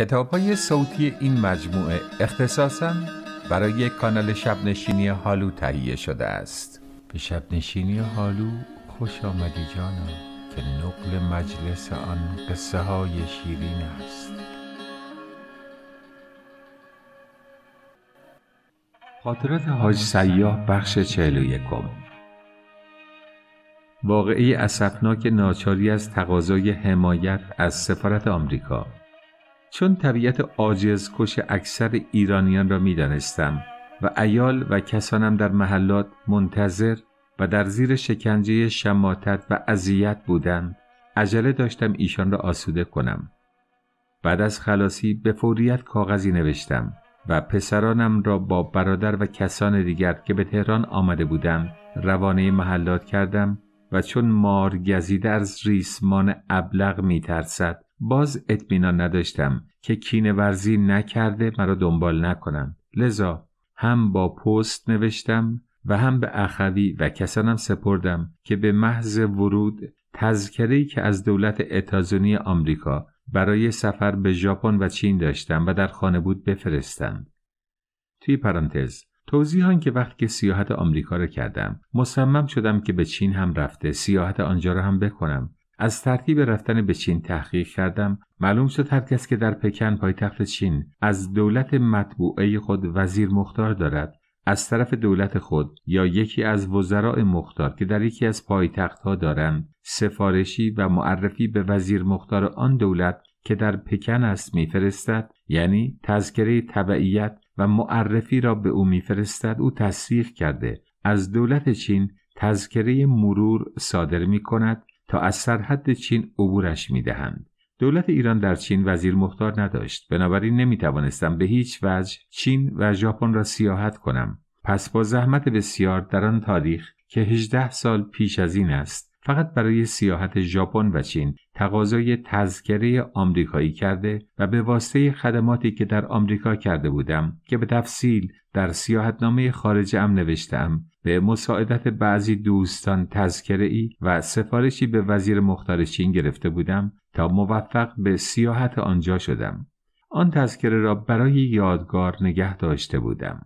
کتاب های صوتی این مجموعه اختصاصا برای کانال شبنشینی هالو تهیه شده است به شبنشینی هالو خوش آمدی جانا که نقل مجلس آن قصه های شیرین است خاطرات حاج سیاه بخش چهل و یکم واقعی اسفناک ناچاری از تقاضای حمایت از سفارت آمریکا چون طبیعت آجز کش اکثر ایرانیان را می دانستم و ایال و کسانم در محلات منتظر و در زیر شکنجه شماتت و اذیت بودند عجله داشتم ایشان را آسوده کنم بعد از خلاصی به فوریت کاغذی نوشتم و پسرانم را با برادر و کسان دیگر که به تهران آمده بودم روانه محلات کردم و چون مار گزیده از ریسمان ابلغ ترسد باز اطمینان نداشتم که کین ورزی نکرده مرا دنبال نکنم. لذا هم با پست نوشتم و هم به اخوی و کسانم سپردم که به محض ورود تذکری که از دولت اتازونی آمریکا برای سفر به ژاپن و چین داشتم و در خانه بود بفرستند. توی پرانتز توضیح که وقتی که سیاحت آمریکا را کردم مصمم شدم که به چین هم رفته سیاحت آنجا را هم بکنم از ترتیب رفتن به چین تحقیق کردم معلوم شد هر کس که در پکن پایتخت چین از دولت مطبوعه خود وزیر مختار دارد از طرف دولت خود یا یکی از وزراء مختار که در یکی از پایتختها دارند سفارشی و معرفی به وزیر مختار آن دولت که در پکن است میفرستد یعنی تذکره تبعیت و معرفی را به او میفرستد او تصریح کرده از دولت چین تذکره مرور صادر می کند تا از سرحد چین عبورش میدهند. دولت ایران در چین وزیر مختار نداشت بنابراین نمی توانستم به هیچ وجه چین و ژاپن را سیاحت کنم پس با زحمت بسیار در آن تاریخ که 18 سال پیش از این است فقط برای سیاحت ژاپن و چین تقاضای تذکره آمریکایی کرده و به واسطه خدماتی که در آمریکا کرده بودم که به تفصیل در سیاحتنامه خارجه ام نوشتم به مساعدت بعضی دوستان تذکره ای و سفارشی به وزیر مختار چین گرفته بودم تا موفق به سیاحت آنجا شدم. آن تذکره را برای یادگار نگه داشته بودم.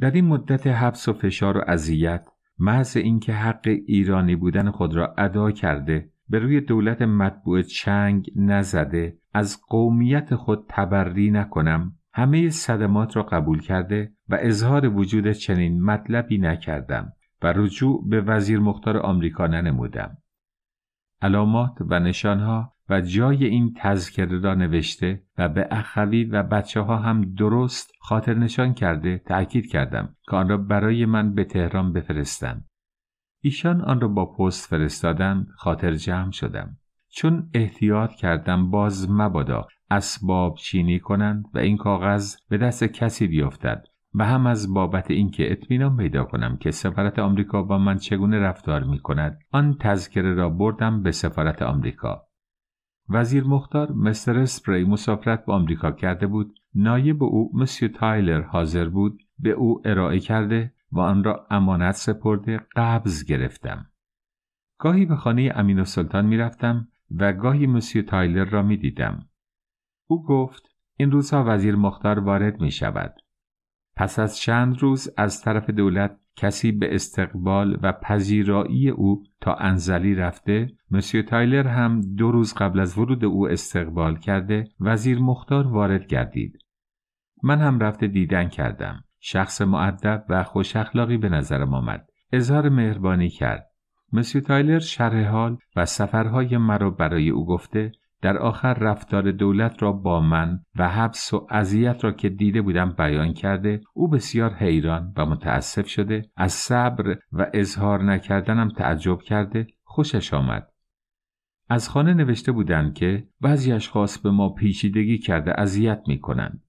در این مدت حبس و فشار و اذیت محض اینکه حق ایرانی بودن خود را ادا کرده به روی دولت مطبوع چنگ نزده از قومیت خود تبری نکنم همه صدمات را قبول کرده و اظهار وجود چنین مطلبی نکردم و رجوع به وزیر مختار آمریکا ننمودم. علامات و نشانها و جای این تذکره را نوشته و به اخوی و بچه ها هم درست خاطر نشان کرده تأکید کردم که آن را برای من به تهران بفرستند. ایشان آن را با پست فرستادند خاطر جمع شدم. چون احتیاط کردم باز مبادا اسباب چینی کنند و این کاغذ به دست کسی بیفتد و هم از بابت اینکه اطمینان پیدا کنم که سفارت آمریکا با من چگونه رفتار می کند آن تذکره را بردم به سفارت آمریکا وزیر مختار مستر اسپری مسافرت به آمریکا کرده بود نایب او مسیو تایلر حاضر بود به او ارائه کرده و آن را امانت سپرده قبض گرفتم گاهی به خانه امین و سلطان می رفتم و گاهی مسیو تایلر را می دیدم. او گفت این روزها وزیر مختار وارد می شود پس از چند روز از طرف دولت کسی به استقبال و پذیرایی او تا انزلی رفته مسیو تایلر هم دو روز قبل از ورود او استقبال کرده وزیر مختار وارد گردید من هم رفته دیدن کردم شخص معدب و خوش اخلاقی به نظرم آمد اظهار مهربانی کرد مسیو تایلر شرح حال و سفرهای مرا برای او گفته در آخر رفتار دولت را با من و حبس و اذیت را که دیده بودم بیان کرده او بسیار حیران و متاسف شده از صبر و اظهار نکردنم تعجب کرده خوشش آمد از خانه نوشته بودند که بعضی اشخاص به ما پیچیدگی کرده اذیت می کنند.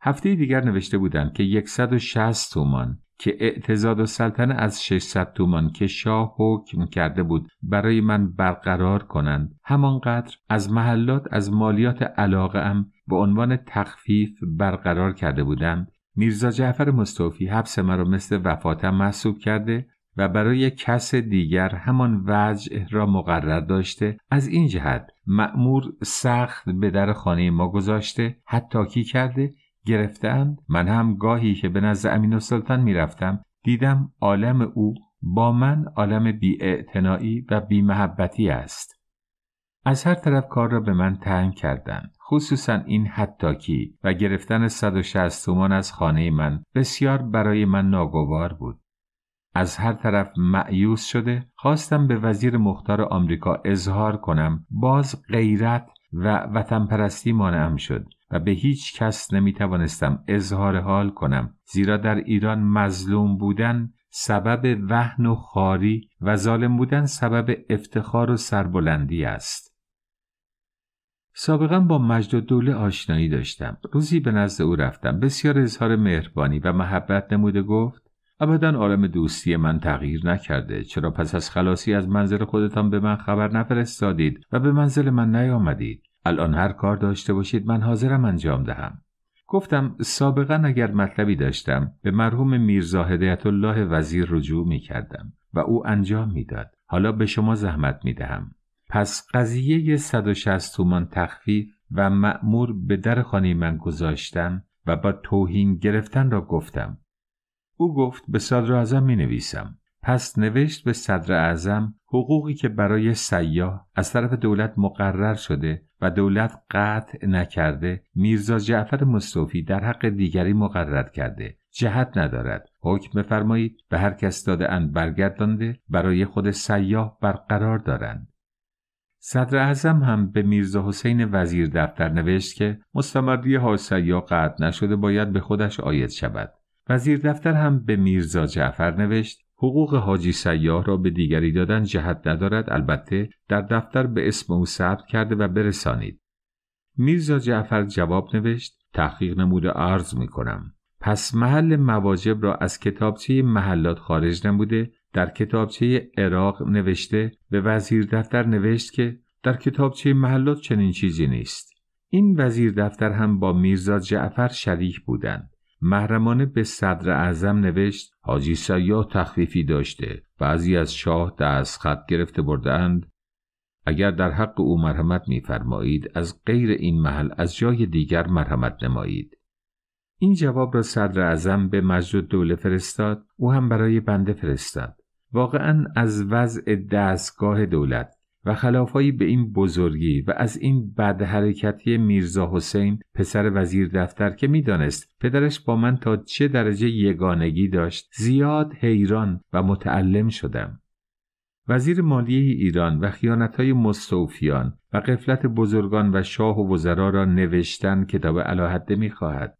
هفته دیگر نوشته بودند که 160 تومان که اعتزاد و سلطنه از 600 تومان که شاه حکم کرده بود برای من برقرار کنند همانقدر از محلات از مالیات علاقه ام به عنوان تخفیف برقرار کرده بودند میرزا جعفر مستوفی حبس مرا مثل وفاتم محسوب کرده و برای کس دیگر همان وجه را مقرر داشته از این جهت معمور سخت به در خانه ما گذاشته حتی کی کرده گرفتند من هم گاهی که به نزد امین و سلطان می رفتم دیدم عالم او با من عالم بی و بی محبتی است از هر طرف کار را به من تهم کردند خصوصا این حتاکی و گرفتن 160 تومان از خانه من بسیار برای من ناگوار بود از هر طرف معیوس شده خواستم به وزیر مختار آمریکا اظهار کنم باز غیرت و وطن پرستی مانعم شد و به هیچ کس نمی توانستم اظهار حال کنم زیرا در ایران مظلوم بودن سبب وحن و خاری و ظالم بودن سبب افتخار و سربلندی است سابقا با مجد دوله آشنایی داشتم روزی به نزد او رفتم بسیار اظهار مهربانی و محبت نموده گفت ابدا عالم دوستی من تغییر نکرده چرا پس از خلاصی از منزل خودتان به من خبر نفرستادید و به منزل من نیامدید الان هر کار داشته باشید من حاضرم انجام دهم گفتم سابقا اگر مطلبی داشتم به مرحوم میرزا هدایت الله وزیر رجوع می کردم و او انجام میداد حالا به شما زحمت می دهم پس قضیه 160 تومان تخفیف و مأمور به در خانه من گذاشتم و با توهین گرفتن را گفتم او گفت به صدر اعظم می نویسم پس نوشت به صدر اعظم حقوقی که برای سیاه از طرف دولت مقرر شده و دولت قطع نکرده میرزا جعفر مصطفی در حق دیگری مقرر کرده جهت ندارد حکم بفرمایید به هر کس داده اند برگردانده برای خود سیاه برقرار دارند صدر اعظم هم به میرزا حسین وزیر دفتر نوشت که مستمری ها سیاه قطع نشده باید به خودش آید شود وزیر دفتر هم به میرزا جعفر نوشت حقوق حاجی سیاه را به دیگری دادن جهت ندارد البته در دفتر به اسم او ثبت کرده و برسانید میرزا جعفر جواب نوشت تحقیق نموده عرض می کنم پس محل مواجب را از کتابچه محلات خارج نموده در کتابچه عراق نوشته به وزیر دفتر نوشت که در کتابچه محلات چنین چیزی نیست این وزیر دفتر هم با میرزا جعفر شریک بودند محرمانه به صدر اعظم نوشت حاجی سیاه تخفیفی داشته بعضی از شاه دست خط گرفته بردند اگر در حق او مرحمت میفرمایید از غیر این محل از جای دیگر مرحمت نمایید این جواب را صدر اعظم به مجد دوله فرستاد او هم برای بنده فرستاد واقعا از وضع دستگاه دولت و خلافهایی به این بزرگی و از این بد حرکتی میرزا حسین پسر وزیر دفتر که میدانست پدرش با من تا چه درجه یگانگی داشت زیاد حیران و متعلم شدم وزیر مالیه ایران و خیانتهای مستوفیان و قفلت بزرگان و شاه و وزرا را نوشتن کتاب علاحده میخواهد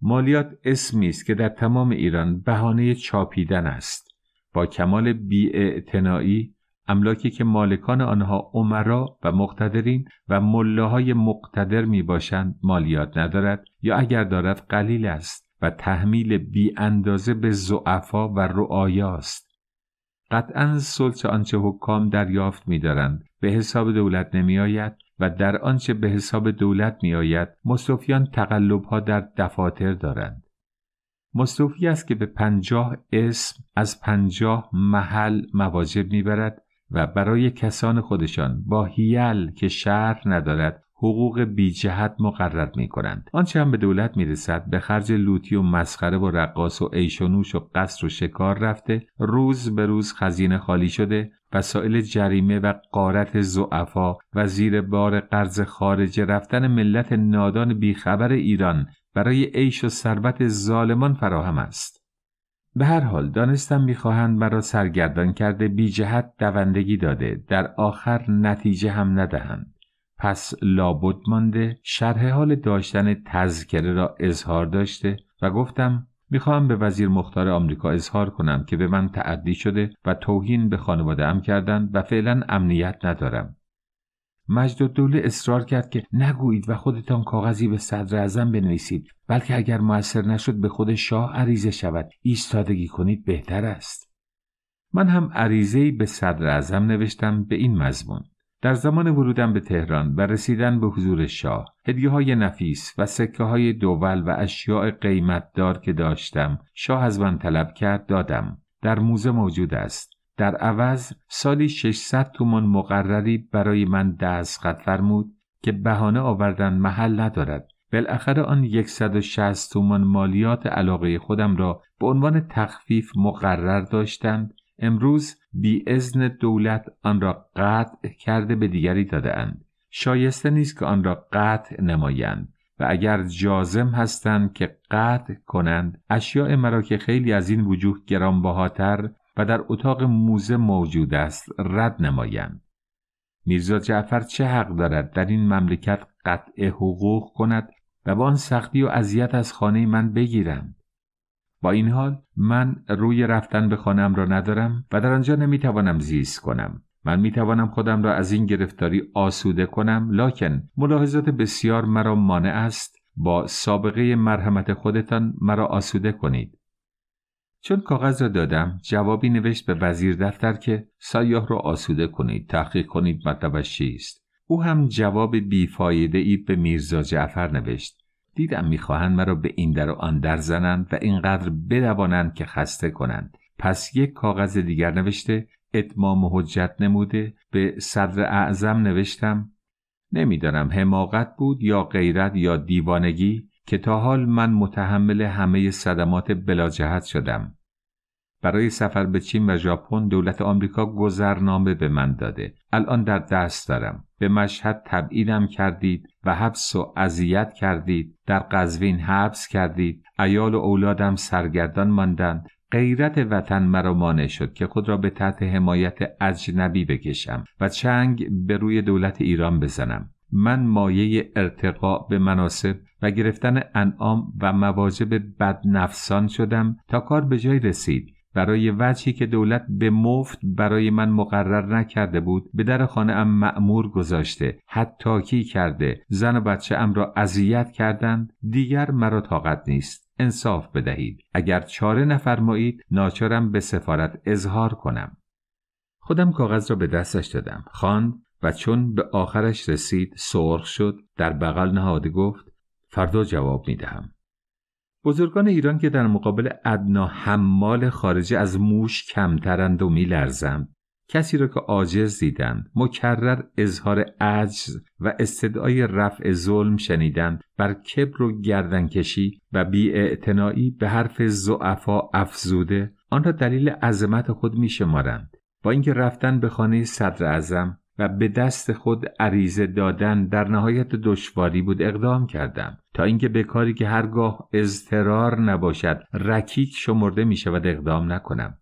مالیات اسمی است که در تمام ایران بهانه چاپیدن است با کمال بیاعتنایی املاکی که مالکان آنها عمرا و مقتدرین و ملاهای مقتدر می باشند مالیات ندارد یا اگر دارد قلیل است و تحمیل بی اندازه به زعفا و رعایاست قطعا سلطه آنچه حکام دریافت دارند به حساب دولت نمی آید و در آنچه به حساب دولت می میآید مصوفیان ها در دفاتر دارند مصوفی است که به پنجاه اسم از پنجاه محل مواجب میبرد و برای کسان خودشان با هیل که شهر ندارد حقوق بیجهت مقرر می کنند. آنچه هم به دولت می رسد به خرج لوتی و مسخره و رقاص و عیش و نوش و قصر و شکار رفته روز به روز خزینه خالی شده وسایل جریمه و قارت زعفا و زیر بار قرض خارجه رفتن ملت نادان بیخبر ایران برای عیش و ثروت ظالمان فراهم است. به هر حال دانستم میخواهند مرا سرگردان کرده بی جهت دوندگی داده در آخر نتیجه هم ندهند پس لابد مانده شرح حال داشتن تذکره را اظهار داشته و گفتم میخواهم به وزیر مختار آمریکا اظهار کنم که به من تعدی شده و توهین به خانواده ام کردند و فعلا امنیت ندارم مجد دوله اصرار کرد که نگویید و خودتان کاغذی به صدر ازم بنویسید بلکه اگر موثر نشد به خود شاه عریضه شود ایستادگی کنید بهتر است من هم عریضه‌ای به صدر نوشتم به این مضمون در زمان ورودم به تهران و رسیدن به حضور شاه هدیه های نفیس و سکه های دول و اشیاء قیمتدار که داشتم شاه از من طلب کرد دادم در موزه موجود است در عوض سالی 600 تومان مقرری برای من دستخط فرمود که بهانه آوردن محل ندارد بالاخره آن 160 تومان مالیات علاقه خودم را به عنوان تخفیف مقرر داشتند امروز بی ازن دولت آن را قطع کرده به دیگری دادهاند شایسته نیست که آن را قطع نمایند و اگر جازم هستند که قطع کنند اشیاء مرا که خیلی از این وجوه گرانبهاتر و در اتاق موزه موجود است رد نمایم. میرزا جعفر چه حق دارد در این مملکت قطع حقوق کند و با آن سختی و اذیت از خانه من بگیرم؟ با این حال من روی رفتن به خانم را ندارم و در آنجا نمیتوانم زیست کنم من میتوانم خودم را از این گرفتاری آسوده کنم لکن ملاحظات بسیار مرا مانع است با سابقه مرحمت خودتان مرا آسوده کنید چون کاغذ را دادم جوابی نوشت به وزیر دفتر که سایه را آسوده کنید تحقیق کنید مطلبش چیست او هم جواب بیفایده ای به میرزا جعفر نوشت دیدم میخواهند مرا به این در و آن در زنند و اینقدر بدوانند که خسته کنند پس یک کاغذ دیگر نوشته اتمام حجت نموده به صدر اعظم نوشتم نمیدانم حماقت بود یا غیرت یا دیوانگی که تا حال من متحمل همه صدمات بلاجهت شدم. برای سفر به چین و ژاپن دولت آمریکا گذرنامه به من داده. الان در دست دارم. به مشهد تبعیدم کردید و حبس و اذیت کردید. در قزوین حبس کردید. ایال و اولادم سرگردان ماندند. غیرت وطن مرا مانع شد که خود را به تحت حمایت اجنبی بکشم و چنگ به روی دولت ایران بزنم. من مایه ارتقاء به مناسب و گرفتن انعام و مواجب بدنفسان شدم تا کار به جای رسید برای وجهی که دولت به مفت برای من مقرر نکرده بود به در خانه ام معمور گذاشته حتی کرده زن و بچه ام را اذیت کردند دیگر مرا طاقت نیست انصاف بدهید اگر چاره نفرمایید ناچارم به سفارت اظهار کنم خودم کاغذ را به دستش دادم خواند و چون به آخرش رسید سرخ شد در بغل نهاده گفت فردا جواب دهم بزرگان ایران که در مقابل ادنا حمال خارجی از موش کمترند و میلرزم کسی را که عاجز دیدند مکرر اظهار عجز و استدعای رفع ظلم شنیدند بر کبر و گردنکشی و بیاعتنایی به حرف زعفا افزوده آن را دلیل عظمت خود میشمارند با اینکه رفتن به خانه صدر اعظم و به دست خود عریضه دادن در نهایت دشواری بود اقدام کردم تا اینکه به کاری که هرگاه اضطرار نباشد رکیک شمرده می شود اقدام نکنم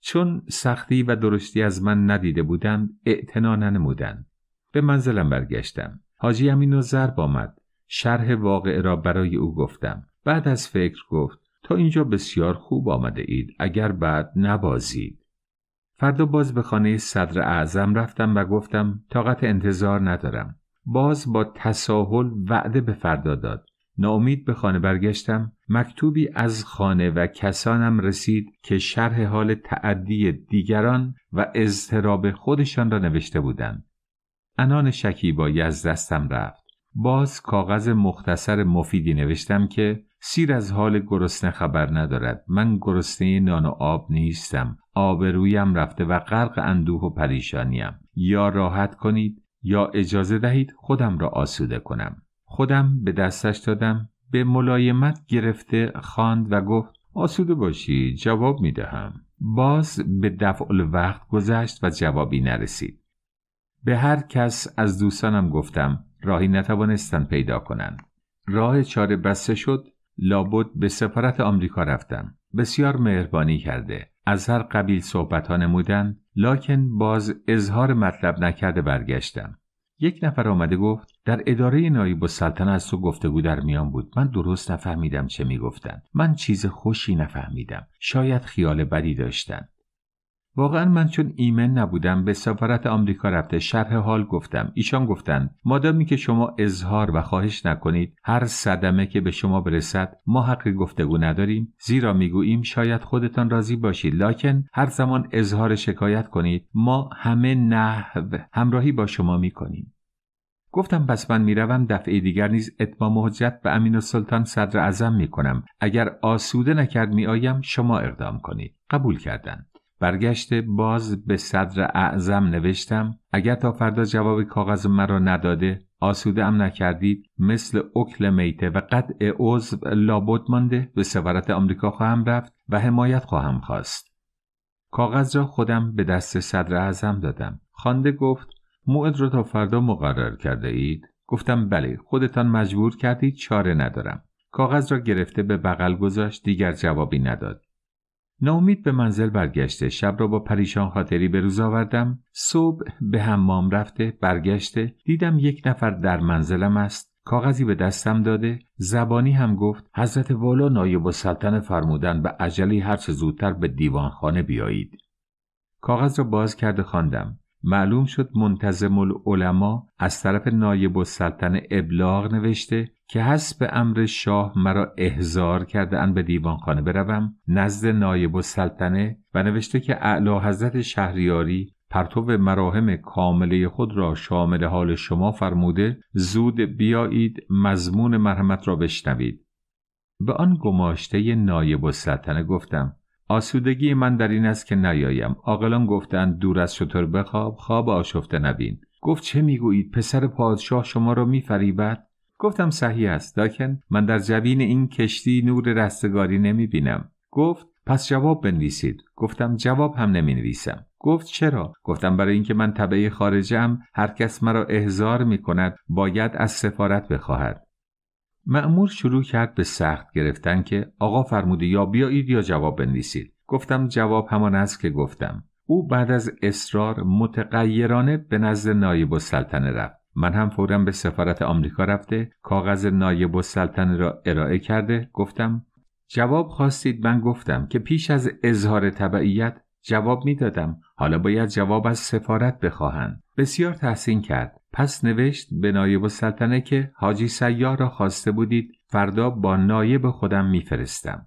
چون سختی و درستی از من ندیده بودم اعتنا ننمودند به منزلم برگشتم حاجی امین و ضرب آمد شرح واقعه را برای او گفتم بعد از فکر گفت تا اینجا بسیار خوب آمده اید اگر بعد نبازید فردا باز به خانه صدر اعظم رفتم و گفتم طاقت انتظار ندارم باز با تساهل وعده به فردا داد ناامید به خانه برگشتم مکتوبی از خانه و کسانم رسید که شرح حال تعدی دیگران و اضطراب خودشان را نوشته بودند انان شکیبایی از دستم رفت باز کاغذ مختصر مفیدی نوشتم که سیر از حال گرسنه خبر ندارد من گرسنه نان و آب نیستم آبرویم رفته و غرق اندوه و پریشانیم یا راحت کنید یا اجازه دهید خودم را آسوده کنم خودم به دستش دادم به ملایمت گرفته خواند و گفت آسوده باشی جواب می دهم باز به دفع وقت گذشت و جوابی نرسید به هر کس از دوستانم گفتم راهی نتوانستند پیدا کنند راه چاره بسته شد لابد به سفارت آمریکا رفتم بسیار مهربانی کرده از هر قبیل صحبت ها نمودند لاکن باز اظهار مطلب نکرده برگشتم یک نفر آمده گفت در اداره نایب السلطن از تو گفتگو در میان بود من درست نفهمیدم چه میگفتند من چیز خوشی نفهمیدم شاید خیال بدی داشتند واقعا من چون ایمن نبودم به سفارت آمریکا رفته شرح حال گفتم ایشان گفتند مادامی که شما اظهار و خواهش نکنید هر صدمه که به شما برسد ما حق گفتگو نداریم زیرا میگوییم شاید خودتان راضی باشید لکن هر زمان اظهار شکایت کنید ما همه نحو همراهی با شما میکنیم گفتم پس من میروم دفعه دیگر نیز اتمام حجت به امین السلطان صدر اعظم میکنم اگر آسوده نکرد میآیم شما اقدام کنید قبول کردند برگشت باز به صدر اعظم نوشتم اگر تا فردا جواب کاغذ مرا نداده آسوده ام نکردید مثل اکل میته و قطع عضو لابد مانده به سفارت آمریکا خواهم رفت و حمایت خواهم خواست کاغذ را خودم به دست صدر اعظم دادم خوانده گفت موعد را تا فردا مقرر کرده اید گفتم بله خودتان مجبور کردید چاره ندارم کاغذ را گرفته به بغل گذاشت دیگر جوابی نداد ناامید به منزل برگشته شب را با پریشان خاطری به روز آوردم صبح به حمام رفته برگشته دیدم یک نفر در منزلم است کاغذی به دستم داده زبانی هم گفت حضرت والا نایب السلطنه فرمودن به عجله هر چه زودتر به دیوانخانه بیایید کاغذ را باز کرده خواندم معلوم شد منتظم العلماء از طرف نایب السلطنه ابلاغ نوشته که حسب امر شاه مرا احضار کرده ان به دیوانخانه بروم نزد نایب و سلطنه و نوشته که اعلی حضرت شهریاری پرتو مراهم کامله خود را شامل حال شما فرموده زود بیایید مضمون مرحمت را بشنوید به آن گماشته نایب و سلطنه گفتم آسودگی من در این است که نیایم عاقلان گفتند دور از شطور بخواب خواب آشفته نبین گفت چه میگویید پسر پادشاه شما را میفریبد گفتم صحیح است لکن من در جبین این کشتی نور رستگاری نمی بینم گفت پس جواب بنویسید گفتم جواب هم نمی نویسم گفت چرا گفتم برای اینکه من طبعی خارجم هر کس مرا احضار می کند باید از سفارت بخواهد معمور شروع کرد به سخت گرفتن که آقا فرموده یا بیایید یا جواب بنویسید گفتم جواب همان است که گفتم او بعد از اصرار متغیرانه به نزد نایب السلطنه رفت من هم فورا به سفارت آمریکا رفته کاغذ نایب السلطنه را ارائه کرده گفتم جواب خواستید من گفتم که پیش از اظهار تبعیت جواب میدادم حالا باید جواب از سفارت بخواهند بسیار تحسین کرد پس نوشت به نایب السلطنه که حاجی سیار را خواسته بودید فردا با نایب خودم میفرستم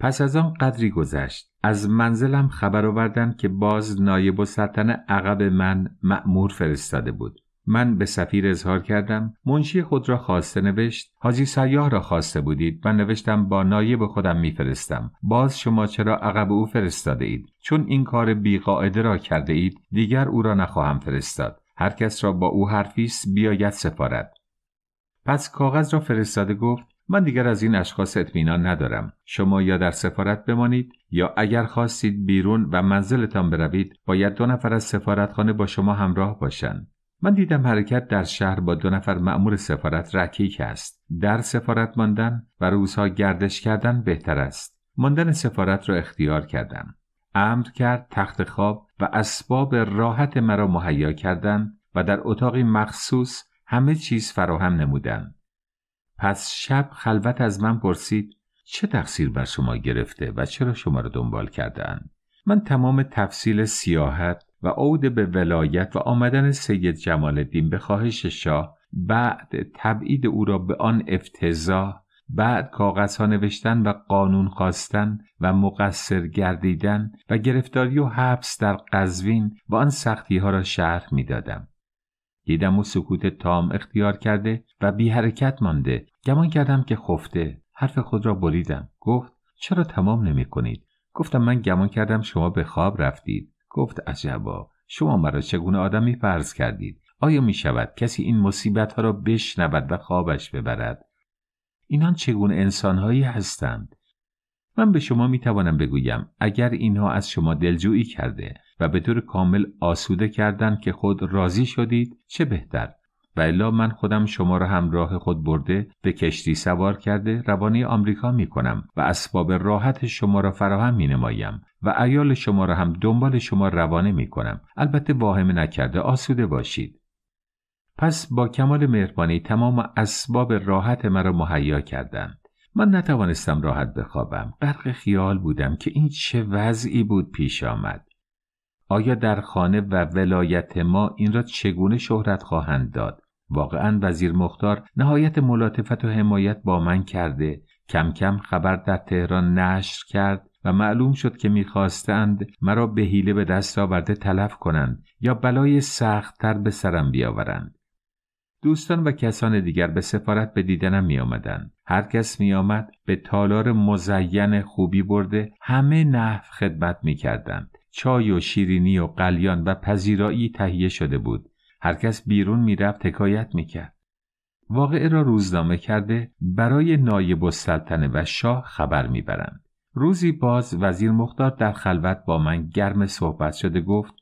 پس از آن قدری گذشت از منزلم خبر آوردند که باز نایب السلطنه عقب من مأمور فرستاده بود من به سفیر اظهار کردم منشی خود را خواسته نوشت حاجی سیاه را خواسته بودید من نوشتم با نایب خودم میفرستم باز شما چرا عقب او فرستاده اید چون این کار بیقاعده را کرده اید دیگر او را نخواهم فرستاد هر کس را با او حرفی است بیاید سفارت پس کاغذ را فرستاده گفت من دیگر از این اشخاص اطمینان ندارم شما یا در سفارت بمانید یا اگر خواستید بیرون و منزلتان بروید باید دو نفر از سفارتخانه با شما همراه باشند من دیدم حرکت در شهر با دو نفر مأمور سفارت رکیک است در سفارت ماندن و روزها گردش کردن بهتر است ماندن سفارت را اختیار کردم امر کرد تخت خواب و اسباب راحت مرا مهیا کردند و در اتاقی مخصوص همه چیز فراهم نمودند پس شب خلوت از من پرسید چه تقصیر بر شما گرفته و چرا شما را دنبال کردن؟ من تمام تفصیل سیاحت و عود به ولایت و آمدن سید جمال الدین به خواهش شاه بعد تبعید او را به آن افتضاح بعد ها نوشتن و قانون خواستن و مقصر گردیدن و گرفتاری و حبس در قزوین و آن سختی ها را شرح می دادم. دیدم و سکوت تام اختیار کرده و بی حرکت مانده گمان کردم که خفته حرف خود را بریدم گفت چرا تمام نمی کنید؟ گفتم من گمان کردم شما به خواب رفتید گفت عجبا شما مرا چگونه آدمی فرض کردید آیا می شود کسی این مصیبت ها را بشنود و خوابش ببرد اینان چگونه انسان هایی هستند من به شما می توانم بگویم اگر اینها از شما دلجویی کرده و به طور کامل آسوده کردند که خود راضی شدید چه بهتر و الا من خودم شما را همراه خود برده به کشتی سوار کرده روانه آمریکا می کنم و اسباب راحت شما را فراهم می نمایم و ایال شما را هم دنبال شما روانه می کنم البته واهمه نکرده آسوده باشید پس با کمال مهربانی تمام اسباب راحت مرا مهیا کردند من نتوانستم راحت بخوابم غرق خیال بودم که این چه وضعی بود پیش آمد آیا در خانه و ولایت ما این را چگونه شهرت خواهند داد واقعا وزیر مختار نهایت ملاتفت و حمایت با من کرده کم کم خبر در تهران نشر کرد و معلوم شد که میخواستند مرا به حیله به دست آورده تلف کنند یا بلای سختتر به سرم بیاورند دوستان و کسان دیگر به سفارت به دیدنم می آمدن. هر کس می آمد به تالار مزین خوبی برده همه نحو خدمت می چای و شیرینی و قلیان و پذیرایی تهیه شده بود. هرکس بیرون میرفت حکایت میکرد واقعه را روزنامه کرده برای نایب السلطنه و شاه خبر برند. روزی باز وزیر مختار در خلوت با من گرم صحبت شده گفت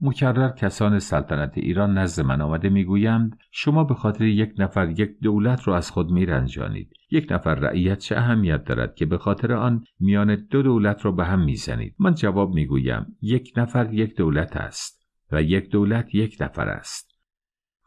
مکرر کسان سلطنت ایران نزد من آمده میگویند شما به خاطر یک نفر یک دولت را از خود میرنجانید یک نفر رعیت چه اهمیت دارد که به خاطر آن میان دو دولت را به هم زنید. من جواب گویم یک نفر یک دولت است و یک دولت یک نفر است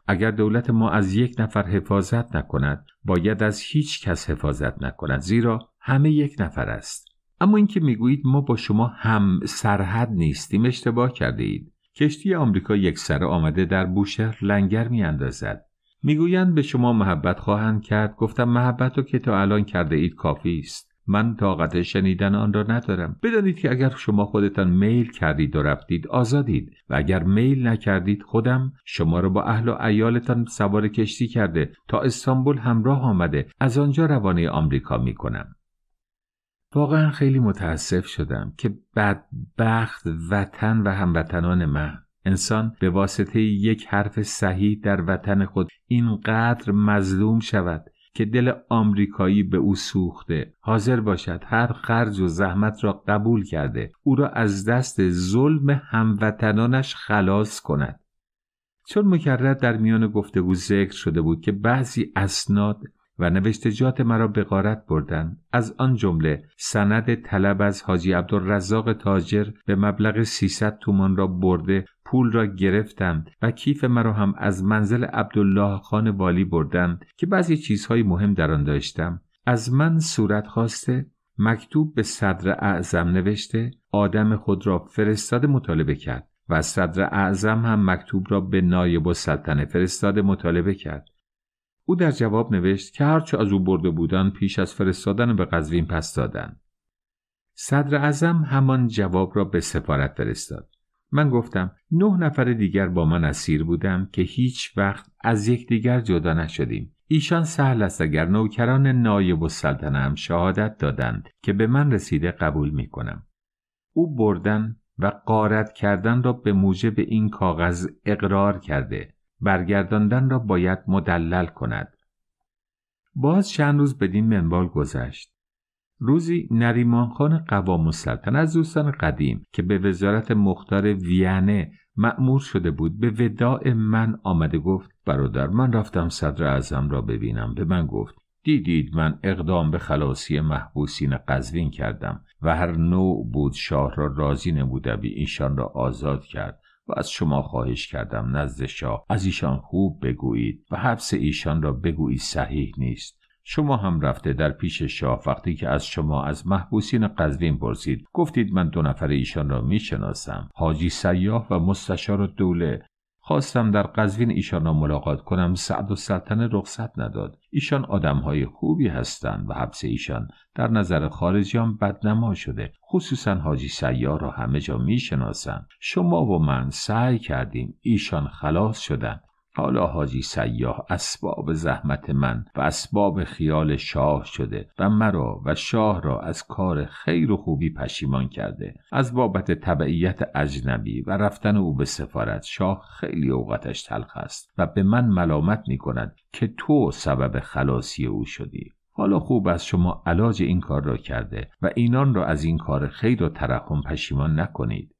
اگر دولت ما از یک نفر حفاظت نکند باید از هیچ کس حفاظت نکند زیرا همه یک نفر است اما اینکه میگویید ما با شما هم سرحد نیستیم اشتباه کرده اید کشتی آمریکا یک سر آمده در بوشهر لنگر میاندازد میگویند به شما محبت خواهند کرد گفتم محبت رو که تا الان کرده اید کافی است من طاقت شنیدن آن را ندارم بدانید که اگر شما خودتان میل کردید و رفتید آزادید و اگر میل نکردید خودم شما را با اهل و ایالتان سوار کشتی کرده تا استانبول همراه آمده از آنجا روانه آمریکا می کنم واقعا خیلی متاسف شدم که بدبخت وطن و هموطنان من انسان به واسطه یک حرف صحیح در وطن خود اینقدر مظلوم شود که دل آمریکایی به او سوخته حاضر باشد هر خرج و زحمت را قبول کرده او را از دست ظلم هموطنانش خلاص کند چون مکرر در میان گفتگو ذکر شده بود که بعضی اسناد و نوشتجات مرا به غارت بردن از آن جمله سند طلب از حاجی عبدالرزاق تاجر به مبلغ 300 تومان را برده پول را گرفتم و کیف مرا هم از منزل عبدالله خان والی بردند که بعضی چیزهای مهم در آن داشتم از من صورت خواسته مکتوب به صدر اعظم نوشته آدم خود را فرستاده مطالبه کرد و صدر اعظم هم مکتوب را به نایب و سلطنه فرستاده مطالبه کرد او در جواب نوشت که هرچه از او برده بودن پیش از فرستادن به قزوین پس دادن. صدر اعظم همان جواب را به سفارت فرستاد. من گفتم نه نفر دیگر با من اسیر بودم که هیچ وقت از یکدیگر جدا نشدیم. ایشان سهل است اگر نوکران نایب سلطنه هم شهادت دادند که به من رسیده قبول می کنم. او بردن و قارت کردن را به موجب این کاغذ اقرار کرده برگرداندن را باید مدلل کند باز چند روز بدین منوال گذشت روزی نریمان خان قوام السلطنه از دوستان قدیم که به وزارت مختار وینه مأمور شده بود به وداع من آمده گفت برادر من رفتم صدر اعظم را ببینم به من گفت دیدید من اقدام به خلاصی محبوسین قزوین کردم و هر نوع بود شاه را راضی نموده ایشان را آزاد کرد از شما خواهش کردم نزد شاه از ایشان خوب بگویید و حبس ایشان را بگویید صحیح نیست شما هم رفته در پیش شاه وقتی که از شما از محبوسین قزوین پرسید گفتید من دو نفر ایشان را میشناسم حاجی سیاه و مستشار دوله خواستم در قزوین ایشان را ملاقات کنم سعد و سلطنه رخصت نداد ایشان آدمهای خوبی هستند و حبس ایشان در نظر خارجیان بدنما شده خصوصا حاجی سیار را همه جا میشناسند شما و من سعی کردیم ایشان خلاص شدند حالا حاجی سیاه اسباب زحمت من و اسباب خیال شاه شده و مرا و شاه را از کار خیر و خوبی پشیمان کرده از بابت تبعیت اجنبی و رفتن او به سفارت شاه خیلی اوقاتش تلخ است و به من ملامت می کند که تو سبب خلاصی او شدی حالا خوب از شما علاج این کار را کرده و اینان را از این کار خیر و ترحم پشیمان نکنید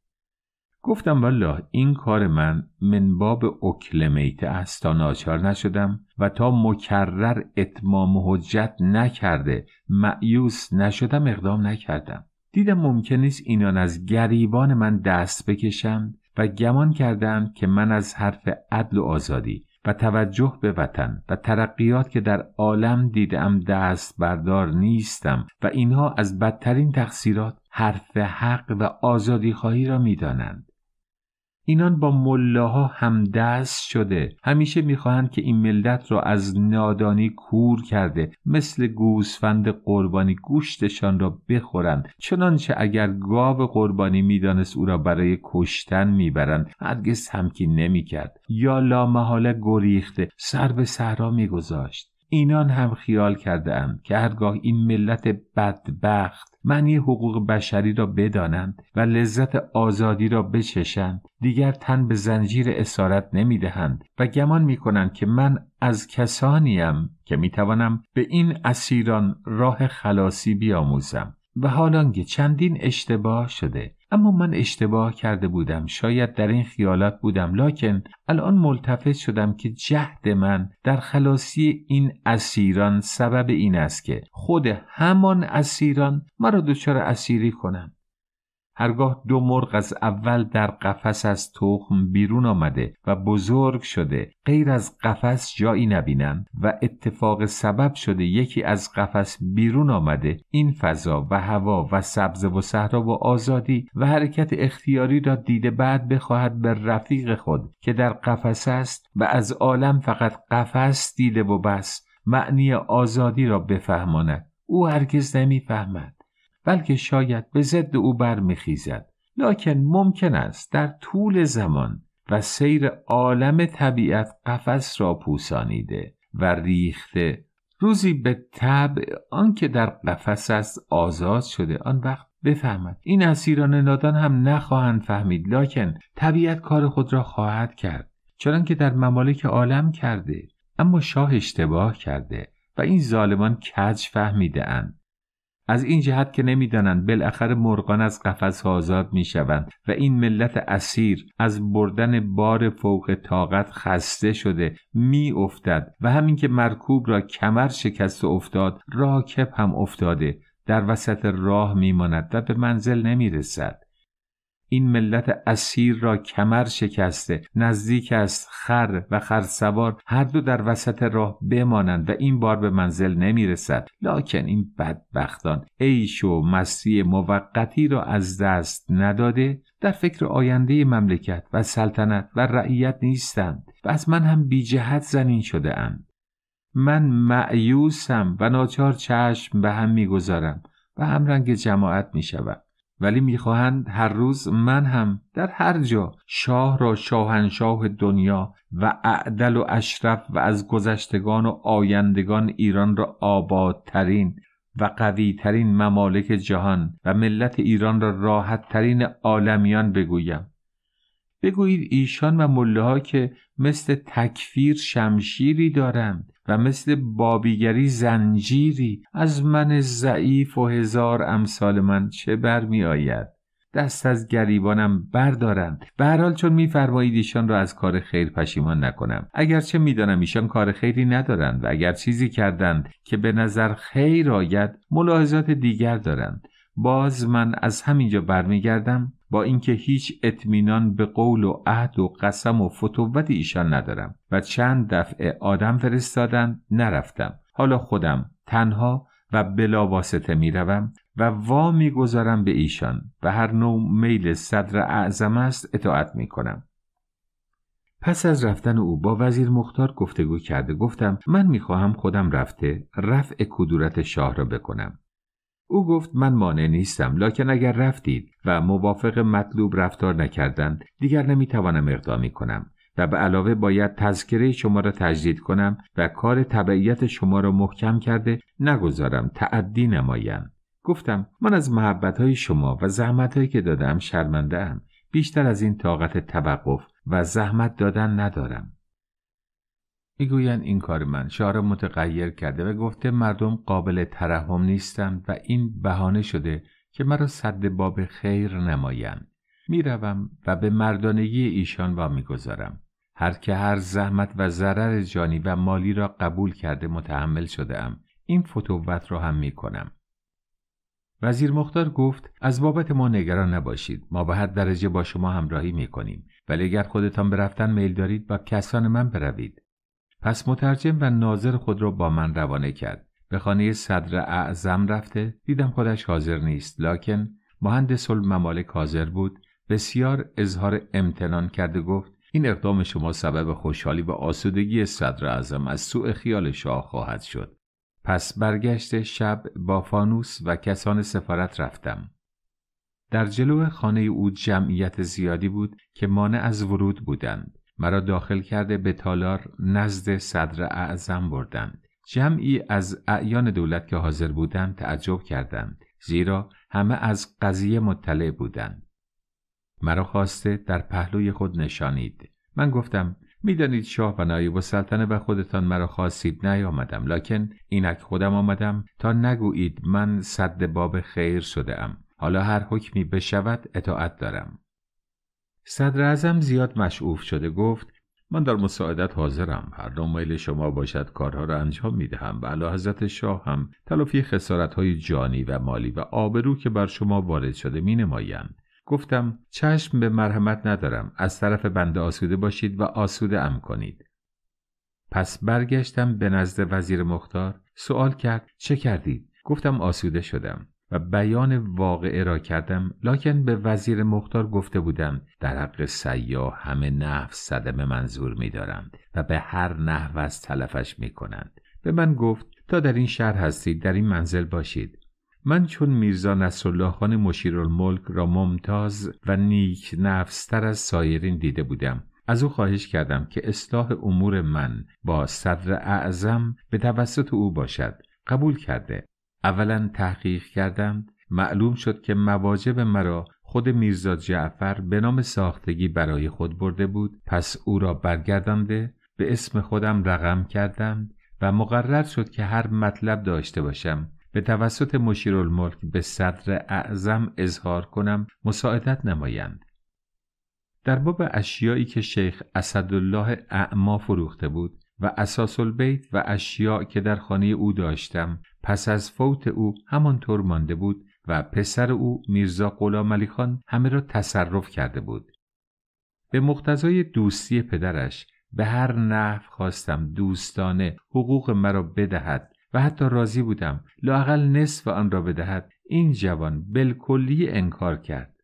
گفتم والله این کار من منباب اکلمیت است تا ناچار نشدم و تا مکرر اتمام حجت نکرده معیوس نشدم اقدام نکردم دیدم ممکن نیست اینان از گریبان من دست بکشم و گمان کردم که من از حرف عدل و آزادی و توجه به وطن و ترقیات که در عالم دیدم دست بردار نیستم و اینها از بدترین تقصیرات حرف حق و آزادی خواهی را می دانند. اینان با ملاها همدست شده همیشه میخواهند که این ملت را از نادانی کور کرده مثل گوسفند قربانی گوشتشان را بخورند چنانچه اگر گاو قربانی میدانست او را برای کشتن میبرند هرگز تمکین نمیکرد یا محاله گریخته سر به صحرا میگذاشت اینان هم خیال کرده که هرگاه این ملت بدبخت معنی حقوق بشری را بدانند و لذت آزادی را بچشند دیگر تن به زنجیر اسارت نمی دهند و گمان می که من از کسانیم که میتوانم به این اسیران راه خلاصی بیاموزم و حالانکه چندین اشتباه شده اما من اشتباه کرده بودم شاید در این خیالات بودم لکن الان ملتفت شدم که جهد من در خلاصی این اسیران سبب این است که خود همان اسیران مرا دچار اسیری کنم. هرگاه دو مرغ از اول در قفس از تخم بیرون آمده و بزرگ شده غیر از قفس جایی نبینند و اتفاق سبب شده یکی از قفس بیرون آمده این فضا و هوا و سبز و صحرا و آزادی و حرکت اختیاری را دیده بعد بخواهد به رفیق خود که در قفس است و از عالم فقط قفس دیده و بس معنی آزادی را بفهماند او هرگز نمیفهمد بلکه شاید به ضد او برمیخیزد لاکن ممکن است در طول زمان و سیر عالم طبیعت قفس را پوسانیده و ریخته روزی به طبع آنکه در قفس است آزاد شده آن وقت بفهمد این اسیران نادان هم نخواهند فهمید لاکن طبیعت کار خود را خواهد کرد چون که در ممالک عالم کرده اما شاه اشتباه کرده و این ظالمان کج فهمیده اند از این جهت که نمیدانند بالاخره مرغان از قفس آزاد شوند و این ملت اسیر از بردن بار فوق طاقت خسته شده میافتد و همین که مرکوب را کمر شکست و افتاد راکب هم افتاده در وسط راه میماند و به منزل نمیرسد این ملت اسیر را کمر شکسته نزدیک است خر و خرسوار هر دو در وسط راه بمانند و این بار به منزل نمی رسد لکن این بدبختان عیش و مستی موقتی را از دست نداده در فکر آینده مملکت و سلطنت و رعیت نیستند و از من هم بی جهت زنین شده ام. من معیوسم و ناچار چشم به هم میگذارم و همرنگ جماعت می شود. ولی میخواهند هر روز من هم در هر جا شاه را شاهنشاه دنیا و اعدل و اشرف و از گذشتگان و آیندگان ایران را آبادترین و قویترین ممالک جهان و ملت ایران را راحتترین عالمیان بگویم بگویید ایشان و مله که مثل تکفیر شمشیری دارند و مثل بابیگری زنجیری از من ضعیف و هزار امثال من چه می آید دست از گریبانم بردارند به حال چون میفرمایید ایشان را از کار خیر پشیمان نکنم اگرچه میدانم ایشان کار خیری ندارند و اگر چیزی کردند که به نظر خیر آید ملاحظات دیگر دارند باز من از همینجا برمیگردم با اینکه هیچ اطمینان به قول و عهد و قسم و فتوت ایشان ندارم و چند دفعه آدم فرستادند نرفتم حالا خودم تنها و بلاواسطه میروم و وا میگذارم به ایشان و هر نوع میل صدر اعظم است اطاعت کنم پس از رفتن او با وزیر مختار گفتگو کرده گفتم من خواهم خودم رفته رفع کدورت شاه را بکنم او گفت من مانع نیستم لکن اگر رفتید و موافق مطلوب رفتار نکردند دیگر نمیتوانم اقدامی کنم و به علاوه باید تذکره شما را تجدید کنم و کار طبعیت شما را محکم کرده نگذارم تعدی نمایم. گفتم من از محبت های شما و زحمت هایی که دادم شرمنده ام بیشتر از این طاقت توقف و زحمت دادن ندارم میگویند این کار من شاه را متغیر کرده و گفته مردم قابل ترحم نیستند و این بهانه شده که مرا صد باب خیر نمایند میروم و به مردانگی ایشان وا میگذارم هر که هر زحمت و ضرر جانی و مالی را قبول کرده متحمل شده ام این فتووت را هم میکنم. وزیر مختار گفت از بابت ما نگران نباشید ما به هر درجه با شما همراهی میکنیم. ولی اگر خودتان به رفتن میل دارید با کسان من بروید پس مترجم و ناظر خود را با من روانه کرد به خانه صدر اعظم رفته دیدم خودش حاضر نیست لکن مهندس الممالک حاضر بود بسیار اظهار امتنان کرده گفت این اقدام شما سبب خوشحالی و آسودگی صدر اعظم از سوء خیال شاه خواهد شد پس برگشت شب با فانوس و کسان سفارت رفتم در جلو خانه او جمعیت زیادی بود که مانع از ورود بودند مرا داخل کرده به تالار نزد صدر اعظم بردند جمعی از اعیان دولت که حاضر بودند تعجب کردند زیرا همه از قضیه مطلع بودند مرا خواسته در پهلوی خود نشانید من گفتم میدانید شاه و نایب و سلطنه و خودتان مرا خواستید نیامدم لکن اینک خودم آمدم تا نگویید من صد باب خیر شده ام حالا هر حکمی بشود اطاعت دارم صدر ازم زیاد مشعوف شده گفت من در مساعدت حاضرم هر دو شما باشد کارها را انجام می دهم و علا حضرت شاه هم تلافی خسارت های جانی و مالی و آبرو که بر شما وارد شده می گفتم چشم به مرحمت ندارم از طرف بنده آسوده باشید و آسوده ام کنید پس برگشتم به نزد وزیر مختار سوال کرد چه کردید گفتم آسوده شدم و بیان واقعه را کردم لکن به وزیر مختار گفته بودم در حق سیاه همه نحو صدمه منظور می و به هر نحو از تلفش می کنند به من گفت تا در این شهر هستید در این منزل باشید من چون میرزا نصرالله خان مشیرالملک را ممتاز و نیک نفستر از سایرین دیده بودم از او خواهش کردم که اصلاح امور من با صدر اعظم به توسط او باشد قبول کرده اولا تحقیق کردم معلوم شد که مواجب مرا خود میرزا جعفر به نام ساختگی برای خود برده بود پس او را برگردانده به اسم خودم رقم کردم و مقرر شد که هر مطلب داشته باشم به توسط مشیرالملک به صدر اعظم اظهار کنم مساعدت نمایند در باب اشیایی که شیخ اسدالله اعما فروخته بود و اساس البیت و اشیاء که در خانه او داشتم پس از فوت او همانطور مانده بود و پسر او میرزا غلام علی خان همه را تصرف کرده بود به مقتضای دوستی پدرش به هر نحو خواستم دوستانه حقوق مرا بدهد و حتی راضی بودم لاقل نصف آن را بدهد این جوان بالکلی انکار کرد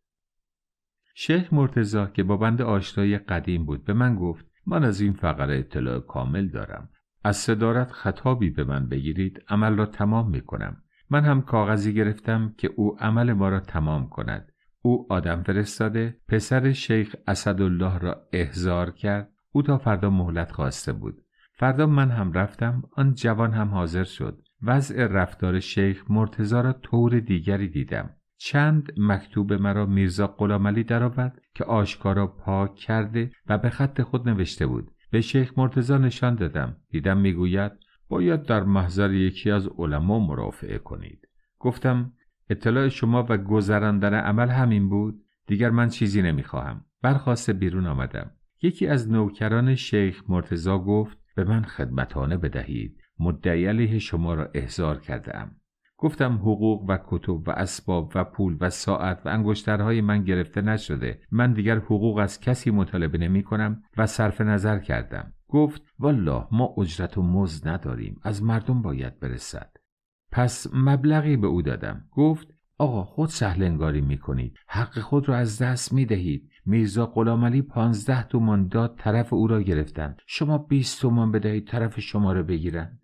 شیخ مرتزا که با بند آشنای قدیم بود به من گفت من از این فقره اطلاع کامل دارم از صدارت خطابی به من بگیرید عمل را تمام می کنم من هم کاغذی گرفتم که او عمل ما را تمام کند او آدم فرستاده پسر شیخ اسدالله را احضار کرد او تا فردا مهلت خواسته بود فردا من هم رفتم آن جوان هم حاضر شد وضع رفتار شیخ مرتزا را طور دیگری دیدم چند مکتوب مرا میرزا قلاملی درآورد که آشکارا پاک کرده و به خط خود نوشته بود به شیخ مرتزا نشان دادم دیدم میگوید باید در محضر یکی از علما مرافعه کنید گفتم اطلاع شما و گذراندن عمل همین بود دیگر من چیزی نمیخواهم برخواسته بیرون آمدم یکی از نوکران شیخ مرتزا گفت به من خدمتانه بدهید مدعی علیه شما را احضار کردم گفتم حقوق و کتب و اسباب و پول و ساعت و انگشترهای من گرفته نشده من دیگر حقوق از کسی مطالبه نمی کنم و صرف نظر کردم گفت والله ما اجرت و مزد نداریم از مردم باید برسد پس مبلغی به او دادم گفت آقا خود سهل انگاری می کنید حق خود را از دست می دهید میرزا غلامعلی پانزده تومان داد طرف او را گرفتند شما بیست تومان بدهید طرف شما را بگیرند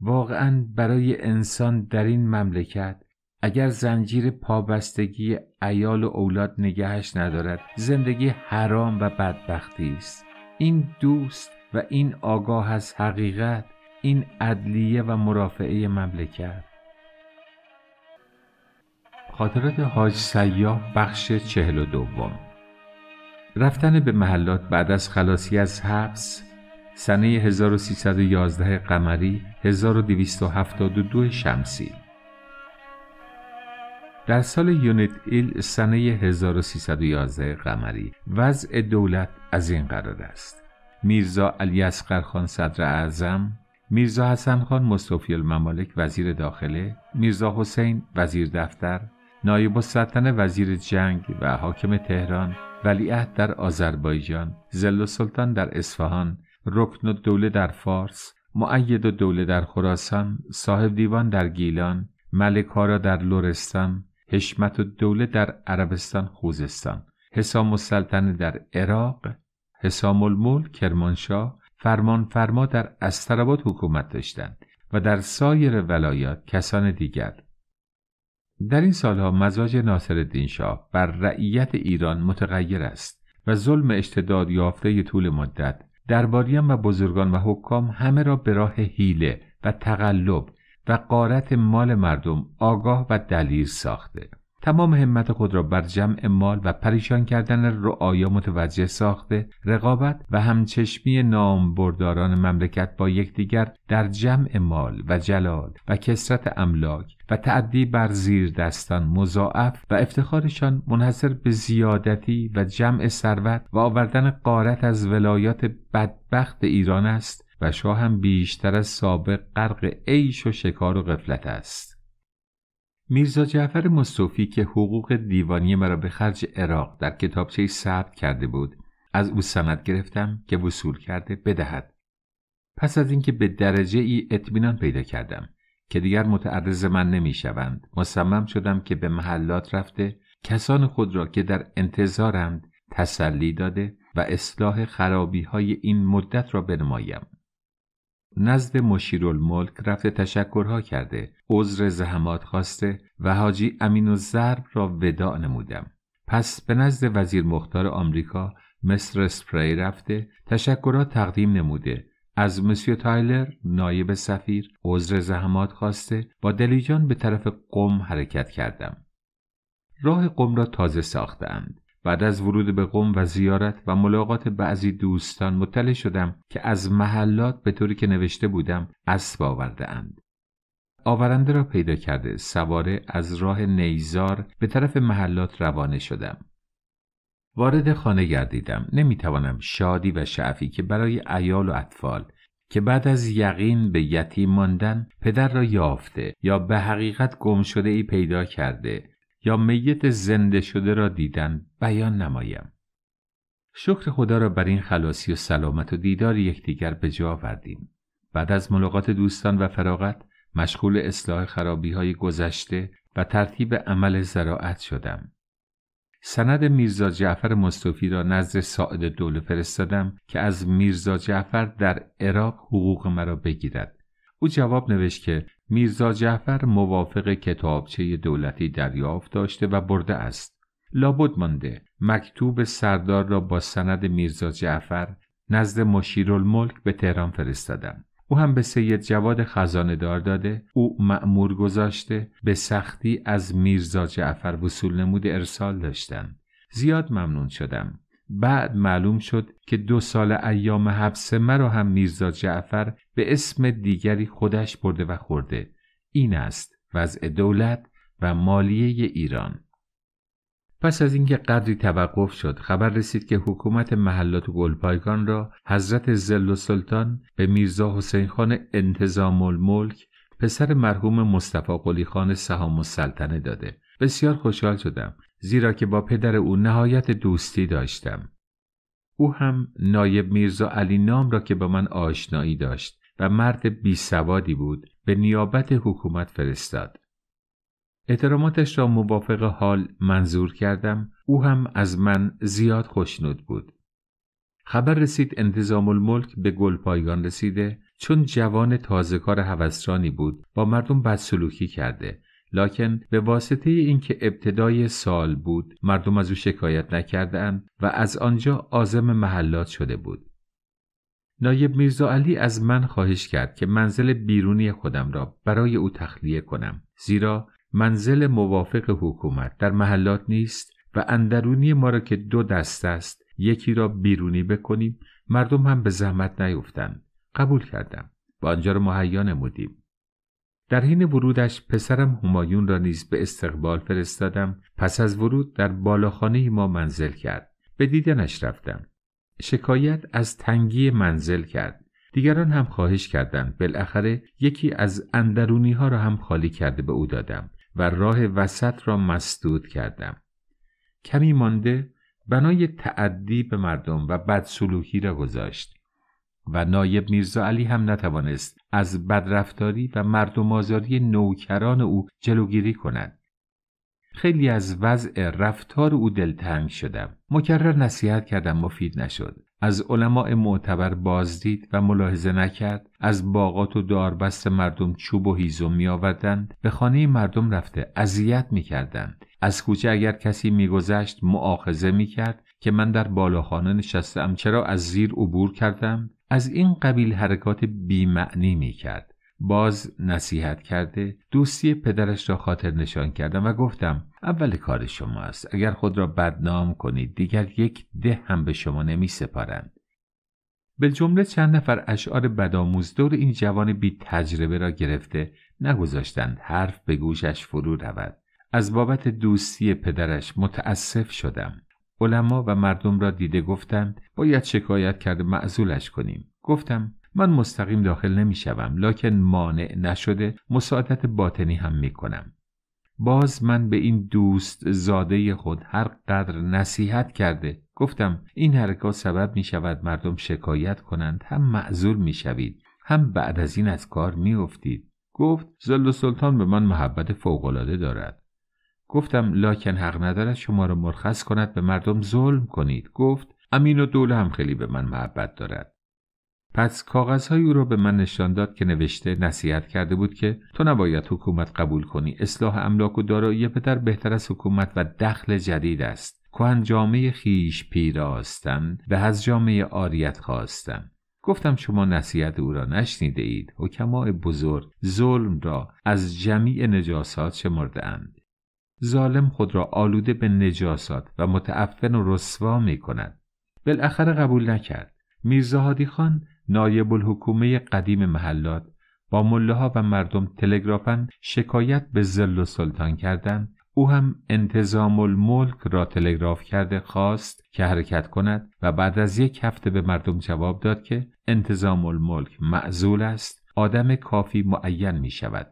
واقعا برای انسان در این مملکت اگر زنجیر پابستگی ایال و اولاد نگهش ندارد زندگی حرام و بدبختی است این دوست و این آگاه از حقیقت این عدلیه و مرافعه مملکت خاطرات حاج سیاه بخش چهل و دوم رفتن به محلات بعد از خلاصی از حبس سنه 1311 قمری 1272 شمسی در سال یونت ایل سنه 1311 قمری وضع دولت از این قرار است میرزا علی اصغر صدر اعظم میرزا حسن خان مصطفی الممالک وزیر داخله میرزا حسین وزیر دفتر نایب السلطنه وزیر جنگ و حاکم تهران ولیعهد در آذربایجان زل سلطان در اصفهان رکن دوله در فارس معید دوله در خراسان صاحب دیوان در گیلان ملکارا در لورستان، حشمت دوله در عربستان خوزستان حسام السلطنه در عراق حسام المول کرمانشاه فرمان فرما در استراباد حکومت داشتند و در سایر ولایات کسان دیگر در این سالها مزاج ناصرالدین شاه بر رعیت ایران متغیر است و ظلم اشتداد یافته ی طول مدت درباریان و بزرگان و حکام همه را به راه حیله و تقلب و قارت مال مردم آگاه و دلیر ساخته تمام همت خود را بر جمع مال و پریشان کردن رعایا متوجه ساخته رقابت و همچشمی نام برداران مملکت با یکدیگر در جمع مال و جلال و کسرت املاک و تعدی بر زیر دستان مضاعف و افتخارشان منحصر به زیادتی و جمع ثروت و آوردن قارت از ولایات بدبخت ایران است و شاه هم بیشتر از سابق غرق عیش و شکار و قفلت است میرزا جعفر مصطفی که حقوق دیوانی مرا به خرج عراق در کتابچه ثبت کرده بود از او سند گرفتم که وصول کرده بدهد پس از اینکه به درجه ای اطمینان پیدا کردم که دیگر متعرض من نمیشوند مصمم شدم که به محلات رفته کسان خود را که در انتظارند تسلی داده و اصلاح خرابی های این مدت را بنمایم نزد مشیرالملک رفته تشکرها کرده عذر زحمات خواسته و حاجی امین و زرب را وداع نمودم پس به نزد وزیر مختار آمریکا مصر اسپری رفته تشکرها تقدیم نموده از مسیو تایلر نایب سفیر عذر زحمات خواسته با دلیجان به طرف قم حرکت کردم راه قم را تازه ساختند بعد از ورود به قم و زیارت و ملاقات بعضی دوستان مطلع شدم که از محلات به طوری که نوشته بودم اسب آورده اند. آورنده را پیدا کرده سواره از راه نیزار به طرف محلات روانه شدم. وارد خانه گردیدم نمیتوانم شادی و شعفی که برای ایال و اطفال که بعد از یقین به یتیم ماندن پدر را یافته یا به حقیقت گم شده ای پیدا کرده یا میت زنده شده را دیدن بیان نمایم شکر خدا را بر این خلاصی و سلامت و دیدار یکدیگر به جا آوردیم بعد از ملاقات دوستان و فراغت مشغول اصلاح خرابی های گذشته و ترتیب عمل زراعت شدم سند میرزا جعفر مصطفی را نزد ساعد دوله فرستادم که از میرزا جعفر در عراق حقوق مرا بگیرد او جواب نوشت که میرزا جعفر موافق کتابچه دولتی دریافت داشته و برده است لابد مانده مکتوب سردار را با سند میرزا جعفر نزد مشیرالملک به تهران فرستادم او هم به سید جواد خزانه دار داده او مأمور گذاشته به سختی از میرزا جعفر وصول نمود ارسال داشتن. زیاد ممنون شدم بعد معلوم شد که دو سال ایام حبس مرا هم میرزا جعفر به اسم دیگری خودش برده و خورده این است وضع دولت و مالیه ایران پس از اینکه قدری توقف شد خبر رسید که حکومت محلات گلپایگان را حضرت زل و سلطان به میرزا حسین خان انتظام الملک پسر مرحوم مصطفی قلی خان سهام السلطنه داده بسیار خوشحال شدم زیرا که با پدر او نهایت دوستی داشتم او هم نایب میرزا علی نام را که با من آشنایی داشت و مرد بی سوادی بود به نیابت حکومت فرستاد احتراماتش را موافق حال منظور کردم او هم از من زیاد خوشنود بود خبر رسید انتظام الملک به گلپایگان رسیده چون جوان کار هوسرانی بود با مردم بدسلوکی کرده لاکن به واسطه اینکه ابتدای سال بود مردم از او شکایت نکردند و از آنجا آزم محلات شده بود نایب میرزا علی از من خواهش کرد که منزل بیرونی خودم را برای او تخلیه کنم زیرا منزل موافق حکومت در محلات نیست و اندرونی ما را که دو دست است یکی را بیرونی بکنیم مردم هم به زحمت نیفتند قبول کردم با آنجا را مهیا نمودیم در حین ورودش پسرم همایون را نیز به استقبال فرستادم پس از ورود در بالاخانه ما منزل کرد به دیدنش رفتم شکایت از تنگی منزل کرد دیگران هم خواهش کردند بالاخره یکی از اندرونی ها را هم خالی کرده به او دادم و راه وسط را مسدود کردم کمی مانده بنای تعدی به مردم و بدسلوکی را گذاشت و نایب میرزا علی هم نتوانست از بدرفتاری و مردم آزاری نوکران او جلوگیری کند خیلی از وضع رفتار او دلتنگ شدم مکرر نصیحت کردم مفید نشد از علماء معتبر بازدید و ملاحظه نکرد از باغات و داربست مردم چوب و هیزم می آوردند به خانه مردم رفته اذیت می کردند از کوچه اگر کسی میگذشت معاخزه می کرد که من در بالاخانه نشستم چرا از زیر عبور کردم از این قبیل حرکات بیمعنی می کرد باز نصیحت کرده دوستی پدرش را خاطر نشان کردم و گفتم اول کار شما است اگر خود را بدنام کنید دیگر یک ده هم به شما نمی سپارند جمله چند نفر اشعار بدآموز دور این جوان بی تجربه را گرفته نگذاشتند حرف به گوشش فرو رود از بابت دوستی پدرش متاسف شدم علما و مردم را دیده گفتند باید شکایت کرده معزولش کنیم گفتم من مستقیم داخل نمی شوم لکن مانع نشده مساعدت باطنی هم می کنم. باز من به این دوست زاده خود هر قدر نصیحت کرده گفتم این حرکات سبب می شود مردم شکایت کنند هم معذور می شوید هم بعد از این از کار می افتید. گفت زل سلطان به من محبت فوقالعاده دارد گفتم لاکن حق ندارد شما را مرخص کند به مردم ظلم کنید گفت امین و دوله هم خیلی به من محبت دارد پس های او را به من نشان داد که نوشته نصیحت کرده بود که تو نباید حکومت قبول کنی اصلاح املاک و دارایی پدر بهتر از حکومت و دخل جدید است کهن جامعه خیش پیراستم و از جامعه آریت خواستم گفتم شما نصیحت او را نشنیده اید بزرگ ظلم را از جمیع نجاسات شمرده اند ظالم خود را آلوده به نجاسات و متعفن و رسوا می کند بالاخره قبول نکرد میرزا هادی خان نایب الحکومه قدیم محلات با مله ها و مردم تلگرافن شکایت به زل و سلطان کردند او هم انتظام الملک را تلگراف کرده خواست که حرکت کند و بعد از یک هفته به مردم جواب داد که انتظام الملک معزول است آدم کافی معین می شود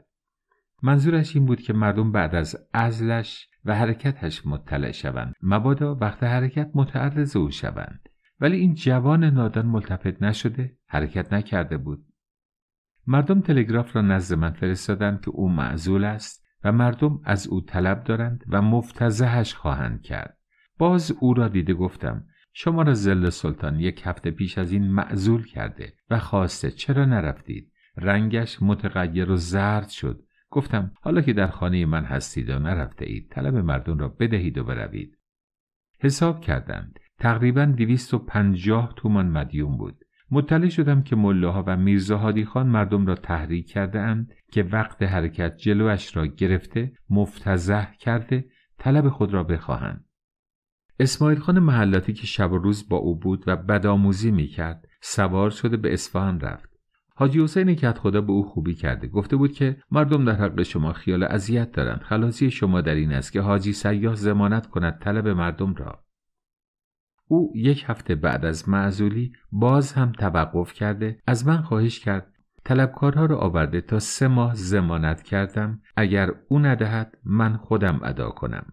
منظورش این بود که مردم بعد از ازلش و حرکتش مطلع شوند مبادا وقت حرکت متعرض او شوند ولی این جوان نادان ملتفت نشده حرکت نکرده بود مردم تلگراف را نزد من فرستادند که او معزول است و مردم از او طلب دارند و مفتزهش خواهند کرد باز او را دیده گفتم شما را زل سلطان یک هفته پیش از این معزول کرده و خواسته چرا نرفتید رنگش متغیر و زرد شد گفتم حالا که در خانه من هستید و نرفته اید طلب مردم را بدهید و بروید حساب کردند تقریبا 250 تومان مدیون بود مطلع شدم که ملاها و میرزا هادی خان مردم را تحریک کرده اند که وقت حرکت جلوش را گرفته مفتزه کرده طلب خود را بخواهند. اسماعیل خان محلاتی که شب و روز با او بود و بدآموزی می کرد سوار شده به اصفهان رفت. حاجی حسین کت خدا به او خوبی کرده گفته بود که مردم در حق شما خیال اذیت دارند خلاصی شما در این است که حاجی سیاه زمانت کند طلب مردم را او یک هفته بعد از معزولی باز هم توقف کرده از من خواهش کرد طلبکارها را آورده تا سه ماه زمانت کردم اگر او ندهد من خودم ادا کنم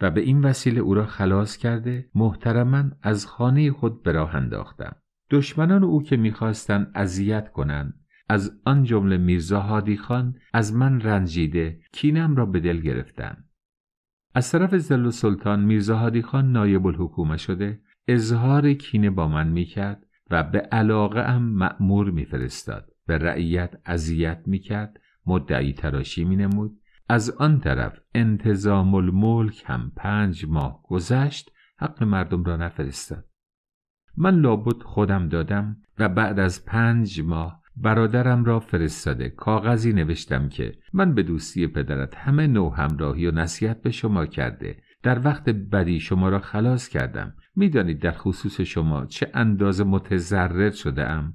و به این وسیله او را خلاص کرده محترما از خانه خود به راه انداختم دشمنان او که میخواستند اذیت کنند از آن جمله میرزا هادی خان از من رنجیده کینم را به دل گرفتند از طرف زل سلطان میرزا هادی خان نایب الحکومه شده اظهار کینه با من میکرد و به علاقه ام مأمور میفرستاد به رعیت اذیت میکرد مدعی تراشی مینمود از آن طرف انتظام الملک هم پنج ماه گذشت حق مردم را نفرستاد من لابد خودم دادم و بعد از پنج ماه برادرم را فرستاده کاغذی نوشتم که من به دوستی پدرت همه نوع همراهی و نصیحت به شما کرده در وقت بدی شما را خلاص کردم میدانید در خصوص شما چه اندازه متضرر شده ام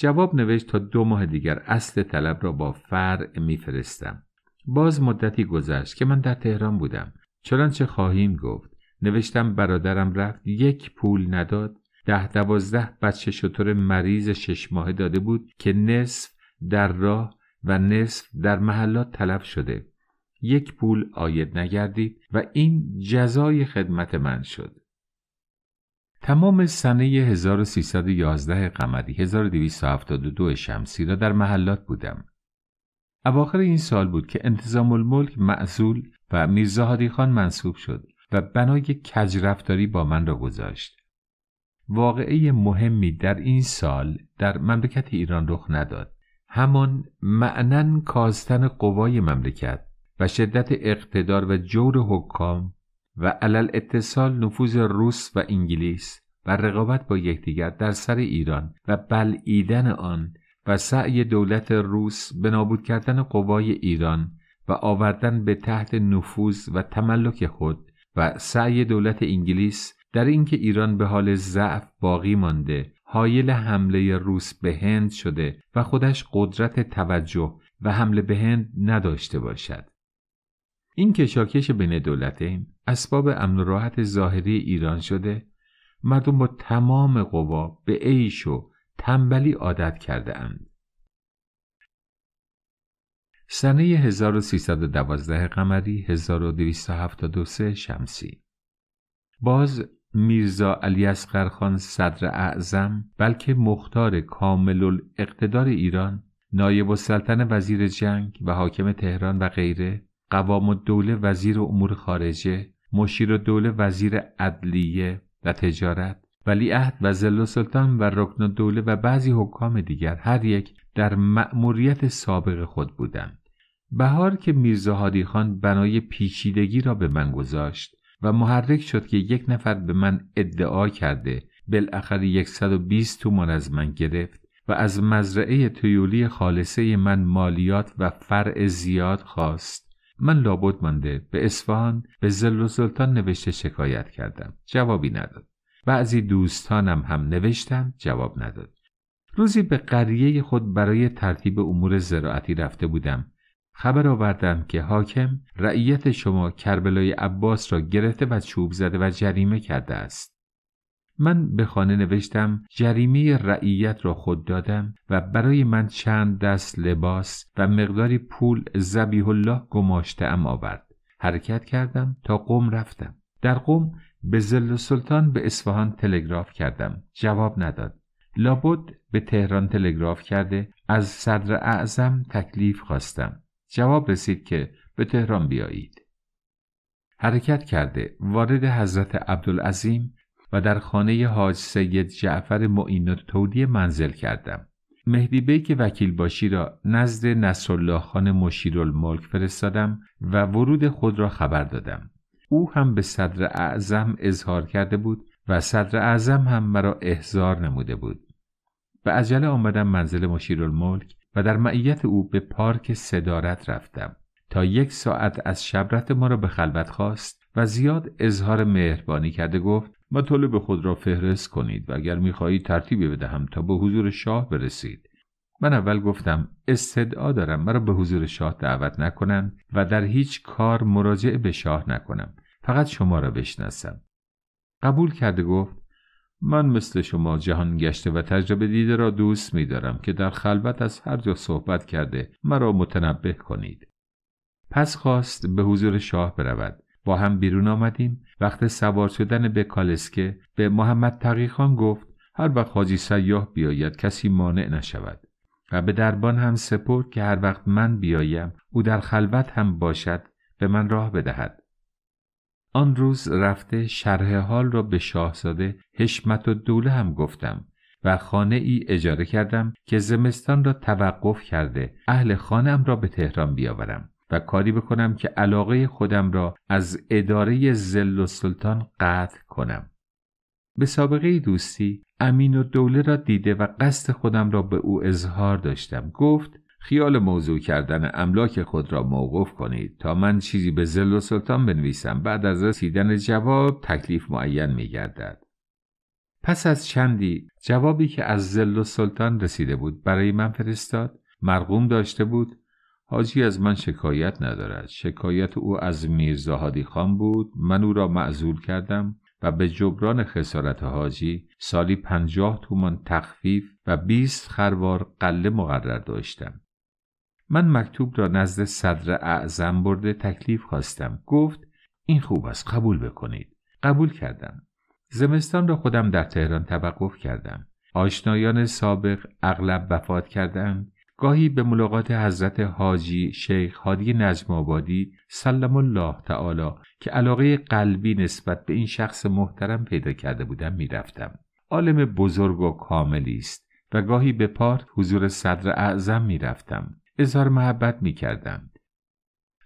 جواب نوشت تا دو ماه دیگر اصل طلب را با فرع میفرستم باز مدتی گذشت که من در تهران بودم چنانچه خواهیم گفت نوشتم برادرم رفت یک پول نداد ده دوازده بچه شطور مریض شش ماهه داده بود که نصف در راه و نصف در محلات تلف شده یک پول آید نگردید و این جزای خدمت من شد تمام سنه 1311 قمری 1272 شمسی را در محلات بودم اواخر این سال بود که انتظام الملک معصول و میرزا هادی خان منصوب شد و بنای کجرفتاری با من را گذاشت واقعه مهمی در این سال در مملکت ایران رخ نداد همان معنا کاستن قوای مملکت و شدت اقتدار و جور حکام و علل اتصال نفوذ روس و انگلیس و رقابت با یکدیگر در سر ایران و بلعیدن آن و سعی دولت روس به نابود کردن قوای ایران و آوردن به تحت نفوذ و تملک خود و سعی دولت انگلیس در اینکه ایران به حال ضعف باقی مانده حایل حمله روس به هند شده و خودش قدرت توجه و حمله به هند نداشته باشد این کشاکش بین دولتین اسباب امن و راحت ظاهری ایران شده مردم با تمام قوا به عیش و تنبلی عادت کرده اند. سنه 1312 قمری 1273 شمسی باز میرزا علی اصغر خان صدر اعظم بلکه مختار کامل اقتدار ایران نایب السلطنه وزیر جنگ و حاکم تهران و غیره قوام الدوله وزیر امور خارجه مشیر الدوله وزیر عدلیه و تجارت ولیعهد و زل سلطان و رکن دوله و بعضی حکام دیگر هر یک در مأموریت سابق خود بودند بهار که میرزا هادی خان بنای پیچیدگی را به من گذاشت و محرک شد که یک نفر به من ادعا کرده بالاخره 120 تومان از من گرفت و از مزرعه تیولی خالصه من مالیات و فرع زیاد خواست من لابد مانده به اصفهان به زل و سلطان نوشته شکایت کردم جوابی نداد بعضی دوستانم هم نوشتم جواب نداد روزی به قریه خود برای ترتیب امور زراعتی رفته بودم خبر آوردم که حاکم رعیت شما کربلای عباس را گرفته و چوب زده و جریمه کرده است من به خانه نوشتم جریمه رعیت را خود دادم و برای من چند دست لباس و مقداری پول زبیح الله گماشته ام آورد حرکت کردم تا قوم رفتم در قوم به زل سلطان به اسفهان تلگراف کردم جواب نداد لابد به تهران تلگراف کرده از صدر اعظم تکلیف خواستم جواب رسید که به تهران بیایید حرکت کرده وارد حضرت عبدالعظیم و در خانه حاج سید جعفر معین تودی منزل کردم مهدی بی که وکیل باشی را نزد نصرالله خان مشیرالملک فرستادم و ورود خود را خبر دادم او هم به صدر اعظم اظهار کرده بود و صدر اعظم هم مرا احضار نموده بود به عجله آمدم منزل مشیرالملک و در معیت او به پارک صدارت رفتم تا یک ساعت از شبرت ما را به خلوت خواست و زیاد اظهار مهربانی کرده گفت مطالب خود را فهرست کنید و اگر میخواهید ترتیبی بدهم تا به حضور شاه برسید من اول گفتم استدعا دارم مرا به حضور شاه دعوت نکنم و در هیچ کار مراجعه به شاه نکنم فقط شما را بشناسم قبول کرده گفت من مثل شما جهان گشته و تجربه دیده را دوست می دارم که در خلوت از هر جا صحبت کرده مرا متنبه کنید. پس خواست به حضور شاه برود. با هم بیرون آمدیم وقت سوار شدن به کالسکه به محمد تقیخان گفت هر وقت حاجی سیاه بیاید کسی مانع نشود و به دربان هم سپرد که هر وقت من بیایم او در خلوت هم باشد به من راه بدهد آن روز رفته شرح حال را به شاهزاده حشمت و دوله هم گفتم و خانه ای اجاره کردم که زمستان را توقف کرده اهل خانم را به تهران بیاورم و کاری بکنم که علاقه خودم را از اداره زل و سلطان قطع کنم به سابقه دوستی امین و دوله را دیده و قصد خودم را به او اظهار داشتم گفت خیال موضوع کردن املاک خود را موقف کنید تا من چیزی به زل و سلطان بنویسم بعد از رسیدن جواب تکلیف معین می گردد. پس از چندی جوابی که از زل و سلطان رسیده بود برای من فرستاد مرغوم داشته بود حاجی از من شکایت ندارد شکایت او از میرزاهادی خان بود من او را معذول کردم و به جبران خسارت حاجی سالی پنجاه تومان تخفیف و بیست خروار قله مقرر داشتم من مکتوب را نزد صدر اعظم برده تکلیف خواستم گفت این خوب است قبول بکنید قبول کردم زمستان را خودم در تهران توقف کردم آشنایان سابق اغلب وفات کردند گاهی به ملاقات حضرت حاجی شیخ حادی نجم آبادی سلم الله تعالی که علاقه قلبی نسبت به این شخص محترم پیدا کرده بودم میرفتم عالم بزرگ و کاملی است و گاهی به پارک حضور صدر اعظم میرفتم اظهار محبت می کردند.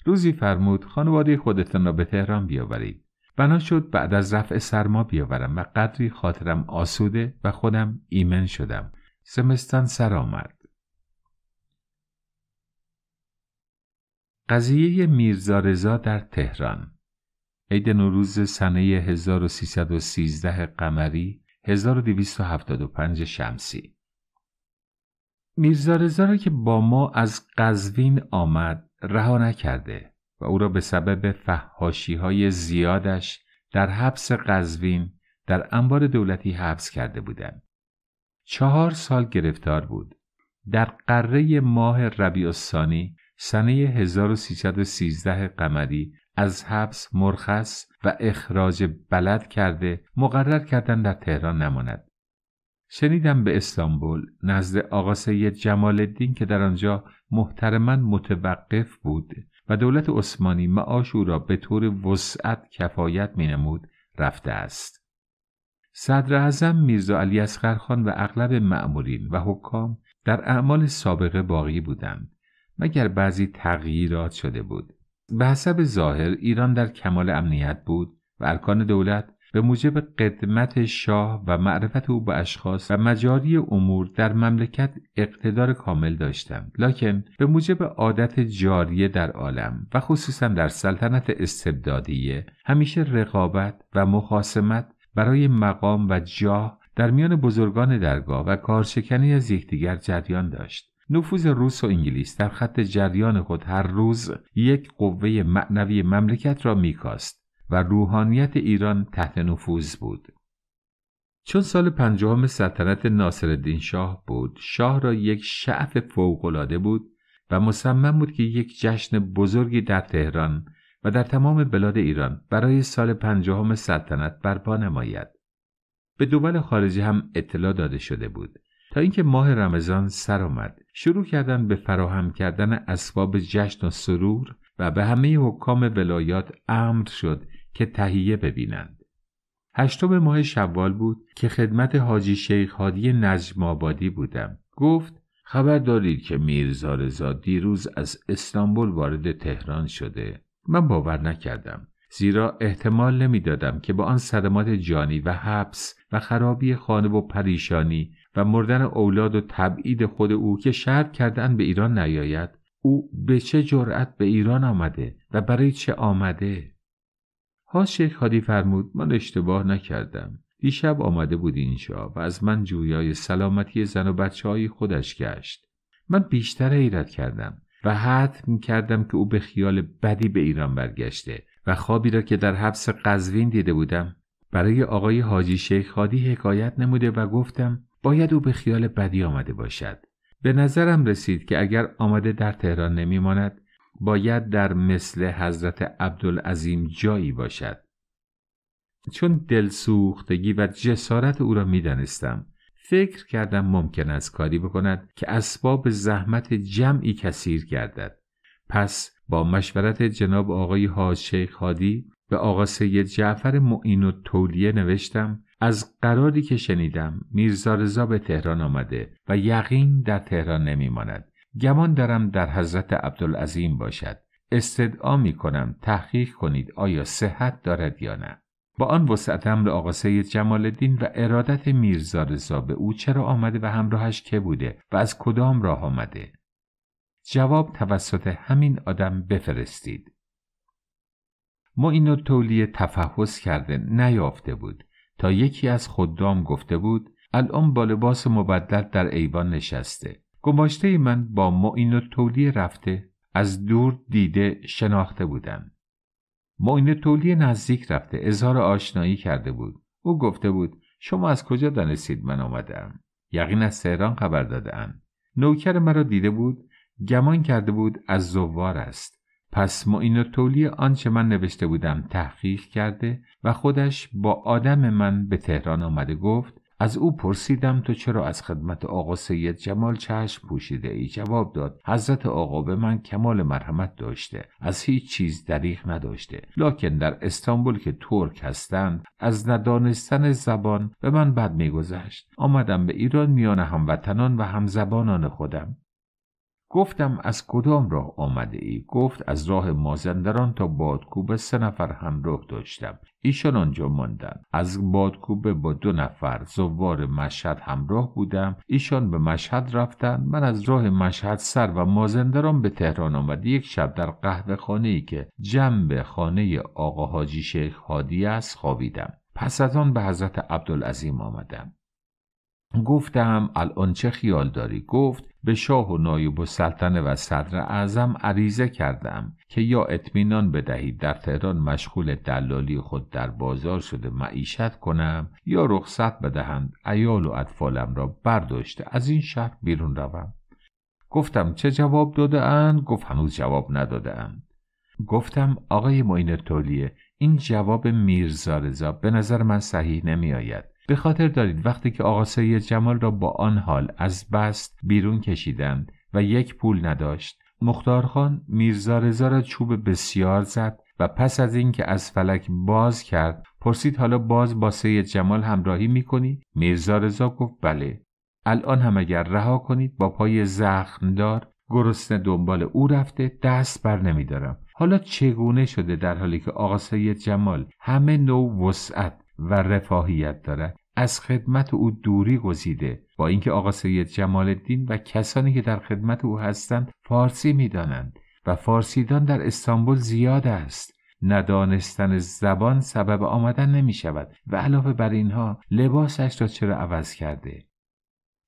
روزی فرمود خانواده خودتان را به تهران بیاورید. بنا شد بعد از رفع سرما بیاورم و قدری خاطرم آسوده و خودم ایمن شدم. سمستان سر آمد. قضیه میرزا رضا در تهران عید نوروز سنه 1313 قمری 1275 شمسی میرزا را که با ما از قزوین آمد رها نکرده و او را به سبب فهاشی های زیادش در حبس قزوین در انبار دولتی حبس کرده بودند. چهار سال گرفتار بود. در قره ماه ربیع الثانی سنه 1313 قمری از حبس مرخص و اخراج بلد کرده مقرر کردن در تهران نماند شنیدم به استانبول نزد آقا سید جمال الدین که در آنجا محترما متوقف بود و دولت عثمانی معاش او را به طور وسعت کفایت مینمود رفته است. صدر اعظم میرزا علی و اغلب مأمورین و حکام در اعمال سابقه باقی بودند مگر بعضی تغییرات شده بود. به حسب ظاهر ایران در کمال امنیت بود و ارکان دولت به موجب قدمت شاه و معرفت او به اشخاص و مجاری امور در مملکت اقتدار کامل داشتم لکن به موجب عادت جاریه در عالم و خصوصا در سلطنت استبدادیه همیشه رقابت و مخاسمت برای مقام و جاه در میان بزرگان درگاه و کارشکنی از یکدیگر جریان داشت نفوذ روس و انگلیس در خط جریان خود هر روز یک قوه معنوی مملکت را میکاست و روحانیت ایران تحت نفوذ بود. چون سال پنجم سلطنت ناصرالدین شاه بود، شاه را یک شعف فوق‌العاده بود و مصمم بود که یک جشن بزرگی در تهران و در تمام بلاد ایران برای سال پنجاهم سلطنت برپا نماید. به دوبل خارجی هم اطلاع داده شده بود تا اینکه ماه رمضان سر آمد شروع کردن به فراهم کردن اسباب جشن و سرور و به همه حکام ولایات امر شد که تهیه ببینند. هشتم ماه شوال بود که خدمت حاجی شیخ هادی نجم آبادی بودم. گفت خبر دارید که میرزا رضا دیروز از استانبول وارد تهران شده. من باور نکردم. زیرا احتمال نمیدادم که با آن صدمات جانی و حبس و خرابی خانه و پریشانی و مردن اولاد و تبعید خود او که شرط کردن به ایران نیاید او به چه جرأت به ایران آمده و برای چه آمده حاج شیخ هادی فرمود من اشتباه نکردم دیشب آمده بود اینجا و از من جویای سلامتی زن و بچه های خودش گشت من بیشتر حیرت کردم و حد می کردم که او به خیال بدی به ایران برگشته و خوابی را که در حبس قزوین دیده بودم برای آقای حاجی شیخ خادی حکایت نموده و گفتم باید او به خیال بدی آمده باشد به نظرم رسید که اگر آمده در تهران نمیماند باید در مثل حضرت عبدالعظیم جایی باشد چون دلسوختگی و جسارت او را میدانستم فکر کردم ممکن است کاری بکند که اسباب زحمت جمعی کثیر گردد پس با مشورت جناب آقای حاج شیخ هادی به آقا سید جعفر معین و تولیه نوشتم از قراری که شنیدم میرزا رضا به تهران آمده و یقین در تهران نمیماند گمان دارم در حضرت عبدالعظیم باشد استدعا می کنم تحقیق کنید آیا صحت دارد یا نه با آن وسعت امر آقا سید جمال الدین و ارادت میرزا رضا به او چرا آمده و همراهش که بوده و از کدام راه آمده جواب توسط همین آدم بفرستید ما اینو تولیه تفحص کرده نیافته بود تا یکی از خدام گفته بود الان با لباس مبدل در ایوان نشسته گماشته من با معین تولی رفته از دور دیده شناخته بودم معین تولی نزدیک رفته اظهار آشنایی کرده بود او گفته بود شما از کجا دانستید من آمدم یقین از سهران خبر دادهاند نوکر مرا دیده بود گمان کرده بود از زوار است پس معین تولی آنچه من نوشته بودم تحقیق کرده و خودش با آدم من به تهران آمده گفت از او پرسیدم تو چرا از خدمت آقا سید جمال چشم پوشیده ای جواب داد حضرت آقا به من کمال مرحمت داشته از هیچ چیز دریغ نداشته لکن در استانبول که ترک هستند از ندانستن زبان به من بد میگذشت آمدم به ایران میان هموطنان و همزبانان خودم گفتم از کدام راه آمده ای؟ گفت از راه مازندران تا بادکوبه سه نفر همراه داشتم ایشان آنجا ماندند از بادکوبه با دو نفر زوار مشهد همراه بودم ایشان به مشهد رفتند من از راه مشهد سر و مازندران به تهران آمد یک شب در قهوه خانه ای که جنب خانه آقا حاجی شیخ هادی است خوابیدم پس از آن به حضرت عبدالعظیم آمدم گفتم الان چه خیال داری گفت به شاه و نایب و سلطنه و صدر اعظم عریضه کردم که یا اطمینان بدهید در تهران مشغول دلالی خود در بازار شده معیشت کنم یا رخصت بدهند ایال و اطفالم را برداشته از این شهر بیرون روم گفتم چه جواب داده اند؟ گفت هنوز جواب نداده اند. گفتم آقای معین تولیه این جواب میرزا رضا به نظر من صحیح نمی آید. به خاطر دارید وقتی که آقا سید جمال را با آن حال از بست بیرون کشیدند و یک پول نداشت مختارخان میرزا رضا را چوب بسیار زد و پس از اینکه از فلک باز کرد پرسید حالا باز با سید جمال همراهی میکنی میرزا رضا گفت بله الان هم اگر رها کنید با پای زخمدار گرسنه دنبال او رفته دست بر نمیدارم حالا چگونه شده در حالی که آقا سید جمال همه نوع وسعت و رفاهیت دارد از خدمت او دوری گزیده با اینکه آقا سید جمال الدین و کسانی که در خدمت او هستند فارسی میدانند و فارسیدان در استانبول زیاد است ندانستن زبان سبب آمدن نمی شود و علاوه بر اینها لباسش را چرا عوض کرده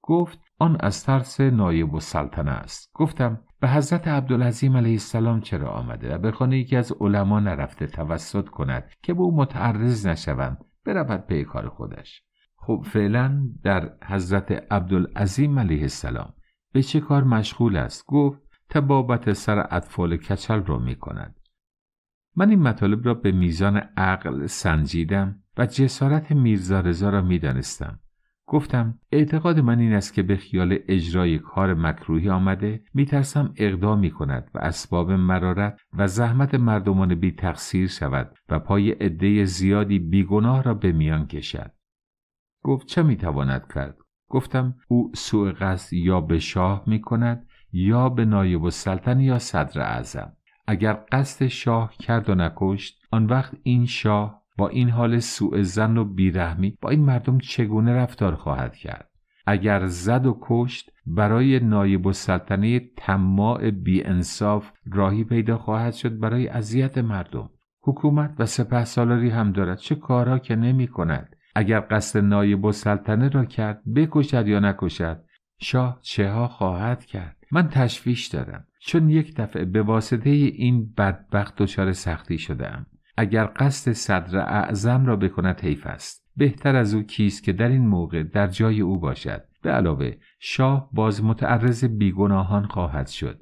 گفت آن از ترس نایب و سلطنه است گفتم به حضرت عبدالعظیم علیه السلام چرا آمده و به خانه یکی از علما نرفته توسط کند که به او متعرض نشوند برود پی خودش خب فعلا در حضرت عبدالعظیم علیه السلام به چه کار مشغول است گفت تبابت سر اطفال کچل را می کند من این مطالب را به میزان عقل سنجیدم و جسارت میرزا رضا را میدانستم گفتم اعتقاد من این است که به خیال اجرای کار مکروهی آمده میترسم اقدامی کند و اسباب مرارت و زحمت مردمان بی تقصیر شود و پای عده زیادی بیگناه را به میان کشد گفت چه میتواند کرد گفتم او سوء قصد یا به شاه می کند یا به نایب السلطن یا صدر اعظم اگر قصد شاه کرد و نکشت آن وقت این شاه با این حال سوء زن و بیرحمی با این مردم چگونه رفتار خواهد کرد اگر زد و کشت برای نایب السلطنه تماع بیانصاف راهی پیدا خواهد شد برای اذیت مردم حکومت و سپه سالاری هم دارد چه کارها که نمی کند اگر قصد نایب سلطنه را کرد بکشد یا نکشد شاه چه ها خواهد کرد من تشویش دارم چون یک دفعه به واسطه این بدبخت دچار سختی ام. اگر قصد صدر اعظم را بکند حیف است بهتر از او کیست که در این موقع در جای او باشد به علاوه شاه باز متعرض بیگناهان خواهد شد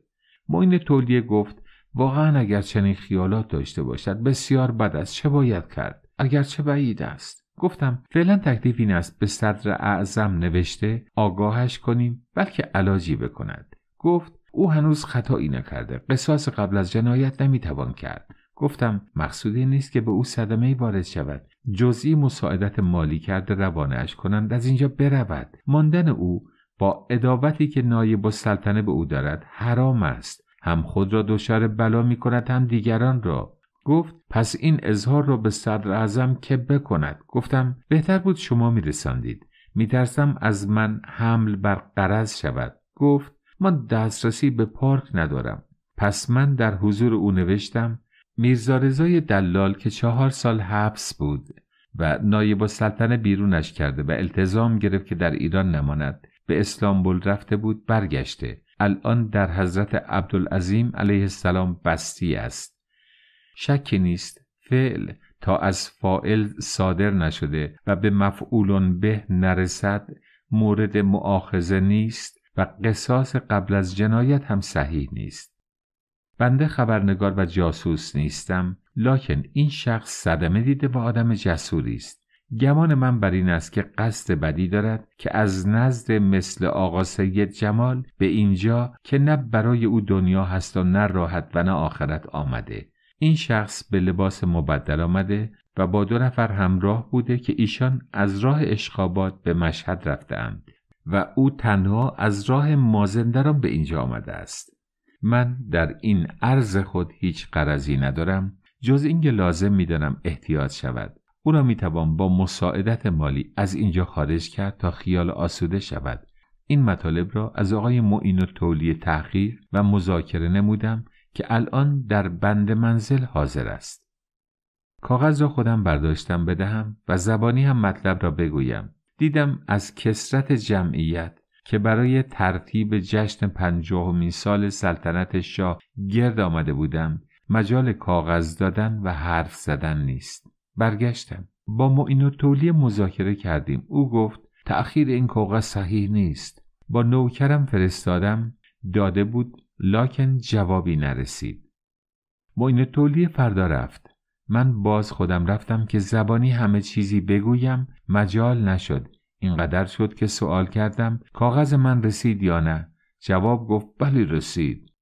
موین تولیه گفت واقعا اگر چنین خیالات داشته باشد بسیار بد است چه باید کرد چه بعید است گفتم فعلا تکلیف این است به صدر اعظم نوشته آگاهش کنیم بلکه علاجی بکند گفت او هنوز خطایی نکرده قصاص قبل از جنایت نمیتوان کرد گفتم مقصودی نیست که به او صدمه وارد شود جزئی مساعدت مالی کرده روانهاش کنند از اینجا برود ماندن او با اداوتی که نایب و سلطنه به او دارد حرام است هم خود را دچار بلا می کند هم دیگران را گفت پس این اظهار را به صدر اعظم که بکند گفتم بهتر بود شما میرساندید میترسم از من حمل بر قرض شود گفت من دسترسی به پارک ندارم پس من در حضور او نوشتم میرزارزای دلال که چهار سال حبس بود و نایب السلطنه بیرونش کرده و التزام گرفت که در ایران نماند به استانبول رفته بود برگشته الان در حضرت عبدالعظیم علیه السلام بستی است شکی نیست فعل تا از فائل صادر نشده و به مفعولون به نرسد مورد معاخزه نیست و قصاص قبل از جنایت هم صحیح نیست بنده خبرنگار و جاسوس نیستم لکن این شخص صدمه دیده و آدم جسوری است گمان من بر این است که قصد بدی دارد که از نزد مثل آقا سید جمال به اینجا که نه برای او دنیا هست و نه راحت و نه آخرت آمده این شخص به لباس مبدل آمده و با دو نفر همراه بوده که ایشان از راه اشخابات به مشهد رفتهاند و او تنها از راه مازندران به اینجا آمده است من در این عرض خود هیچ قرضی ندارم جز اینکه لازم میدانم احتیاط شود او را میتوان با مساعدت مالی از اینجا خارج کرد تا خیال آسوده شود این مطالب را از آقای معین و تولی تحقیر و مذاکره نمودم که الان در بند منزل حاضر است. کاغذ را خودم برداشتم بدهم و زبانی هم مطلب را بگویم. دیدم از کسرت جمعیت که برای ترتیب جشن پنجاهمین سال سلطنت شاه گرد آمده بودم مجال کاغذ دادن و حرف زدن نیست برگشتم با معین طولی مذاکره کردیم او گفت تأخیر این کاغذ صحیح نیست با نوکرم فرستادم داده بود لاکن جوابی نرسید. این تولی فردا رفت. من باز خودم رفتم که زبانی همه چیزی بگویم مجال نشد. اینقدر شد که سوال کردم کاغذ من رسید یا نه؟ جواب گفت بلی رسید.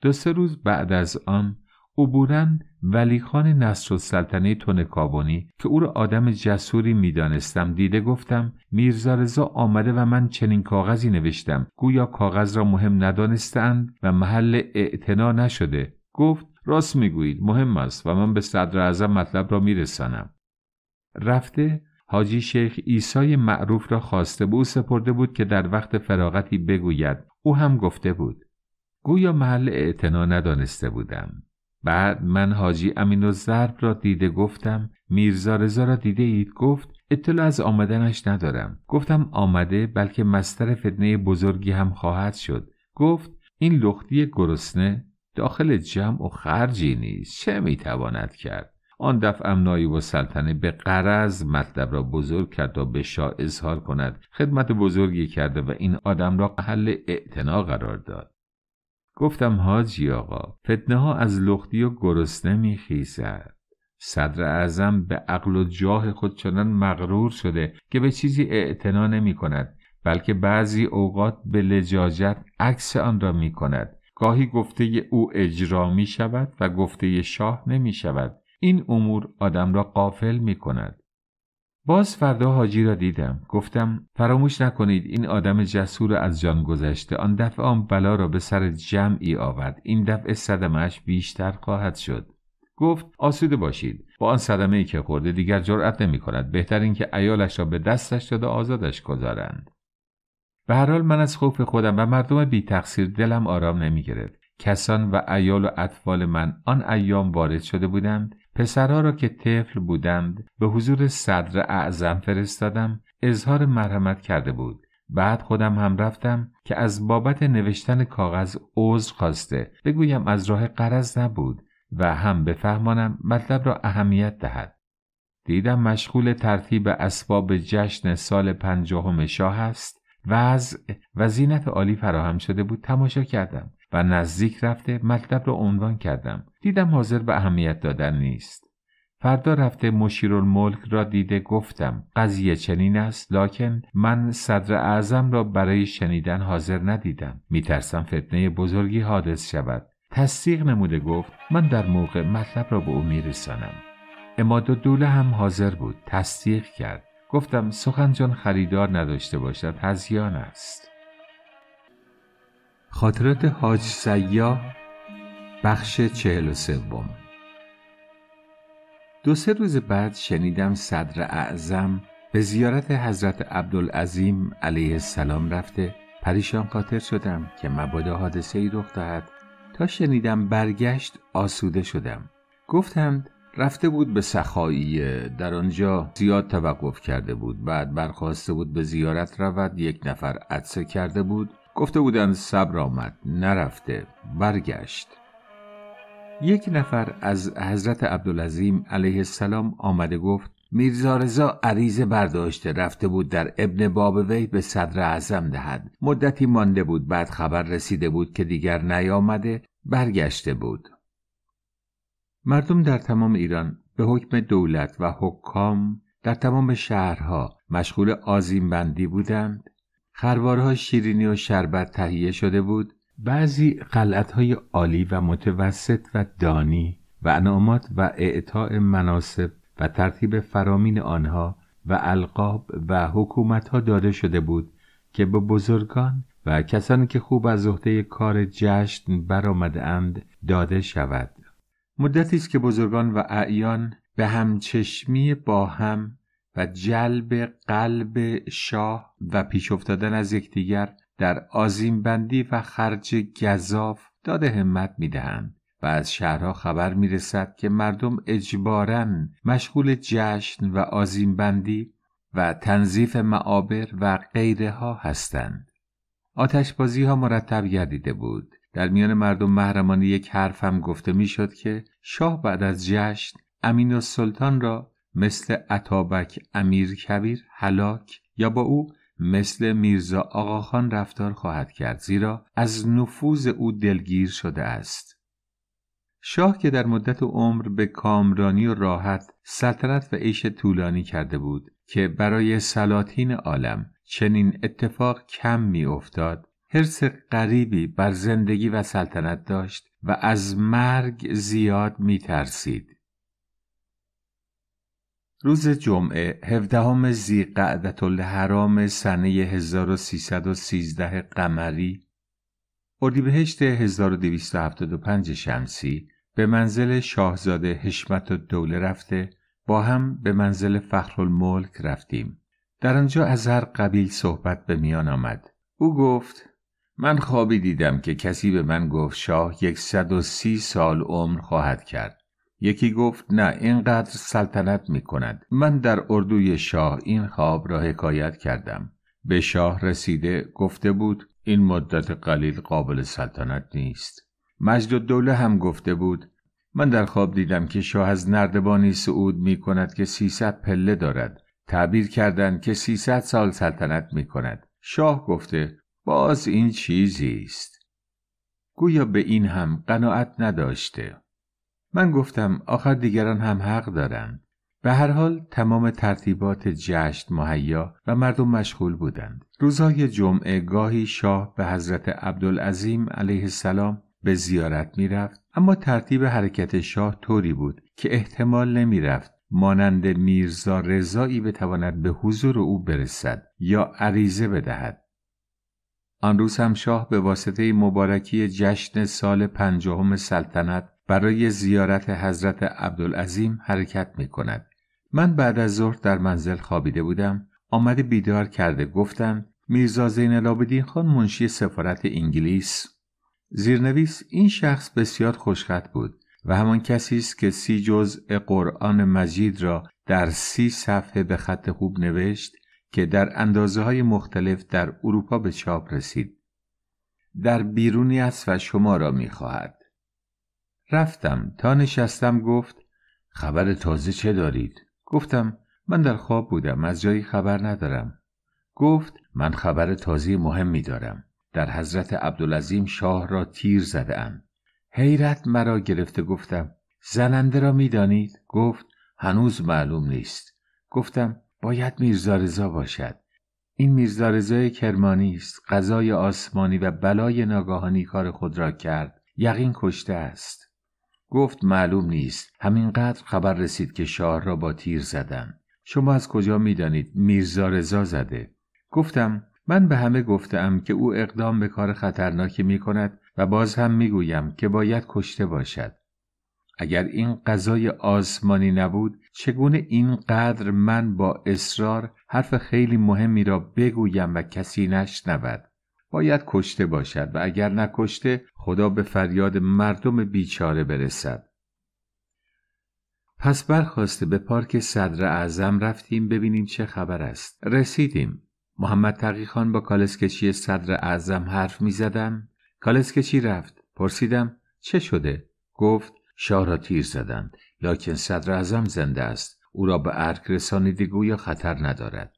دو سه روز بعد از آن عبورن ولیخان نصر سلطنه کابونی که او را آدم جسوری دانستم دیده گفتم میرزا آمده و من چنین کاغذی نوشتم گویا کاغذ را مهم ندانستند و محل اعتنا نشده گفت راست میگویید مهم است و من به صدر اعظم مطلب را میرسانم رفته حاجی شیخ ایسای معروف را خواسته به او سپرده بود که در وقت فراغتی بگوید او هم گفته بود گویا محل اعتنا ندانسته بودم بعد من حاجی امین و زرب را دیده گفتم میرزا رزا را دیده اید گفت اطلاع از آمدنش ندارم گفتم آمده بلکه مستر فتنه بزرگی هم خواهد شد گفت این لختی گرسنه داخل جمع و خرجی نیست چه میتواند کرد آن دفعم امنایی و سلطنه به قرض مطلب را بزرگ کرد و به شاه اظهار کند خدمت بزرگی کرده و این آدم را محل اعتنا قرار داد گفتم حاجی آقا فتنه ها از لختی و گرسنه خیزد. صدر اعظم به عقل و جاه خود چنان مغرور شده که به چیزی اعتنا نمی کند بلکه بعضی اوقات به لجاجت عکس آن را می کند گاهی گفته او اجرا می شود و گفته شاه نمی شود این امور آدم را قافل می کند باز فردا حاجی را دیدم گفتم فراموش نکنید این آدم جسور از جان گذشته آن دفعه آن بلا را به سر جمعی آورد این دفعه صدمش بیشتر خواهد شد گفت آسوده باشید با آن صدمه ای که خورده دیگر جرأت نمی کند بهتر که ایالش را به دستش داده آزادش گذارند به هر حال من از خوف خودم و مردم بی تقصیر دلم آرام نمی گرفت کسان و ایال و اطفال من آن ایام وارد شده بودم. پسرها را که طفل بودند به حضور صدر اعظم فرستادم اظهار مرحمت کرده بود بعد خودم هم رفتم که از بابت نوشتن کاغذ عذر خواسته بگویم از راه قرض نبود و هم بفهمانم مطلب را اهمیت دهد دیدم مشغول ترتیب اسباب جشن سال پنجاهم شاه است وضع و زینت عالی فراهم شده بود تماشا کردم و نزدیک رفته مطلب را عنوان کردم دیدم حاضر به اهمیت دادن نیست فردا رفته مشیرالملک را دیده گفتم قضیه چنین است لکن من صدر اعظم را برای شنیدن حاضر ندیدم میترسم فتنه بزرگی حادث شود تصدیق نموده گفت من در موقع مطلب را به او میرسانم اماد و دوله هم حاضر بود تصدیق کرد گفتم سخن جان خریدار نداشته باشد هزیان است خاطرات حاج سیا بخش چهل و سوم دو سه روز بعد شنیدم صدر اعظم به زیارت حضرت عبدالعظیم علیه السلام رفته پریشان خاطر شدم که مبادا حادثه ای رخ دهد تا شنیدم برگشت آسوده شدم گفتند رفته بود به سخایی در آنجا زیاد توقف کرده بود بعد برخواسته بود به زیارت رود یک نفر عدسه کرده بود گفته بودند صبر آمد نرفته برگشت یک نفر از حضرت عبدالعظیم علیه السلام آمده گفت میرزا رضا عریضه برداشته رفته بود در ابن بابوی به صدر اعظم دهد مدتی مانده بود بعد خبر رسیده بود که دیگر نیامده برگشته بود مردم در تمام ایران به حکم دولت و حکام در تمام شهرها مشغول آزیم بندی بودند خروارها شیرینی و شربت تهیه شده بود بعضی های عالی و متوسط و دانی و انعامات و اعطاء مناسب و ترتیب فرامین آنها و القاب و حکومتها داده شده بود که به بزرگان و کسانی که خوب از عهده کار جشن برآمدهاند داده شود مدتی است که بزرگان و اعیان به همچشمی با هم و جلب قلب شاه و پیش افتادن از یکدیگر در آزیم بندی و خرج گذاف داد همت میدهند و از شهرها خبر میرسد که مردم اجبارا مشغول جشن و آزیم بندی و تنظیف معابر و غیره ها هستند آتشبازی ها مرتب گردیده بود در میان مردم محرمانه یک حرف هم گفته میشد که شاه بعد از جشن امین السلطان را مثل عطابک امیر کبیر هلاک یا با او مثل میرزا آقاخان رفتار خواهد کرد زیرا از نفوذ او دلگیر شده است شاه که در مدت عمر به کامرانی و راحت سلطنت و عیش طولانی کرده بود که برای سلاطین عالم چنین اتفاق کم می افتاد حرس غریبی بر زندگی و سلطنت داشت و از مرگ زیاد می ترسید روز جمعه 17 زی قعدت الحرام سنه 1313 قمری اردیبهشت 1275 شمسی به منزل شاهزاده حشمت و دوله رفته با هم به منزل فخرالملک رفتیم در آنجا از هر قبیل صحبت به میان آمد او گفت من خوابی دیدم که کسی به من گفت شاه 130 سال عمر خواهد کرد یکی گفت نه اینقدر سلطنت می کند. من در اردوی شاه این خواب را حکایت کردم. به شاه رسیده گفته بود این مدت قلیل قابل سلطنت نیست. مجد دوله هم گفته بود من در خواب دیدم که شاه از نردبانی سعود می کند که 300 پله دارد. تعبیر کردند که 300 سال سلطنت می کند. شاه گفته باز این چیزی است. گویا به این هم قناعت نداشته. من گفتم آخر دیگران هم حق دارند به هر حال تمام ترتیبات جشن مهیا و مردم مشغول بودند روزهای جمعه گاهی شاه به حضرت عبدالعظیم علیه السلام به زیارت رفت اما ترتیب حرکت شاه طوری بود که احتمال رفت مانند میرزا رضایی بتواند به حضور او برسد یا عریضه بدهد آن روز هم شاه به واسطه مبارکی جشن سال پنجاهم سلطنت برای زیارت حضرت عبدالعظیم حرکت می کند. من بعد از ظهر در منزل خوابیده بودم آمده بیدار کرده گفتم میرزا زین العابدین خان منشی سفارت انگلیس زیرنویس این شخص بسیار خوشخط بود و همان کسی است که سی جزء قرآن مجید را در سی صفحه به خط خوب نوشت که در اندازه های مختلف در اروپا به چاپ رسید در بیرونی است و شما را میخواهد رفتم تا نشستم گفت خبر تازه چه دارید گفتم من در خواب بودم از جایی خبر ندارم گفت من خبر تازه مهمی دارم در حضرت عبدالعظیم شاه را تیر زده ام حیرت مرا گرفته گفتم زننده را میدانید گفت هنوز معلوم نیست گفتم باید میرزا باشد این میرزا رضای کرمانی است غذای آسمانی و بلای ناگاهانی کار خود را کرد یقین کشته است گفت معلوم نیست همینقدر خبر رسید که شاه را با تیر زدن. شما از کجا میدانید میرزا رضا زده گفتم من به همه گفتم که او اقدام به کار خطرناکی می کند و باز هم میگویم که باید کشته باشد اگر این قضای آسمانی نبود چگونه اینقدر من با اصرار حرف خیلی مهمی را بگویم و کسی نشنود باید کشته باشد و اگر نکشته خدا به فریاد مردم بیچاره برسد پس برخواسته به پارک صدر اعظم رفتیم ببینیم چه خبر است رسیدیم محمد تقیخان با کالسکچی صدر اعظم حرف می زدم کالسکچی رفت پرسیدم چه شده گفت شاه را تیر زدند لکن صدر اعظم زنده است او را به ارک دیگو یا خطر ندارد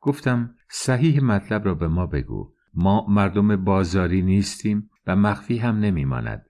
گفتم صحیح مطلب را به ما بگو ما مردم بازاری نیستیم و مخفی هم نمیماند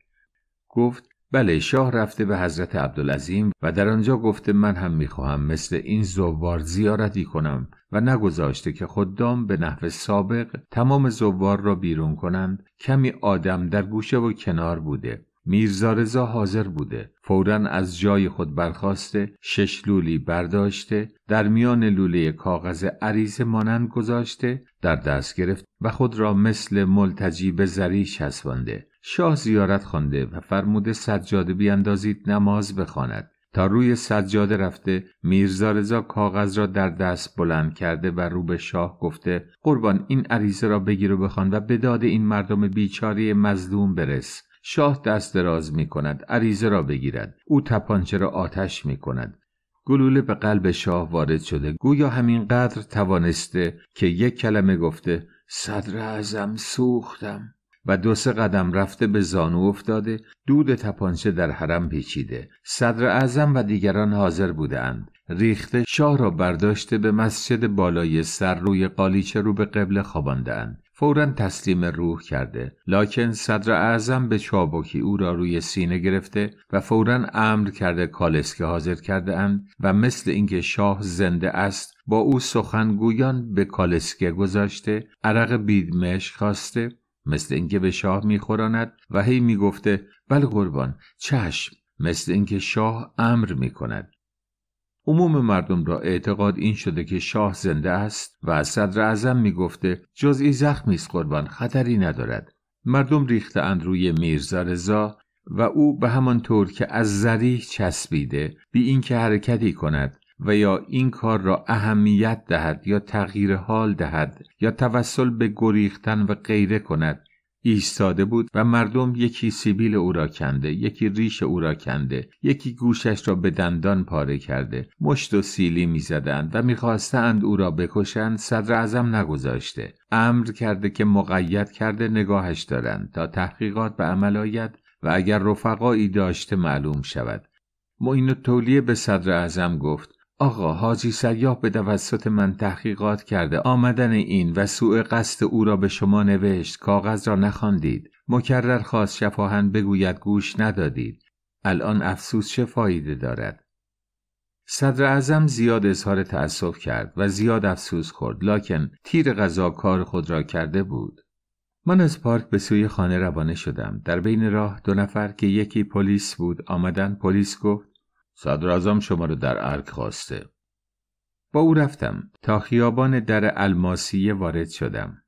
گفت بله شاه رفته به حضرت عبدالعظیم و در آنجا گفته من هم میخواهم مثل این زوار زیارتی کنم و نگذاشته که خدام به نحو سابق تمام زوار را بیرون کنند کمی آدم در گوشه و کنار بوده میرزارزا حاضر بوده فورا از جای خود برخواسته شش لولی برداشته در میان لوله کاغذ عریض مانند گذاشته در دست گرفت و خود را مثل ملتجی به زری چسبانده شاه زیارت خوانده و فرموده سجاده بیاندازید نماز بخواند تا روی سجاده رفته میرزا کاغذ را در دست بلند کرده و رو به شاه گفته قربان این عریضه را بگیر و بخوان و به این مردم بیچاره مظلوم برس شاه دست دراز می کند عریضه را بگیرد او تپانچه را آتش می کند گلوله به قلب شاه وارد شده گویا همین قدر توانسته که یک کلمه گفته صدر ازم سوختم و دو سه قدم رفته به زانو افتاده دود تپانچه در حرم پیچیده صدر اعظم و دیگران حاضر بودند ریخته شاه را برداشته به مسجد بالای سر روی قالیچه رو به قبل خواباندهاند فورا تسلیم روح کرده لاکن صدر اعظم به چابکی او را روی سینه گرفته و فورا امر کرده کالسکه حاضر کرده اند و مثل اینکه شاه زنده است با او سخنگویان به کالسکه گذاشته عرق بیدمش خواسته مثل اینکه به شاه میخوراند و هی میگفته بل قربان چشم مثل اینکه شاه امر میکند. عموم مردم را اعتقاد این شده که شاه زنده است و صدر اعظم می گفته جزئی زخمی است قربان خطری ندارد مردم ریختند روی میرزا رضا و او به همان طور که از زری چسبیده بی اینکه حرکتی کند و یا این کار را اهمیت دهد یا تغییر حال دهد یا توسل به گریختن و غیره کند ایستاده بود و مردم یکی سیبیل او را کنده یکی ریش او را کنده یکی گوشش را به دندان پاره کرده مشت و سیلی میزدند و میخواستند او را بکشند صدر اعظم نگذاشته امر کرده که مقید کرده نگاهش دارند تا تحقیقات به عمل آید و اگر رفقایی داشته معلوم شود معین تولیه به صدر اعظم گفت آقا حاجی سیاه به توسط من تحقیقات کرده آمدن این و سوء قصد او را به شما نوشت کاغذ را نخواندید مکرر خواست شفاهن بگوید گوش ندادید الان افسوس چه فایده دارد صدر اعظم زیاد اظهار تأسف کرد و زیاد افسوس خورد لکن تیر غذا کار خود را کرده بود من از پارک به سوی خانه روانه شدم در بین راه دو نفر که یکی پلیس بود آمدن پلیس گفت صدر شما رو در ارک خواسته با او رفتم تا خیابان در الماسیه وارد شدم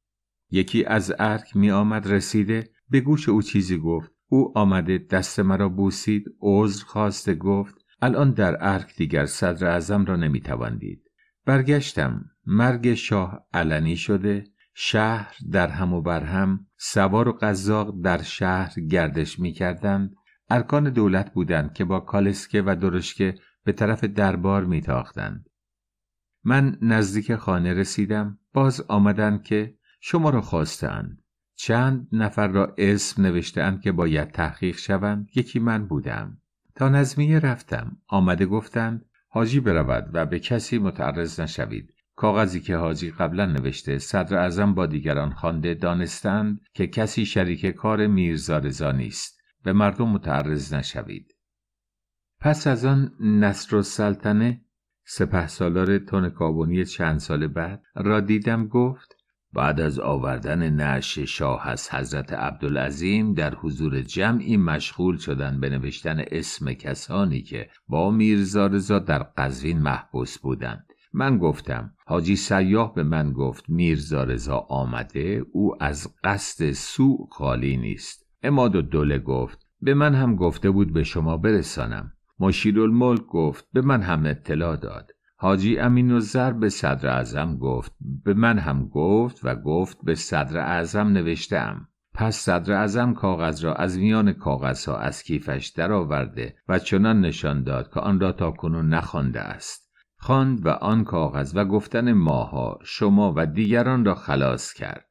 یکی از ارک می آمد رسیده به گوش او چیزی گفت او آمده دست مرا بوسید عذر خواسته گفت الان در ارک دیگر صدر ازم را نمی تواندید برگشتم مرگ شاه علنی شده شهر در هم و برهم سوار و قزاق در شهر گردش می کردند ارکان دولت بودند که با کالسکه و درشکه به طرف دربار میتاختند من نزدیک خانه رسیدم باز آمدند که شما را خواستند چند نفر را اسم نوشتهاند که باید تحقیق شوند یکی من بودم تا نظمیه رفتم آمده گفتند حاجی برود و به کسی متعرض نشوید کاغذی که حاجی قبلا نوشته صدر ازم با دیگران خوانده دانستند که کسی شریک کار میرزا نیست به مردم متعرض نشوید پس از آن نصر سلطنه، سپه سالار تون چند سال بعد را دیدم گفت بعد از آوردن نعش شاه از حضرت عبدالعظیم در حضور جمعی مشغول شدن به نوشتن اسم کسانی که با میرزا در قزوین محبوس بودند من گفتم حاجی سیاه به من گفت میرزا رزا آمده او از قصد سوء خالی نیست اماد و دوله گفت به من هم گفته بود به شما برسانم مشیرالملک گفت به من هم اطلاع داد حاجی امین و به صدر اعظم گفت به من هم گفت و گفت به صدر اعظم نوشتم پس صدر اعظم کاغذ را از میان کاغذها از کیفش درآورده و چنان نشان داد که آن را تا کنون نخوانده است خواند و آن کاغذ و گفتن ماها شما و دیگران را خلاص کرد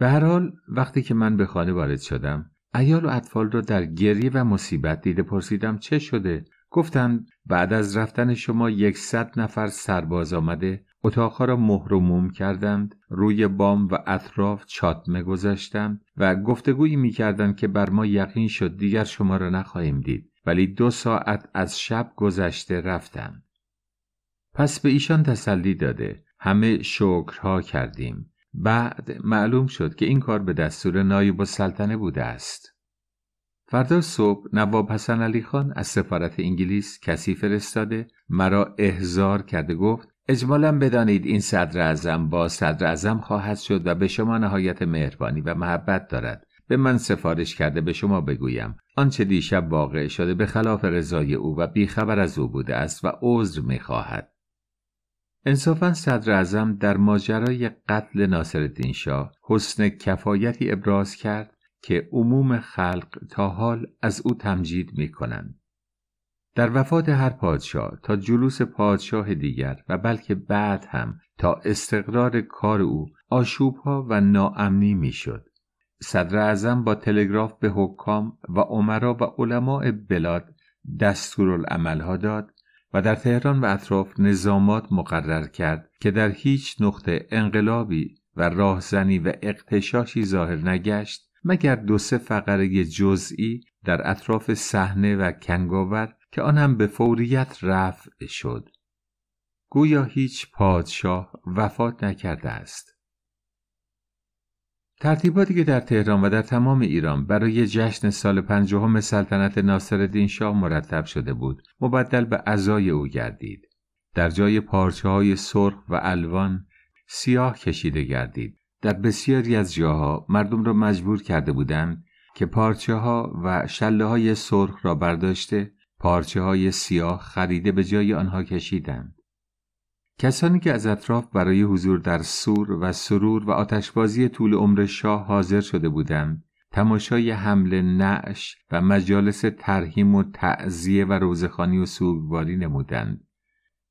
به هر حال وقتی که من به خانه وارد شدم ایال و اطفال را در گریه و مصیبت دیده پرسیدم چه شده گفتند بعد از رفتن شما یکصد نفر سرباز آمده اتاقها را مهر و موم کردند روی بام و اطراف چاتمه گذاشتند و گفتگویی میکردند که بر ما یقین شد دیگر شما را نخواهیم دید ولی دو ساعت از شب گذشته رفتند پس به ایشان تسلی داده همه شکرها کردیم بعد معلوم شد که این کار به دستور نایب سلطنه بوده است فردا صبح نواب حسن علی خان از سفارت انگلیس کسی فرستاده مرا احضار کرده گفت اجمالا بدانید این صدر با صدر اعظم خواهد شد و به شما نهایت مهربانی و محبت دارد به من سفارش کرده به شما بگویم آنچه دیشب واقع شده به خلاف رضای او و بیخبر از او بوده است و عذر خواهد انصافا صدر اعظم در ماجرای قتل ناصرالدین شاه حسن کفایتی ابراز کرد که عموم خلق تا حال از او تمجید می کنند. در وفات هر پادشاه تا جلوس پادشاه دیگر و بلکه بعد هم تا استقرار کار او آشوب ها و ناامنی میشد. صدر اعظم با تلگراف به حکام و عمرا و علماء بلاد دستورالعملها داد و در تهران و اطراف نظامات مقرر کرد که در هیچ نقطه انقلابی و راهزنی و اقتشاشی ظاهر نگشت مگر دو سه فقره جزئی در اطراف صحنه و کنگاور که آن هم به فوریت رفع شد گویا هیچ پادشاه وفات نکرده است ترتیباتی که در تهران و در تمام ایران برای جشن سال پنجاهم سلطنت ناصرالدین شاه مرتب شده بود مبدل به عزای او گردید در جای پارچه های سرخ و الوان سیاه کشیده گردید در بسیاری از جاها مردم را مجبور کرده بودند که پارچه ها و شله های سرخ را برداشته پارچه های سیاه خریده به جای آنها کشیدند کسانی که از اطراف برای حضور در سور و سرور و آتشبازی طول عمر شاه حاضر شده بودند تماشای حمل نعش و مجالس ترهیم و تعزیه و روزخانی و سوگواری نمودند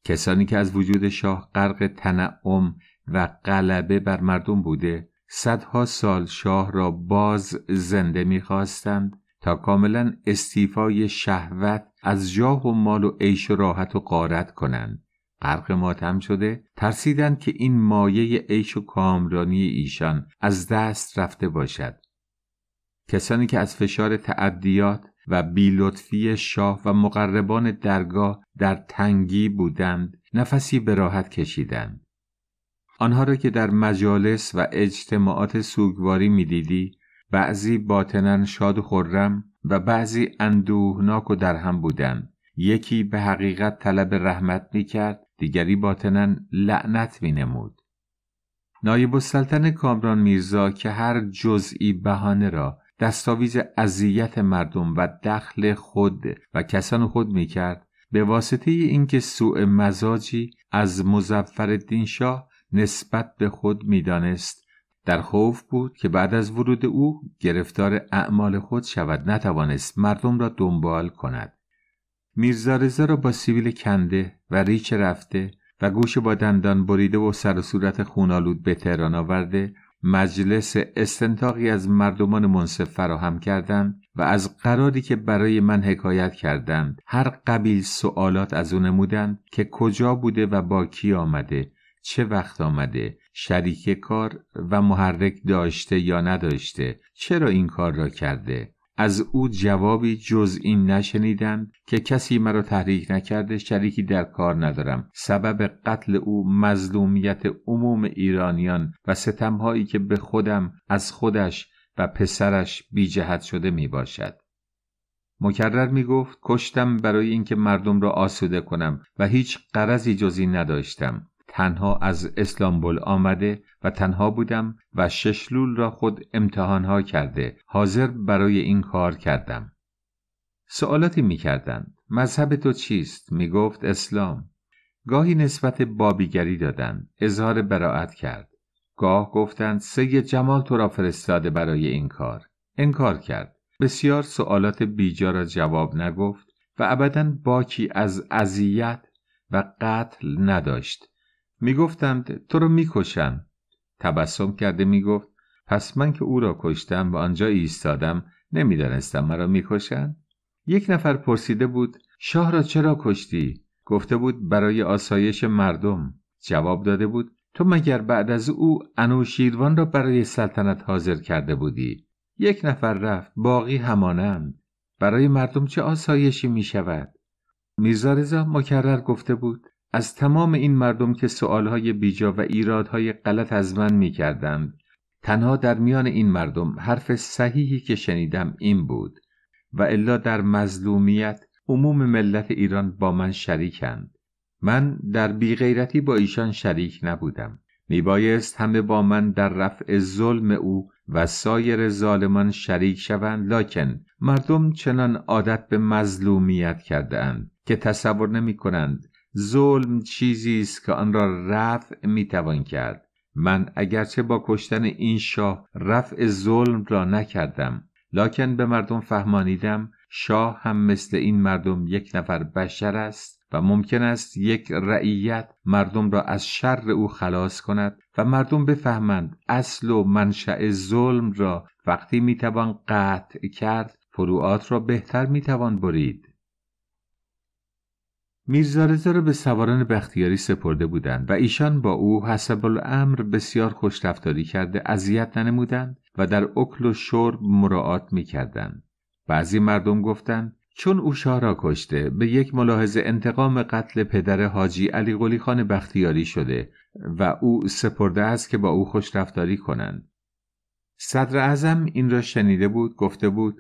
کسانی که از وجود شاه غرق تنعم و غلبه بر مردم بوده صدها سال شاه را باز زنده میخواستند تا کاملا استیفای شهوت از جاه و مال و عیش و راحت و قارت کنند غرق ماتم شده ترسیدند که این مایه عیش و کامرانی ایشان از دست رفته باشد کسانی که از فشار تعدیات و بیلطفی شاه و مقربان درگاه در تنگی بودند نفسی به راحت کشیدند آنها را که در مجالس و اجتماعات سوگواری میدیدی بعضی باطنا شاد و خرم و بعضی اندوهناک و درهم بودند یکی به حقیقت طلب رحمت می دیگری باطنن لعنت می نمود. نایب السلطنه کامران میرزا که هر جزئی بهانه را دستاویز اذیت مردم و دخل خود و کسان خود می کرد به واسطه اینکه سوء مزاجی از مزفر شاه نسبت به خود میدانست در خوف بود که بعد از ورود او گرفتار اعمال خود شود نتوانست مردم را دنبال کند میرزارزا را با سیبیل کنده و ریچ رفته و گوش با دندان بریده و سر و صورت خونالود به تهران آورده مجلس استنتاقی از مردمان منصف فراهم کردند و از قراری که برای من حکایت کردند هر قبیل سوالات از او نمودند که کجا بوده و با کی آمده چه وقت آمده شریک کار و محرک داشته یا نداشته چرا این کار را کرده از او جوابی جز این نشنیدند که کسی مرا تحریک نکرده شریکی در کار ندارم سبب قتل او مظلومیت عموم ایرانیان و ستمهایی که به خودم از خودش و پسرش بی جهت شده می باشد مکرر می گفت کشتم برای اینکه مردم را آسوده کنم و هیچ قرضی جز این نداشتم تنها از اسلامبول آمده و تنها بودم و ششلول را خود امتحانها کرده حاضر برای این کار کردم سوالاتی می مذهب تو چیست؟ می گفت اسلام گاهی نسبت بابیگری دادند اظهار براعت کرد گاه گفتند سی جمال تو را فرستاده برای این کار انکار کرد بسیار سوالات بیجا را جواب نگفت و ابدا باکی از اذیت و قتل نداشت میگفتم تو رو میکشم تبسم کرده میگفت پس من که او را کشتم و آنجا ایستادم نمیدانستم مرا میکشند یک نفر پرسیده بود شاه را چرا کشتی گفته بود برای آسایش مردم جواب داده بود تو مگر بعد از او انوشیروان را برای سلطنت حاضر کرده بودی یک نفر رفت باقی همانند برای مردم چه آسایشی می شود میرزا مکرر گفته بود از تمام این مردم که سؤالهای بیجا و ایرادهای غلط از من می کردند تنها در میان این مردم حرف صحیحی که شنیدم این بود و الا در مظلومیت عموم ملت ایران با من شریکند من در بیغیرتی با ایشان شریک نبودم میبایست همه با من در رفع ظلم او و سایر ظالمان شریک شوند لکن مردم چنان عادت به مظلومیت کردهاند که تصور نمی کنند ظلم چیزی است که آن را رفع میتوان کرد من اگرچه با کشتن این شاه رفع ظلم را نکردم لکن به مردم فهمانیدم شاه هم مثل این مردم یک نفر بشر است و ممکن است یک رعیت مردم را از شر او خلاص کند و مردم بفهمند اصل و منشأ ظلم را وقتی میتوان قطع کرد فروعات را بهتر میتوان برید میرزارزا را به سواران بختیاری سپرده بودند و ایشان با او حسب الامر بسیار خوشرفتاری کرده اذیت ننمودند و در اکل و شرب مراعات میکردند بعضی مردم گفتند چون او شاه را کشته به یک ملاحظه انتقام قتل پدر حاجی علی قلی خان بختیاری شده و او سپرده است که با او خوشرفتاری کنند صدر اعظم این را شنیده بود گفته بود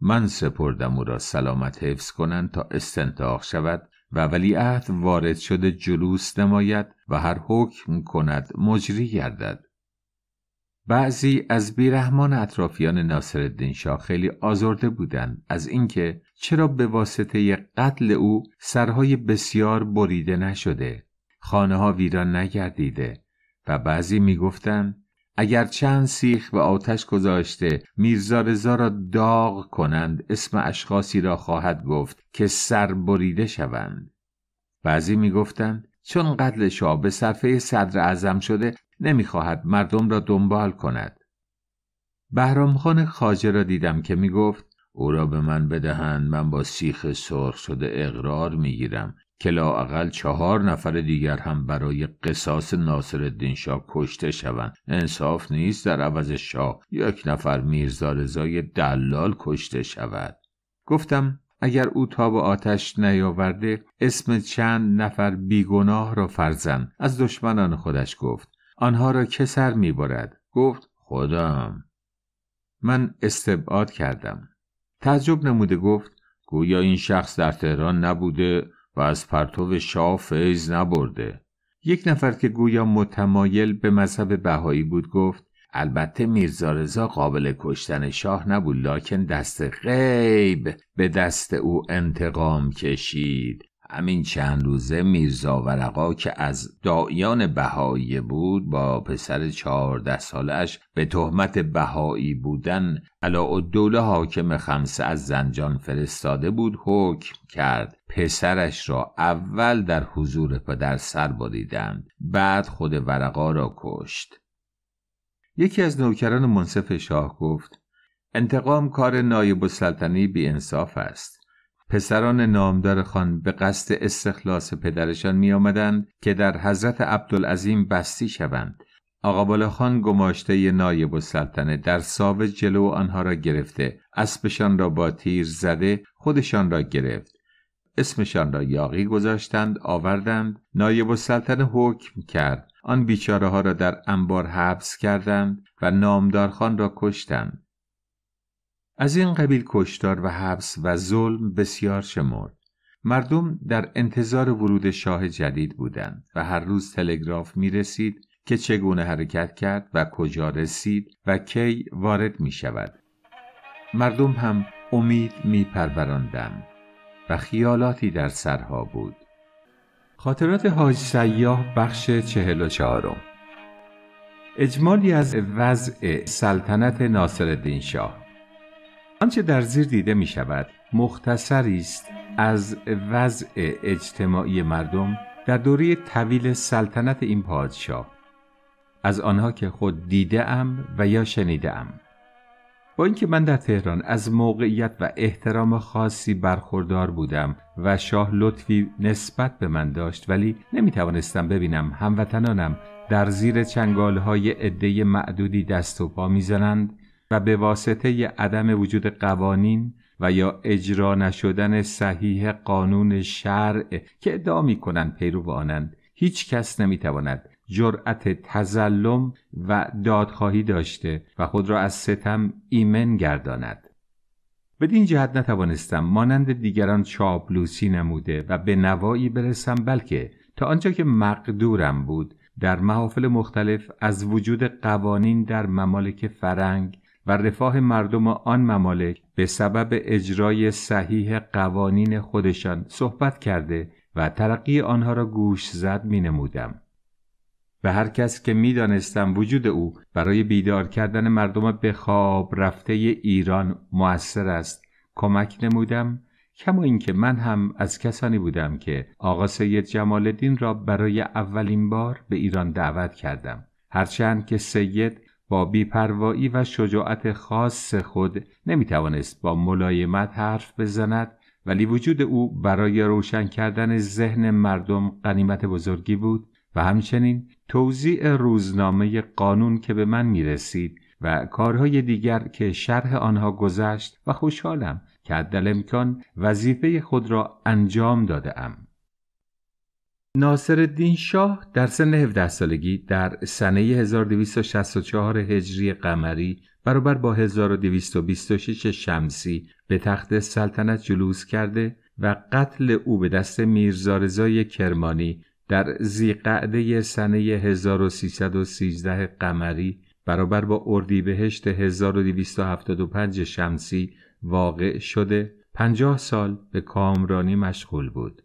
من سپردم او را سلامت حفظ کنند تا استنتاق شود و ولیعهد وارد شده جلوس نماید و هر حکم کند مجری گردد بعضی از بیرحمان اطرافیان ناصرالدین شاه خیلی آزرده بودند از اینکه چرا به واسطه قتل او سرهای بسیار بریده نشده خانه ها ویران نگردیده و بعضی میگفتند اگر چند سیخ به آتش گذاشته میرزا را داغ کنند اسم اشخاصی را خواهد گفت که بریده شوند بعضی میگفتند چون قتل شاه به صفحه صدر اعظم شده نمیخواهد مردم را دنبال کند بهرامخان خاجه را دیدم که میگفت او را به من بدهند من با سیخ سرخ شده اقرار میگیرم که لااقل چهار نفر دیگر هم برای قصاص الدین شاه کشته شوند انصاف نیست در عوض شاه یک نفر میرزا رضای دلال کشته شود گفتم اگر او تاب آتش نیاورده اسم چند نفر بیگناه را فرزن از دشمنان خودش گفت آنها را که سر میبرد گفت خودم من استبعاد کردم تعجب نموده گفت گویا این شخص در تهران نبوده و از پرتو شاه فیض نبرده یک نفر که گویا متمایل به مذهب بهایی بود گفت البته میرزا رضا قابل کشتن شاه نبود لکن دست غیب به دست او انتقام کشید همین چند روزه میرزا ورقا که از دایان بهایی بود با پسر چهارده سالش به تهمت بهایی بودن علاءالدوله حاکم خمسه از زنجان فرستاده بود حکم کرد پسرش را اول در حضور پدر سر بریدند بعد خود ورقا را کشت یکی از نوکران منصف شاه گفت انتقام کار نایب السلطنه بی انصاف است پسران نامدار خان به قصد استخلاص پدرشان می آمدند که در حضرت عبدالعظیم بستی شوند آقا خان گماشته نایب و سلطنه در ساوه جلو آنها را گرفته اسبشان را با تیر زده خودشان را گرفت اسمشان را یاقی گذاشتند آوردند نایب و سلطنه حکم کرد آن بیچاره ها را در انبار حبس کردند و نامدارخان را کشتند از این قبیل کشتار و حبس و ظلم بسیار شمرد مردم در انتظار ورود شاه جدید بودند و هر روز تلگراف می رسید که چگونه حرکت کرد و کجا رسید و کی وارد می شود. مردم هم امید می و خیالاتی در سرها بود. خاطرات حاج سیاه بخش چهل و چهارم اجمالی از وضع سلطنت ناصر شاه آنچه در زیر دیده می شود مختصری است از وضع اجتماعی مردم در دوره طویل سلطنت این پادشاه از آنها که خود دیده ام و یا شنیده ام با اینکه من در تهران از موقعیت و احترام خاصی برخوردار بودم و شاه لطفی نسبت به من داشت ولی نمی توانستم ببینم هموطنانم در زیر چنگال های عده معدودی دست و پا میزنند به واسطه عدم وجود قوانین و یا اجرا نشدن صحیح قانون شرع که ادعا می کنند پیرو آنند هیچ کس نمیتواند جرأت تزلم و دادخواهی داشته و خود را از ستم ایمن گرداند بدین جهت نتوانستم مانند دیگران چاپلوسی نموده و به نوایی برسم بلکه تا آنجا که مقدورم بود در محافل مختلف از وجود قوانین در ممالک فرنگ و رفاه مردم آن ممالک به سبب اجرای صحیح قوانین خودشان صحبت کرده و ترقی آنها را گوش زد می نمودم. و هر کس که می دانستم وجود او برای بیدار کردن مردم به خواب رفته ایران موثر است کمک نمودم کما اینکه من هم از کسانی بودم که آقا سید جمال را برای اولین بار به ایران دعوت کردم هرچند که سید با بیپروایی و شجاعت خاص خود نمیتوانست با ملایمت حرف بزند ولی وجود او برای روشن کردن ذهن مردم قنیمت بزرگی بود و همچنین توضیع روزنامه قانون که به من میرسید و کارهای دیگر که شرح آنها گذشت و خوشحالم که امکان وظیفه خود را انجام داده ام. الدین شاه در سن 17 سالگی در سنه 1264 هجری قمری برابر با 1226 شمسی به تخت سلطنت جلوس کرده و قتل او به دست میرزارزای کرمانی در زیقعده سنه 1313 قمری برابر با اردیبهشت 1275 شمسی واقع شده 50 سال به کامرانی مشغول بود.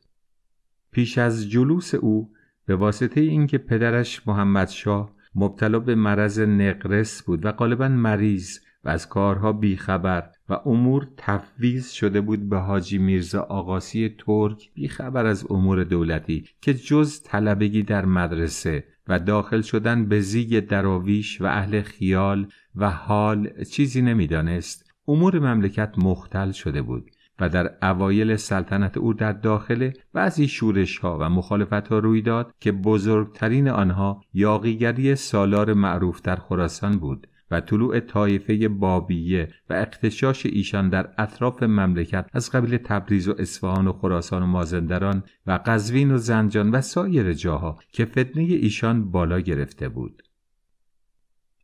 پیش از جلوس او به واسطه اینکه پدرش محمد شاه مبتلا به مرض نقرس بود و غالبا مریض و از کارها بیخبر و امور تفویض شده بود به حاجی میرزا آقاسی ترک بیخبر از امور دولتی که جز طلبگی در مدرسه و داخل شدن به زیگ دراویش و اهل خیال و حال چیزی نمیدانست امور مملکت مختل شده بود و در اوایل سلطنت او در داخل بعضی شورش ها و مخالفت ها روی داد که بزرگترین آنها یاقیگری سالار معروف در خراسان بود و طلوع طایفه بابیه و اقتشاش ایشان در اطراف مملکت از قبیل تبریز و اصفهان و خراسان و مازندران و قزوین و زنجان و سایر جاها که فتنه ایشان بالا گرفته بود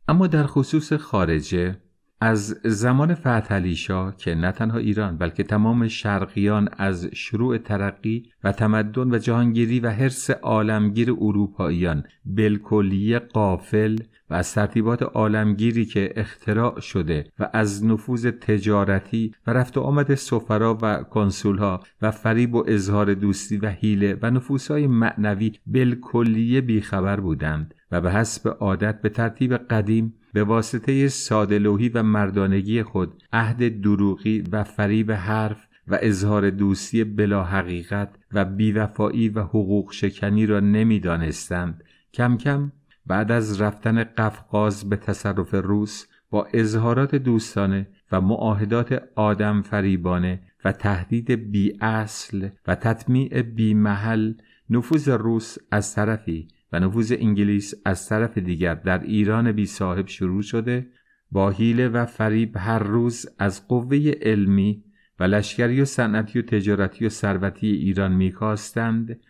اما در خصوص خارجه از زمان فتح که نه تنها ایران بلکه تمام شرقیان از شروع ترقی و تمدن و جهانگیری و حرس عالمگیر اروپاییان بالکلیه قافل و از ترتیبات عالمگیری که اختراع شده و از نفوذ تجارتی و رفت و آمد سفرا و کنسولها و فریب و اظهار دوستی و حیله و نفوذهای معنوی بالکلیه بیخبر بودند و به حسب عادت به ترتیب قدیم به واسطه سادلوهی و مردانگی خود عهد دروغی و فریب حرف و اظهار دوستی بلا حقیقت و بیوفایی و حقوق شکنی را نمیدانستند کم کم بعد از رفتن قفقاز به تصرف روس با اظهارات دوستانه و معاهدات آدم فریبانه و تهدید بی اصل و تطمیع بی محل نفوذ روس از طرفی و نفوذ انگلیس از طرف دیگر در ایران بی صاحب شروع شده با حیله و فریب هر روز از قوه علمی و لشکری و صنعتی و تجارتی و ثروتی ایران میکاستند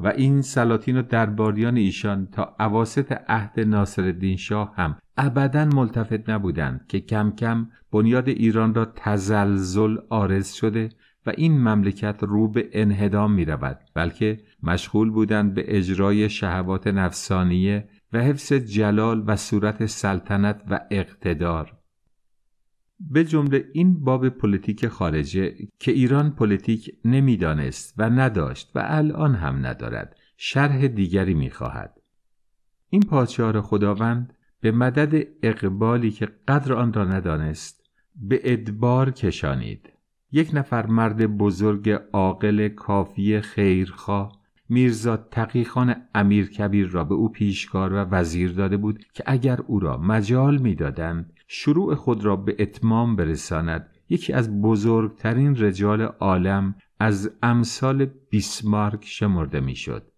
و این سلاطین و درباریان ایشان تا عواست عهد ناصرالدین شاه هم ابدا ملتفت نبودند که کم کم بنیاد ایران را تزلزل آرز شده و این مملکت رو به انهدام می رود بلکه مشغول بودند به اجرای شهوات نفسانیه و حفظ جلال و صورت سلطنت و اقتدار به جمله این باب پلیتیک خارجه که ایران پلیتیک نمیدانست و نداشت و الان هم ندارد شرح دیگری میخواهد این پادشاه خداوند به مدد اقبالی که قدر آن را ندانست به ادبار کشانید یک نفر مرد بزرگ عاقل کافی خیرخواه میرزا تقیخان امیر کبیر را به او پیشکار و وزیر داده بود که اگر او را مجال میدادند شروع خود را به اتمام برساند یکی از بزرگترین رجال عالم از امثال بیسمارک شمرده میشد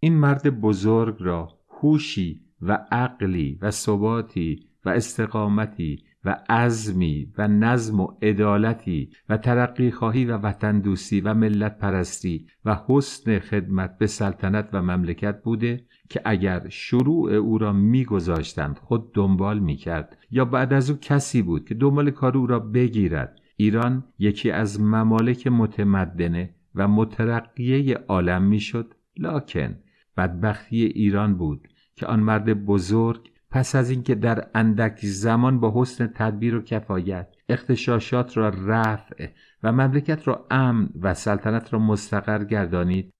این مرد بزرگ را هوشی و عقلی و ثباتی و استقامتی و عزمی و نظم و عدالتی و ترقی خواهی و وطن دوستی و ملت پرستی و حسن خدمت به سلطنت و مملکت بوده که اگر شروع او را میگذاشتند خود دنبال میکرد یا بعد از او کسی بود که دنبال کار او را بگیرد ایران یکی از ممالک متمدنه و مترقیه عالم میشد لاکن بدبختی ایران بود که آن مرد بزرگ پس از اینکه در اندک زمان با حسن تدبیر و کفایت اختشاشات را رفع و مملکت را امن و سلطنت را مستقر گردانید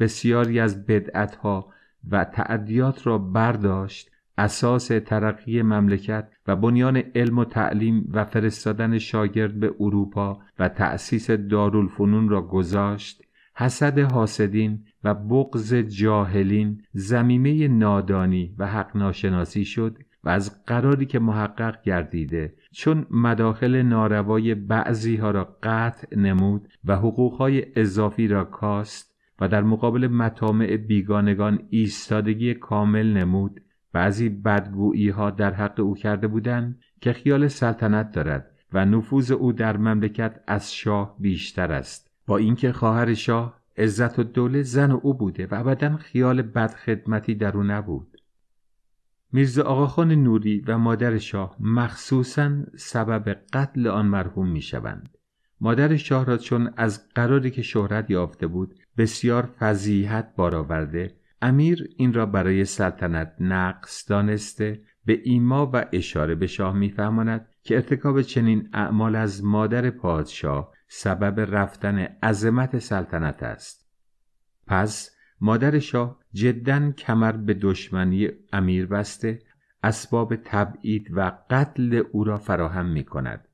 بسیاری از بدعتها و تعدیات را برداشت اساس ترقی مملکت و بنیان علم و تعلیم و فرستادن شاگرد به اروپا و تأسیس دارالفنون را گذاشت حسد حاسدین و بغض جاهلین زمیمه نادانی و حق ناشناسی شد و از قراری که محقق گردیده چون مداخل ناروای بعضی ها را قطع نمود و های اضافی را کاست و در مقابل مطامع بیگانگان ایستادگی کامل نمود بعضی بدگویی ها در حق او کرده بودند که خیال سلطنت دارد و نفوذ او در مملکت از شاه بیشتر است با اینکه خواهر شاه عزت و دوله زن او بوده و ابدا خیال بدخدمتی در او نبود میرزا آقاخان نوری و مادر شاه مخصوصا سبب قتل آن مرحوم میشوند مادر شاه را چون از قراری که شهرت یافته بود بسیار فضیحت بارآورده امیر این را برای سلطنت نقص دانسته به ایما و اشاره به شاه میفهماند که ارتکاب چنین اعمال از مادر پادشاه سبب رفتن عظمت سلطنت است پس مادر شاه جدا کمر به دشمنی امیر بسته اسباب تبعید و قتل او را فراهم می کند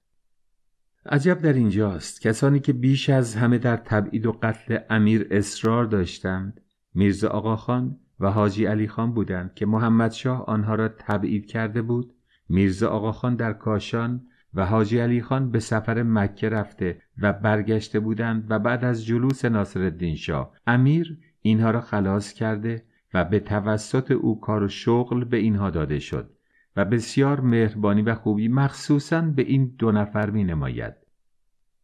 عجب در اینجاست کسانی که بیش از همه در تبعید و قتل امیر اصرار داشتند میرزا آقاخان و حاجی علی خان بودند که محمد شاه آنها را تبعید کرده بود میرزا آقاخان در کاشان و حاجی علی خان به سفر مکه رفته و برگشته بودند و بعد از جلوس الدین شاه امیر اینها را خلاص کرده و به توسط او کار و شغل به اینها داده شد و بسیار مهربانی و خوبی مخصوصا به این دو نفر می نماید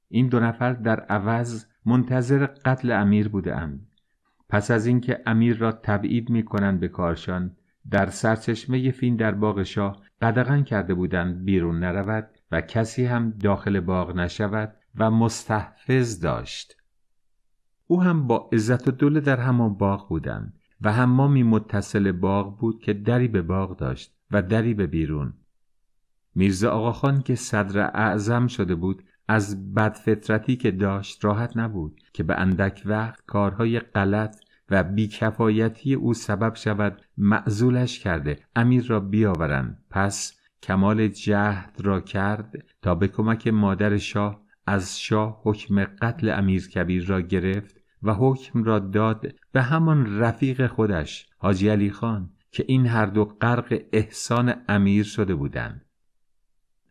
این دو نفر در عوض منتظر قتل امیر بوده اند پس از اینکه امیر را تبعید می کنند به کارشان در سرچشمه فین در باغ شاه قدغن کرده بودند بیرون نرود و کسی هم داخل باغ نشود و مستحفظ داشت او هم با عزت و دوله در همان باغ بودند و حمامی متصل باغ بود که دری به باغ داشت و دری به بیرون میرزا آقاخان که صدر اعظم شده بود از بدفطرتی که داشت راحت نبود که به اندک وقت کارهای غلط و بیکفایتی او سبب شود معزولش کرده امیر را بیاورند پس کمال جهد را کرد تا به کمک مادر شاه از شاه حکم قتل امیر کبیر را گرفت و حکم را داد به همان رفیق خودش حاجی علی خان که این هر دو غرق احسان امیر شده بودند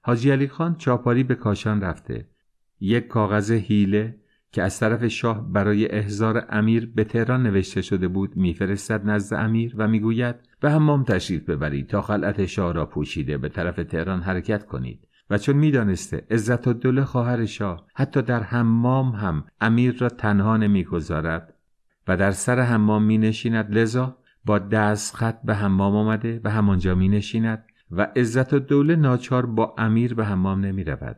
حاجی علی خان چاپاری به کاشان رفته یک کاغذ هیله که از طرف شاه برای احضار امیر به تهران نوشته شده بود میفرستد نزد امیر و میگوید به حمام تشریف ببرید تا خلعت شاه را پوشیده به طرف تهران حرکت کنید و چون میدانسته عزت الدوله خواهر شاه حتی در حمام هم امیر را تنها نمیگذارد و در سر حمام مینشیند لذا با دست خط به حمام آمده و همانجا مینشیند و عزت الدوله ناچار با امیر به حمام نمیرود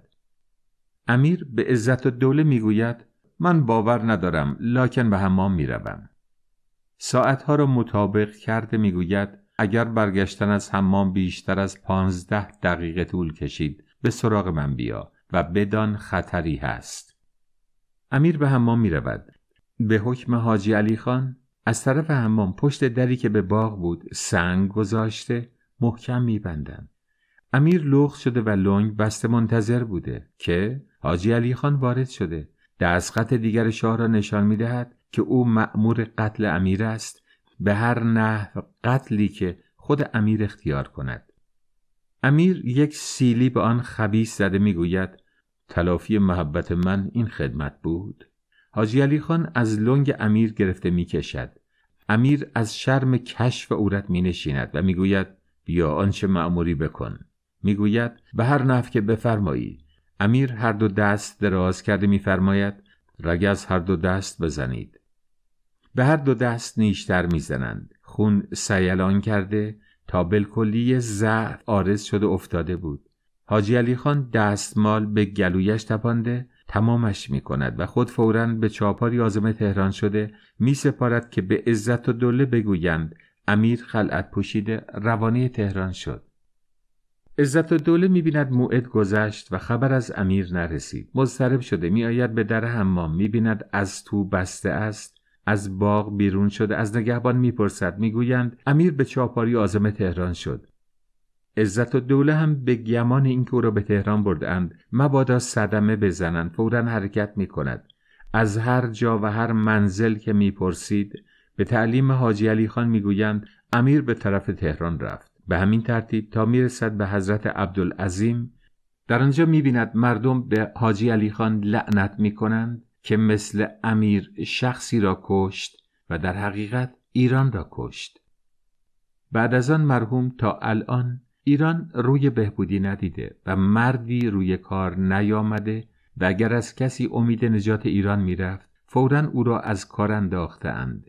امیر به عزت الدوله میگوید من باور ندارم لاکن به حمام میروم ساعتها را مطابق کرده گوید اگر برگشتن از حمام بیشتر از پانزده دقیقه طول کشید به سراغ من بیا و بدان خطری هست امیر به حمام می رود به حکم حاجی علی خان از طرف حمام پشت دری که به باغ بود سنگ گذاشته محکم بندن امیر لغ شده و لنگ بسته منتظر بوده که حاجی علی خان وارد شده دستخط دیگر شاه را نشان می دهد که او مأمور قتل امیر است به هر نحو قتلی که خود امیر اختیار کند امیر یک سیلی به آن خبیس زده گوید تلافی محبت من این خدمت بود حاجی علی خان از لنگ امیر گرفته میکشد امیر از شرم کشف عورت می نشیند و میگوید بیا آنچه معموری بکن میگوید به هر نفع که بفرمایید امیر هر دو دست دراز کرده میفرماید از هر دو دست بزنید به هر دو دست نیشتر میزنند خون سیلان کرده تا بالکلی ضعف آرز شده افتاده بود حاجی علی خان دستمال به گلویش تپانده تمامش می کند و خود فورا به چاپاری آزمه تهران شده می سپارد که به عزت و دوله بگویند امیر خلعت پوشیده روانه تهران شد عزت و دوله می بیند موعد گذشت و خبر از امیر نرسید مضطرب شده می آید به در حمام می بیند از تو بسته است از باغ بیرون شده از نگهبان میپرسد میگویند امیر به چاپاری عازم تهران شد عزت و دوله هم به گمان اینکه او را به تهران بردند مبادا صدمه بزنند فورا حرکت می کند از هر جا و هر منزل که میپرسید به تعلیم حاجی علی خان میگویند امیر به طرف تهران رفت به همین ترتیب تا میرسد به حضرت عبدالعظیم در آنجا میبیند مردم به حاجی علی خان لعنت میکنند که مثل امیر شخصی را کشت و در حقیقت ایران را کشت بعد از آن مرحوم تا الان ایران روی بهبودی ندیده و مردی روی کار نیامده و اگر از کسی امید نجات ایران میرفت فورا او را از کار انداختهاند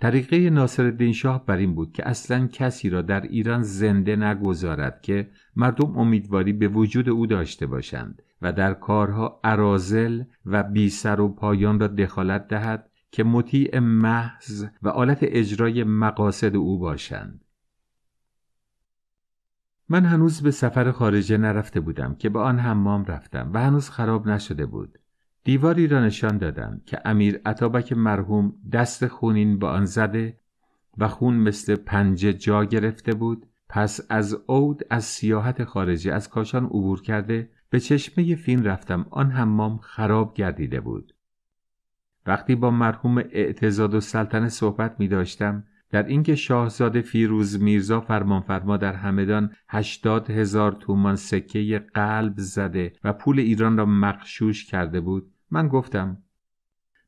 طریقه ناصر شاه بر این بود که اصلا کسی را در ایران زنده نگذارد که مردم امیدواری به وجود او داشته باشند و در کارها عرازل و بی سر و پایان را دخالت دهد که مطیع محض و آلت اجرای مقاصد او باشند من هنوز به سفر خارجه نرفته بودم که به آن حمام رفتم و هنوز خراب نشده بود دیواری را نشان دادم که امیر عطابک مرحوم دست خونین به آن زده و خون مثل پنجه جا گرفته بود پس از عود از سیاحت خارجی از کاشان عبور کرده به چشمه فین رفتم آن حمام خراب گردیده بود وقتی با مرحوم اعتزاد و سلطنه صحبت می داشتم در اینکه شاهزاده فیروز میرزا فرمانفرما در همدان هشتاد هزار تومان سکه قلب زده و پول ایران را مقشوش کرده بود من گفتم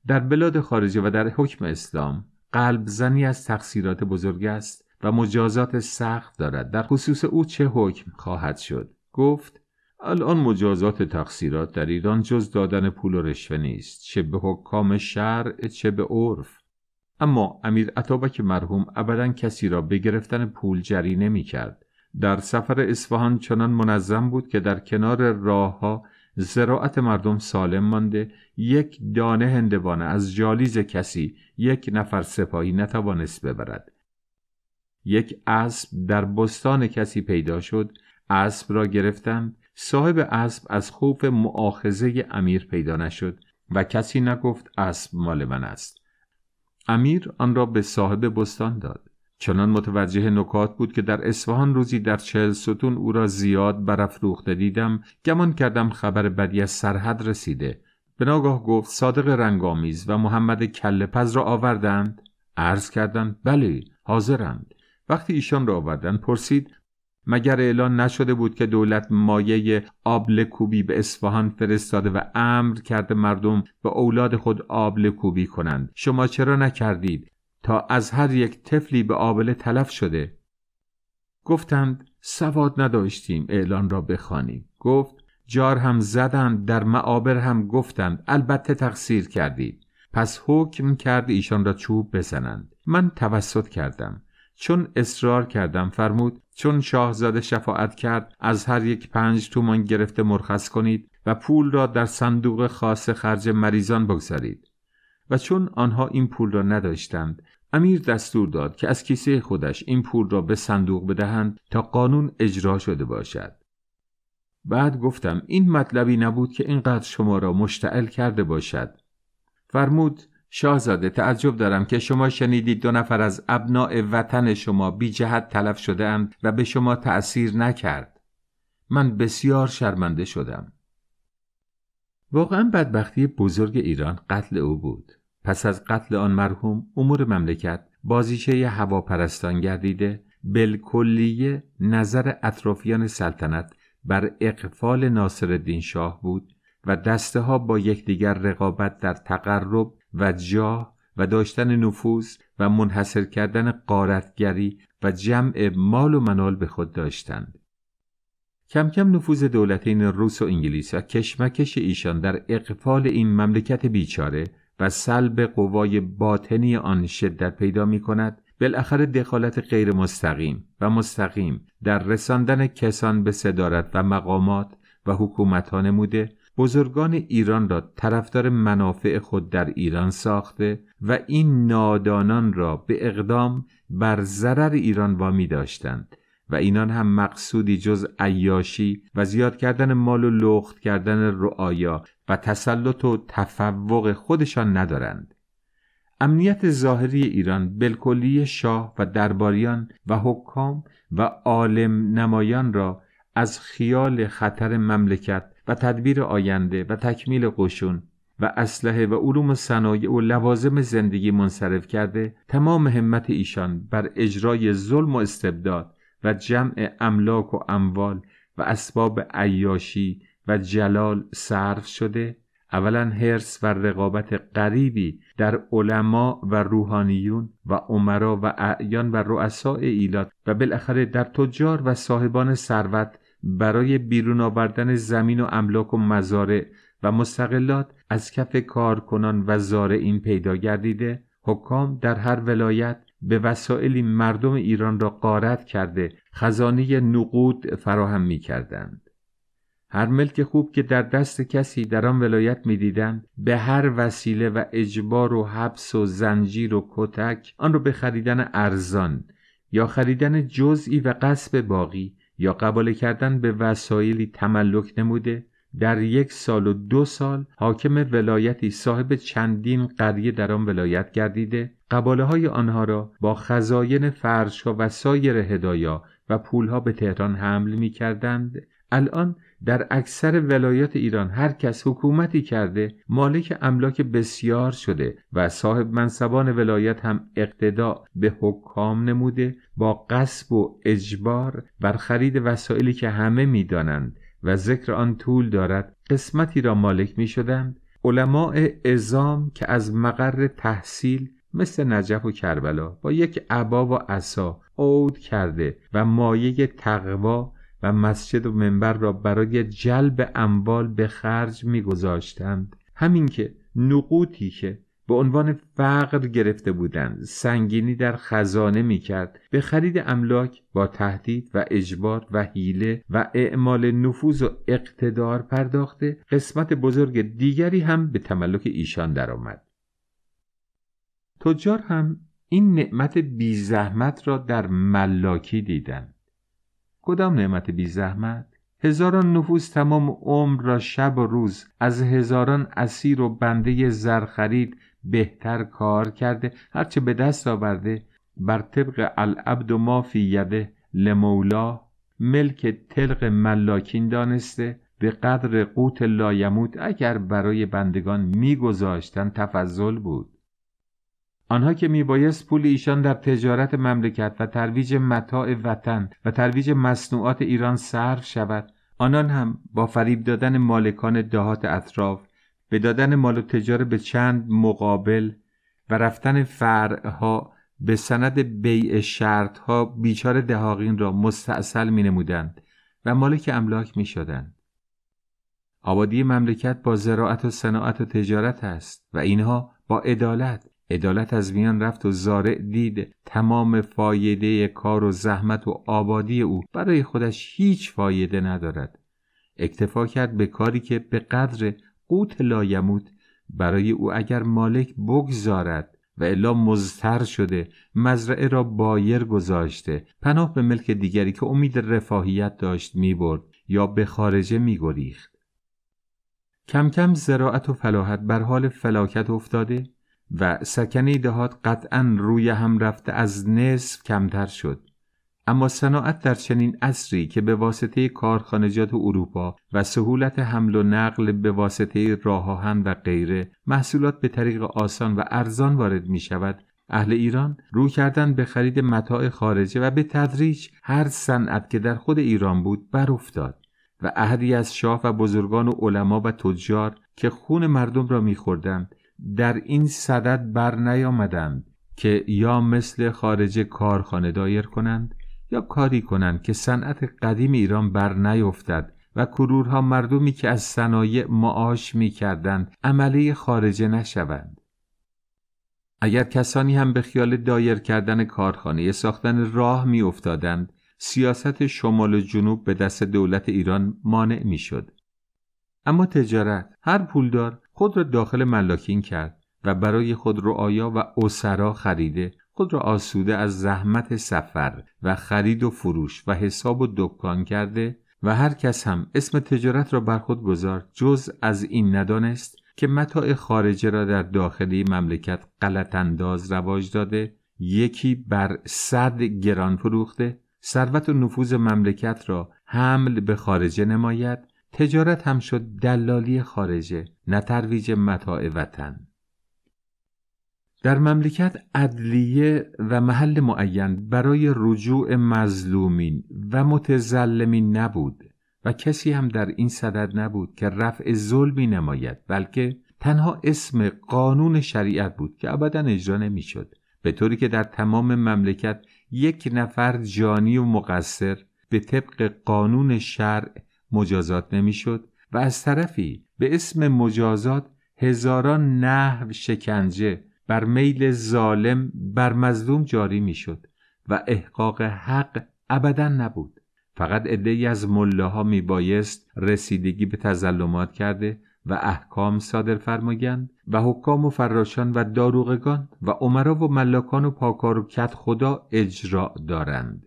در بلاد خارجه و در حکم اسلام قلب زنی از تقصیرات بزرگ است و مجازات سخت دارد در خصوص او چه حکم خواهد شد گفت الان مجازات تقصیرات در ایران جز دادن پول و رشوه نیست چه به حکام شرع چه به عرف اما امیر عطابک مرحوم ابدا کسی را به گرفتن پول جری نمی کرد. در سفر اصفهان چنان منظم بود که در کنار راهها زراعت مردم سالم مانده یک دانه هندوانه از جالیز کسی یک نفر سپاهی نتوانست ببرد یک اسب در بستان کسی پیدا شد اسب را گرفتند صاحب اسب از خوف معاخزه امیر پیدا نشد و کسی نگفت اسب مال من است امیر آن را به صاحب بستان داد چنان متوجه نکات بود که در اصفهان روزی در چهل ستون او را زیاد برافروخته دیدم گمان کردم خبر بدی از سرحد رسیده به ناگاه گفت صادق رنگامیز و محمد کلپز را آوردند عرض کردند بله حاضرند وقتی ایشان را آوردند پرسید مگر اعلان نشده بود که دولت مایه آبل کوبی به اصفهان فرستاده و امر کرده مردم به اولاد خود آبل کوبی کنند شما چرا نکردید تا از هر یک طفلی به آبله تلف شده گفتند سواد نداشتیم اعلان را بخوانیم گفت جار هم زدند در معابر هم گفتند البته تقصیر کردید پس حکم کرد ایشان را چوب بزنند من توسط کردم چون اصرار کردم فرمود چون شاهزاده شفاعت کرد از هر یک پنج تومان گرفته مرخص کنید و پول را در صندوق خاص خرج مریضان بگذارید و چون آنها این پول را نداشتند امیر دستور داد که از کیسه خودش این پول را به صندوق بدهند تا قانون اجرا شده باشد بعد گفتم این مطلبی نبود که اینقدر شما را مشتعل کرده باشد فرمود شاهزاده تعجب دارم که شما شنیدید دو نفر از ابناع وطن شما بی جهت تلف شده اند و به شما تأثیر نکرد. من بسیار شرمنده شدم. واقعا بدبختی بزرگ ایران قتل او بود. پس از قتل آن مرحوم امور مملکت بازیچه هواپرستان گردیده بالکلیه نظر اطرافیان سلطنت بر اقفال ناصرالدین شاه بود و دسته ها با یکدیگر رقابت در تقرب و جا و داشتن نفوذ و منحصر کردن قارتگری و جمع مال و منال به خود داشتند کم کم نفوذ دولتین روس و انگلیس و کشمکش ایشان در اقفال این مملکت بیچاره و سلب قوای باطنی آن شدت پیدا می کند بالاخره دخالت غیر مستقیم و مستقیم در رساندن کسان به صدارت و مقامات و حکومتان ها بزرگان ایران را طرفدار منافع خود در ایران ساخته و این نادانان را به اقدام بر ضرر ایران وامی داشتند و اینان هم مقصودی جز عیاشی و زیاد کردن مال و لخت کردن رعایا و تسلط و تفوق خودشان ندارند امنیت ظاهری ایران بالکلی شاه و درباریان و حکام و عالم نمایان را از خیال خطر مملکت و تدبیر آینده و تکمیل قشون و اسلحه و علوم صنایع و لوازم زندگی منصرف کرده تمام همت ایشان بر اجرای ظلم و استبداد و جمع املاک و اموال و اسباب عیاشی و جلال صرف شده اولا هرس و رقابت غریبی در علما و روحانیون و عمرا و اعیان و رؤسای ایلات و بالاخره در تجار و صاحبان ثروت برای بیرون آوردن زمین و املاک و مزارع و مستقلات از کف کارکنان و این پیدا گردیده حکام در هر ولایت به وسایلی مردم ایران را قارت کرده خزانه نقود فراهم می کردند. هر ملک خوب که در دست کسی در آن ولایت میدیدند به هر وسیله و اجبار و حبس و زنجیر و کتک آن را به خریدن ارزان یا خریدن جزئی و قصب باقی یا قباله کردن به وسایلی تملک نموده در یک سال و دو سال حاکم ولایتی صاحب چندین قریه در آن ولایت گردیده قباله های آنها را با خزاین فرش و سایر هدایا و پولها به تهران حمل می کردند الان در اکثر ولایات ایران هر کس حکومتی کرده مالک املاک بسیار شده و صاحب منصبان ولایت هم اقتدا به حکام نموده با قصب و اجبار بر خرید وسایلی که همه میدانند و ذکر آن طول دارد قسمتی را مالک می شدند علماء ازام که از مقر تحصیل مثل نجف و کربلا با یک عبا و عصا عود کرده و مایه تقوا و مسجد و منبر را برای جلب اموال به خرج میگذاشتند همین که نقوطی که به عنوان فقر گرفته بودند سنگینی در خزانه میکرد به خرید املاک با تهدید و اجبار و حیله و اعمال نفوذ و اقتدار پرداخته قسمت بزرگ دیگری هم به تملک ایشان درآمد تجار هم این نعمت بیزحمت را در ملاکی دیدند کدام نعمت بی زحمت هزاران نفوس تمام عمر را شب و روز از هزاران اسیر و بنده زر خرید بهتر کار کرده هرچه به دست آورده بر طبق العبد و ما فی یده لمولا ملک تلق ملاکین دانسته به قدر قوت لایموت اگر برای بندگان میگذاشتن تفضل بود آنها که میبایست پول ایشان در تجارت مملکت و ترویج متاع وطن و ترویج مصنوعات ایران صرف شود آنان هم با فریب دادن مالکان دهات اطراف به دادن مال و تجار به چند مقابل و رفتن فرعها به سند بیع شرطها بیچار دهاقین را مستاصل می و مالک املاک می آبادی مملکت با زراعت و صناعت و تجارت است و اینها با عدالت عدالت از میان رفت و زارع دید تمام فایده کار و زحمت و آبادی او برای خودش هیچ فایده ندارد اکتفا کرد به کاری که به قدر قوت لایموت برای او اگر مالک بگذارد و الا مزتر شده مزرعه را بایر گذاشته پناه به ملک دیگری که امید رفاهیت داشت می برد یا به خارجه می گریخت. کم کم زراعت و فلاحت بر حال فلاکت افتاده و سکنه دهات قطعا روی هم رفته از نصف کمتر شد اما صناعت در چنین اصری که به واسطه کارخانجات اروپا و سهولت حمل و نقل به واسطه راهان و غیره محصولات به طریق آسان و ارزان وارد می شود اهل ایران رو کردن به خرید متاع خارجه و به تدریج هر صنعت که در خود ایران بود بر افتاد و اهلی از شاه و بزرگان و علما و تجار که خون مردم را میخوردند در این صدد بر نیامدند که یا مثل خارج کارخانه دایر کنند یا کاری کنند که صنعت قدیم ایران بر نیفتد و کرورها مردمی که از صنایع معاش می کردند عمله خارجه نشوند اگر کسانی هم به خیال دایر کردن کارخانه ساختن راه می افتادند سیاست شمال و جنوب به دست دولت ایران مانع شد اما تجارت هر پولدار خود را داخل ملاکین کرد و برای خود رعایا و اسرا خریده خود را آسوده از زحمت سفر و خرید و فروش و حساب و دکان کرده و هر کس هم اسم تجارت را بر خود گذارد جز از این ندانست که متاع خارجه را در داخلی مملکت غلط انداز رواج داده یکی بر صد گران فروخته ثروت و نفوذ مملکت را حمل به خارجه نماید تجارت هم شد دلالی خارجه نه ترویج متاع وطن در مملکت عدلیه و محل معین برای رجوع مظلومین و متظلمین نبود و کسی هم در این صدد نبود که رفع ظلمی نماید بلکه تنها اسم قانون شریعت بود که ابدا اجرا نمیشد به طوری که در تمام مملکت یک نفر جانی و مقصر به طبق قانون شرع مجازات نمیشد و از طرفی به اسم مجازات هزاران نحو شکنجه بر میل ظالم بر مظلوم جاری میشد و احقاق حق ابدا نبود فقط عدهای از مله بایست رسیدگی به تظلمات کرده و احکام صادر فرمایند و حکام و فراشان و داروغگان و عمرا و ملاکان و پاکار و کت خدا اجرا دارند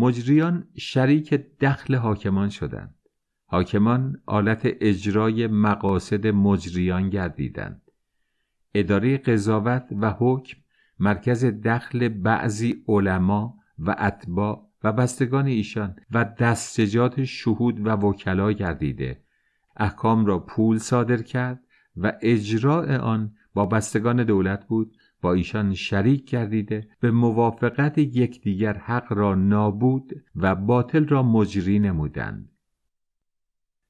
مجریان شریک دخل حاکمان شدند حاکمان آلت اجرای مقاصد مجریان گردیدند اداره قضاوت و حکم مرکز دخل بعضی علما و اتباع و بستگان ایشان و دستجات شهود و وکلا گردیده احکام را پول صادر کرد و اجراع آن با بستگان دولت بود با ایشان شریک گردیده به موافقت یکدیگر حق را نابود و باطل را مجری نمودند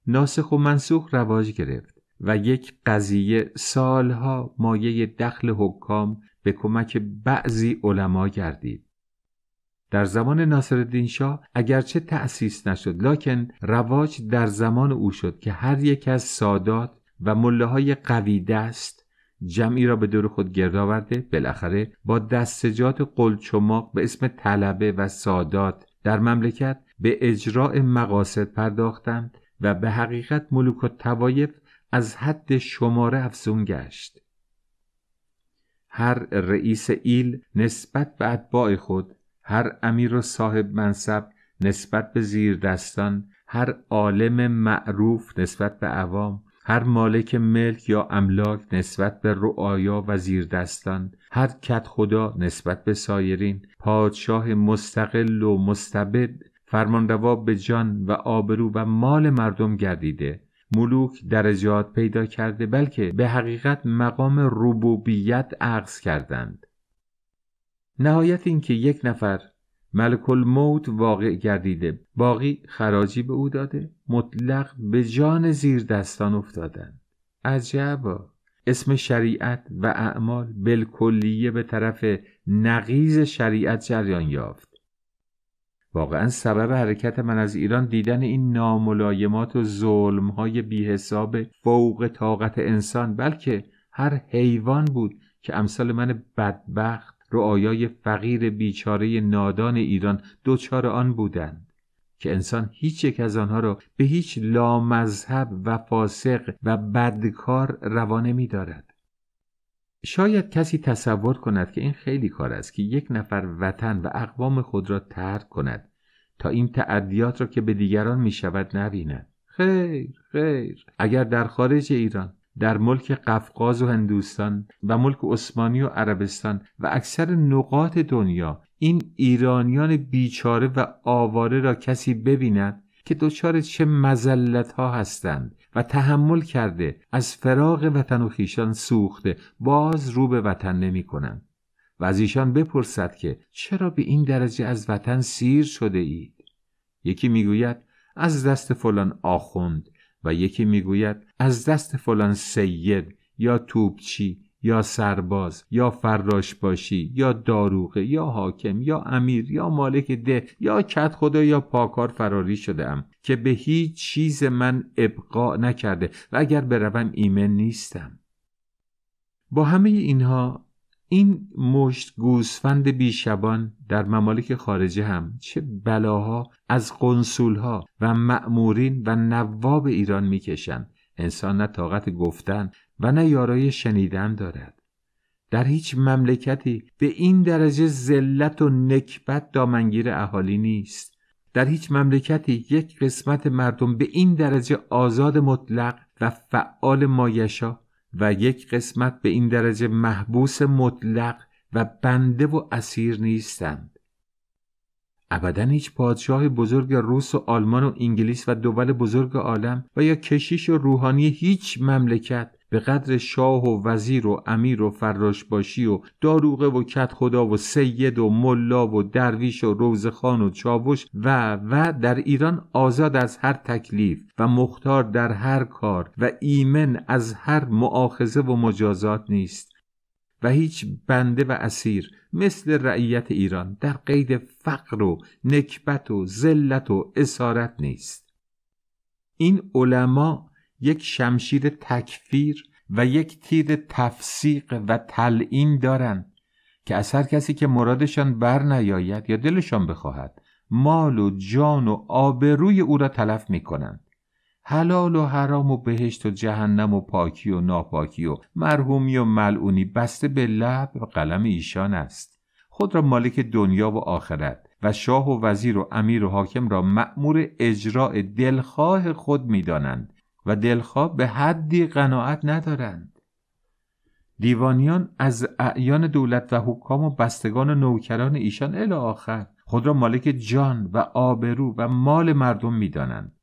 ناسخ و منسوخ رواج گرفت و یک قضیه سالها مایه دخل حکام به کمک بعضی علما گردید در زمان ناصرالدین شاه اگرچه تأسیس نشد لکن رواج در زمان او شد که هر یک از سادات و مله های قوی دست جمعی را به دور خود گرد آورده بالاخره با دستجات قلچماق به اسم طلبه و سادات در مملکت به اجراع مقاصد پرداختند و به حقیقت ملوک و توایف از حد شماره افزون گشت هر رئیس ایل نسبت به اتباع خود هر امیر و صاحب منصب نسبت به زیردستان هر عالم معروف نسبت به عوام هر مالک ملک یا املاک نسبت به رؤایا و زیردستان هر کت خدا نسبت به سایرین پادشاه مستقل و مستبد فرمانروا به جان و آبرو و مال مردم گردیده ملوک درجات پیدا کرده بلکه به حقیقت مقام ربوبیت عقص کردند نهایت اینکه یک نفر ملک الموت واقع گردیده باقی خراجی به او داده مطلق به جان زیر دستان افتادند عجبا اسم شریعت و اعمال بالکلیه به طرف نقیز شریعت جریان یافت واقعا سبب حرکت من از ایران دیدن این ناملایمات و ظلم های بی فوق طاقت انسان بلکه هر حیوان بود که امثال من بدبخت رؤایای فقیر بیچاره نادان ایران دوچار آن بودند که انسان هیچ یک از آنها را به هیچ لا مذهب و فاسق و بدکار روانه می دارد. شاید کسی تصور کند که این خیلی کار است که یک نفر وطن و اقوام خود را ترک کند تا این تعدیات را که به دیگران می شود نبیند. خیر خیر اگر در خارج ایران در ملک قفقاز و هندوستان و ملک عثمانی و عربستان و اکثر نقاط دنیا این ایرانیان بیچاره و آواره را کسی ببیند که دچار چه مزلت ها هستند و تحمل کرده از فراغ وطن و خیشان سوخته باز رو به وطن نمی کنند و از ایشان بپرسد که چرا به این درجه از وطن سیر شده اید یکی میگوید از دست فلان آخوند و یکی میگوید از دست فلان سید یا توبچی یا سرباز یا فراش باشی یا داروغه یا حاکم یا امیر یا مالک ده یا کت خدا یا پاکار فراری شده ام که به هیچ چیز من ابقا نکرده و اگر بروم ایمن نیستم با همه اینها این مشت گوسفند بیشبان در ممالک خارجه هم چه بلاها از قنسولها و معمورین و نواب ایران میکشند انسان نه طاقت گفتن و نه یارای شنیدن دارد در هیچ مملکتی به این درجه ذلت و نکبت دامنگیر اهالی نیست در هیچ مملکتی یک قسمت مردم به این درجه آزاد مطلق و فعال مایشا و یک قسمت به این درجه محبوس مطلق و بنده و اسیر نیستند ابدا هیچ پادشاه بزرگ روس و آلمان و انگلیس و دول بزرگ عالم و یا کشیش و روحانی هیچ مملکت به قدر شاه و وزیر و امیر و فراشباشی و داروغه و کت خدا و سید و ملا و درویش و روزخان و چاوش و و در ایران آزاد از هر تکلیف و مختار در هر کار و ایمن از هر معاخزه و مجازات نیست و هیچ بنده و اسیر مثل رعیت ایران در قید فقر و نکبت و ذلت و اسارت نیست این علما یک شمشیر تکفیر و یک تیر تفسیق و تلعین دارند که از هر کسی که مرادشان بر نیاید یا دلشان بخواهد مال و جان و آبروی او را تلف می کنند حلال و حرام و بهشت و جهنم و پاکی و ناپاکی و مرحومی و ملعونی بسته به لب و قلم ایشان است خود را مالک دنیا و آخرت و شاه و وزیر و امیر و حاکم را مأمور اجراع دلخواه خود دانند و دلخواه به حدی قناعت ندارند دیوانیان از اعیان دولت و حکام و بستگان و نوکران ایشان الی آخر خود را مالک جان و آبرو و مال مردم میدانند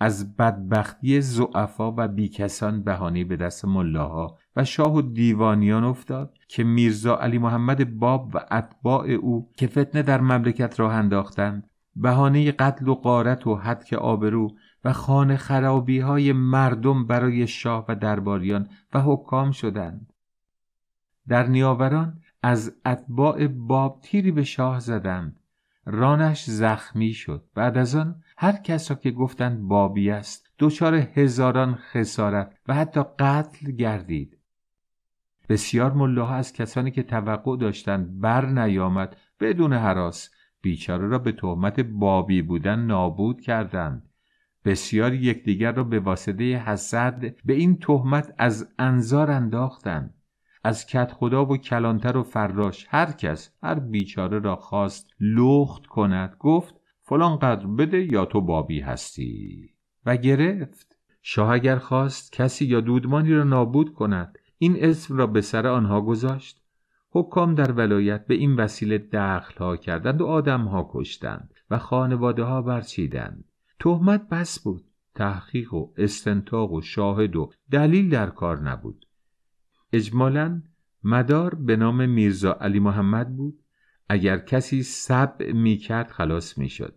از بدبختی زعفا و بیکسان بهانه به دست ملاها و شاه و دیوانیان افتاد که میرزا علی محمد باب و اتباع او که فتنه در مملکت راه انداختند بهانه قتل و قارت و حد که آبرو و خانه خرابی های مردم برای شاه و درباریان و حکام شدند در نیاوران از اتباع باب تیری به شاه زدند رانش زخمی شد بعد از آن هر کس که گفتند بابی است دچار هزاران خسارت و حتی قتل گردید بسیار ملاها از کسانی که توقع داشتند بر نیامد بدون حراس بیچاره را به تهمت بابی بودن نابود کردند بسیاری یکدیگر را به واسطه حسد به این تهمت از انظار انداختند از کت خدا و کلانتر و فراش هر کس هر بیچاره را خواست لخت کند گفت فلان قدر بده یا تو بابی هستی و گرفت شاه اگر خواست کسی یا دودمانی را نابود کند این اسم را به سر آنها گذاشت حکام در ولایت به این وسیله دخل ها کردند و آدم ها کشتند و خانواده ها برچیدند تهمت بس بود تحقیق و استنتاق و شاهد و دلیل در کار نبود اجمالا مدار به نام میرزا علی محمد بود اگر کسی سب می کرد خلاص می شد.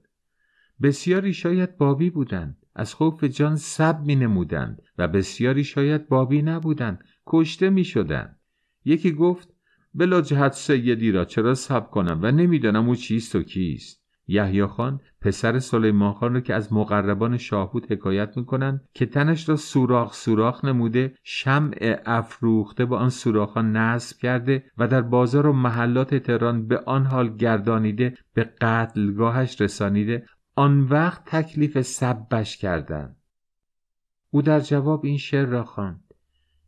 بسیاری شاید بابی بودند از خوف جان سب می نمودند و بسیاری شاید بابی نبودند کشته می شدند یکی گفت بلا جهت سیدی را چرا سب کنم و نمیدانم او چیست و کیست یحیی خان پسر سلیمان خان رو که از مقربان شاهود حکایت میکنند که تنش را سوراخ سوراخ نموده شمع افروخته با آن سوراخان نصب کرده و در بازار و محلات تهران به آن حال گردانیده به قتلگاهش رسانیده آن وقت تکلیف سبش کردند او در جواب این شعر را خواند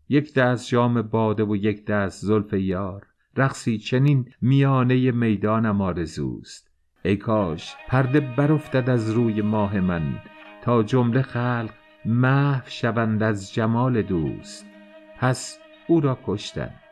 یک دست جام باده و یک دست زلف یار رقصی چنین میانه میدانم آرزوست ای کاش پرده برافتد از روی ماه من تا جمله خلق محو شوند از جمال دوست پس او را کشتند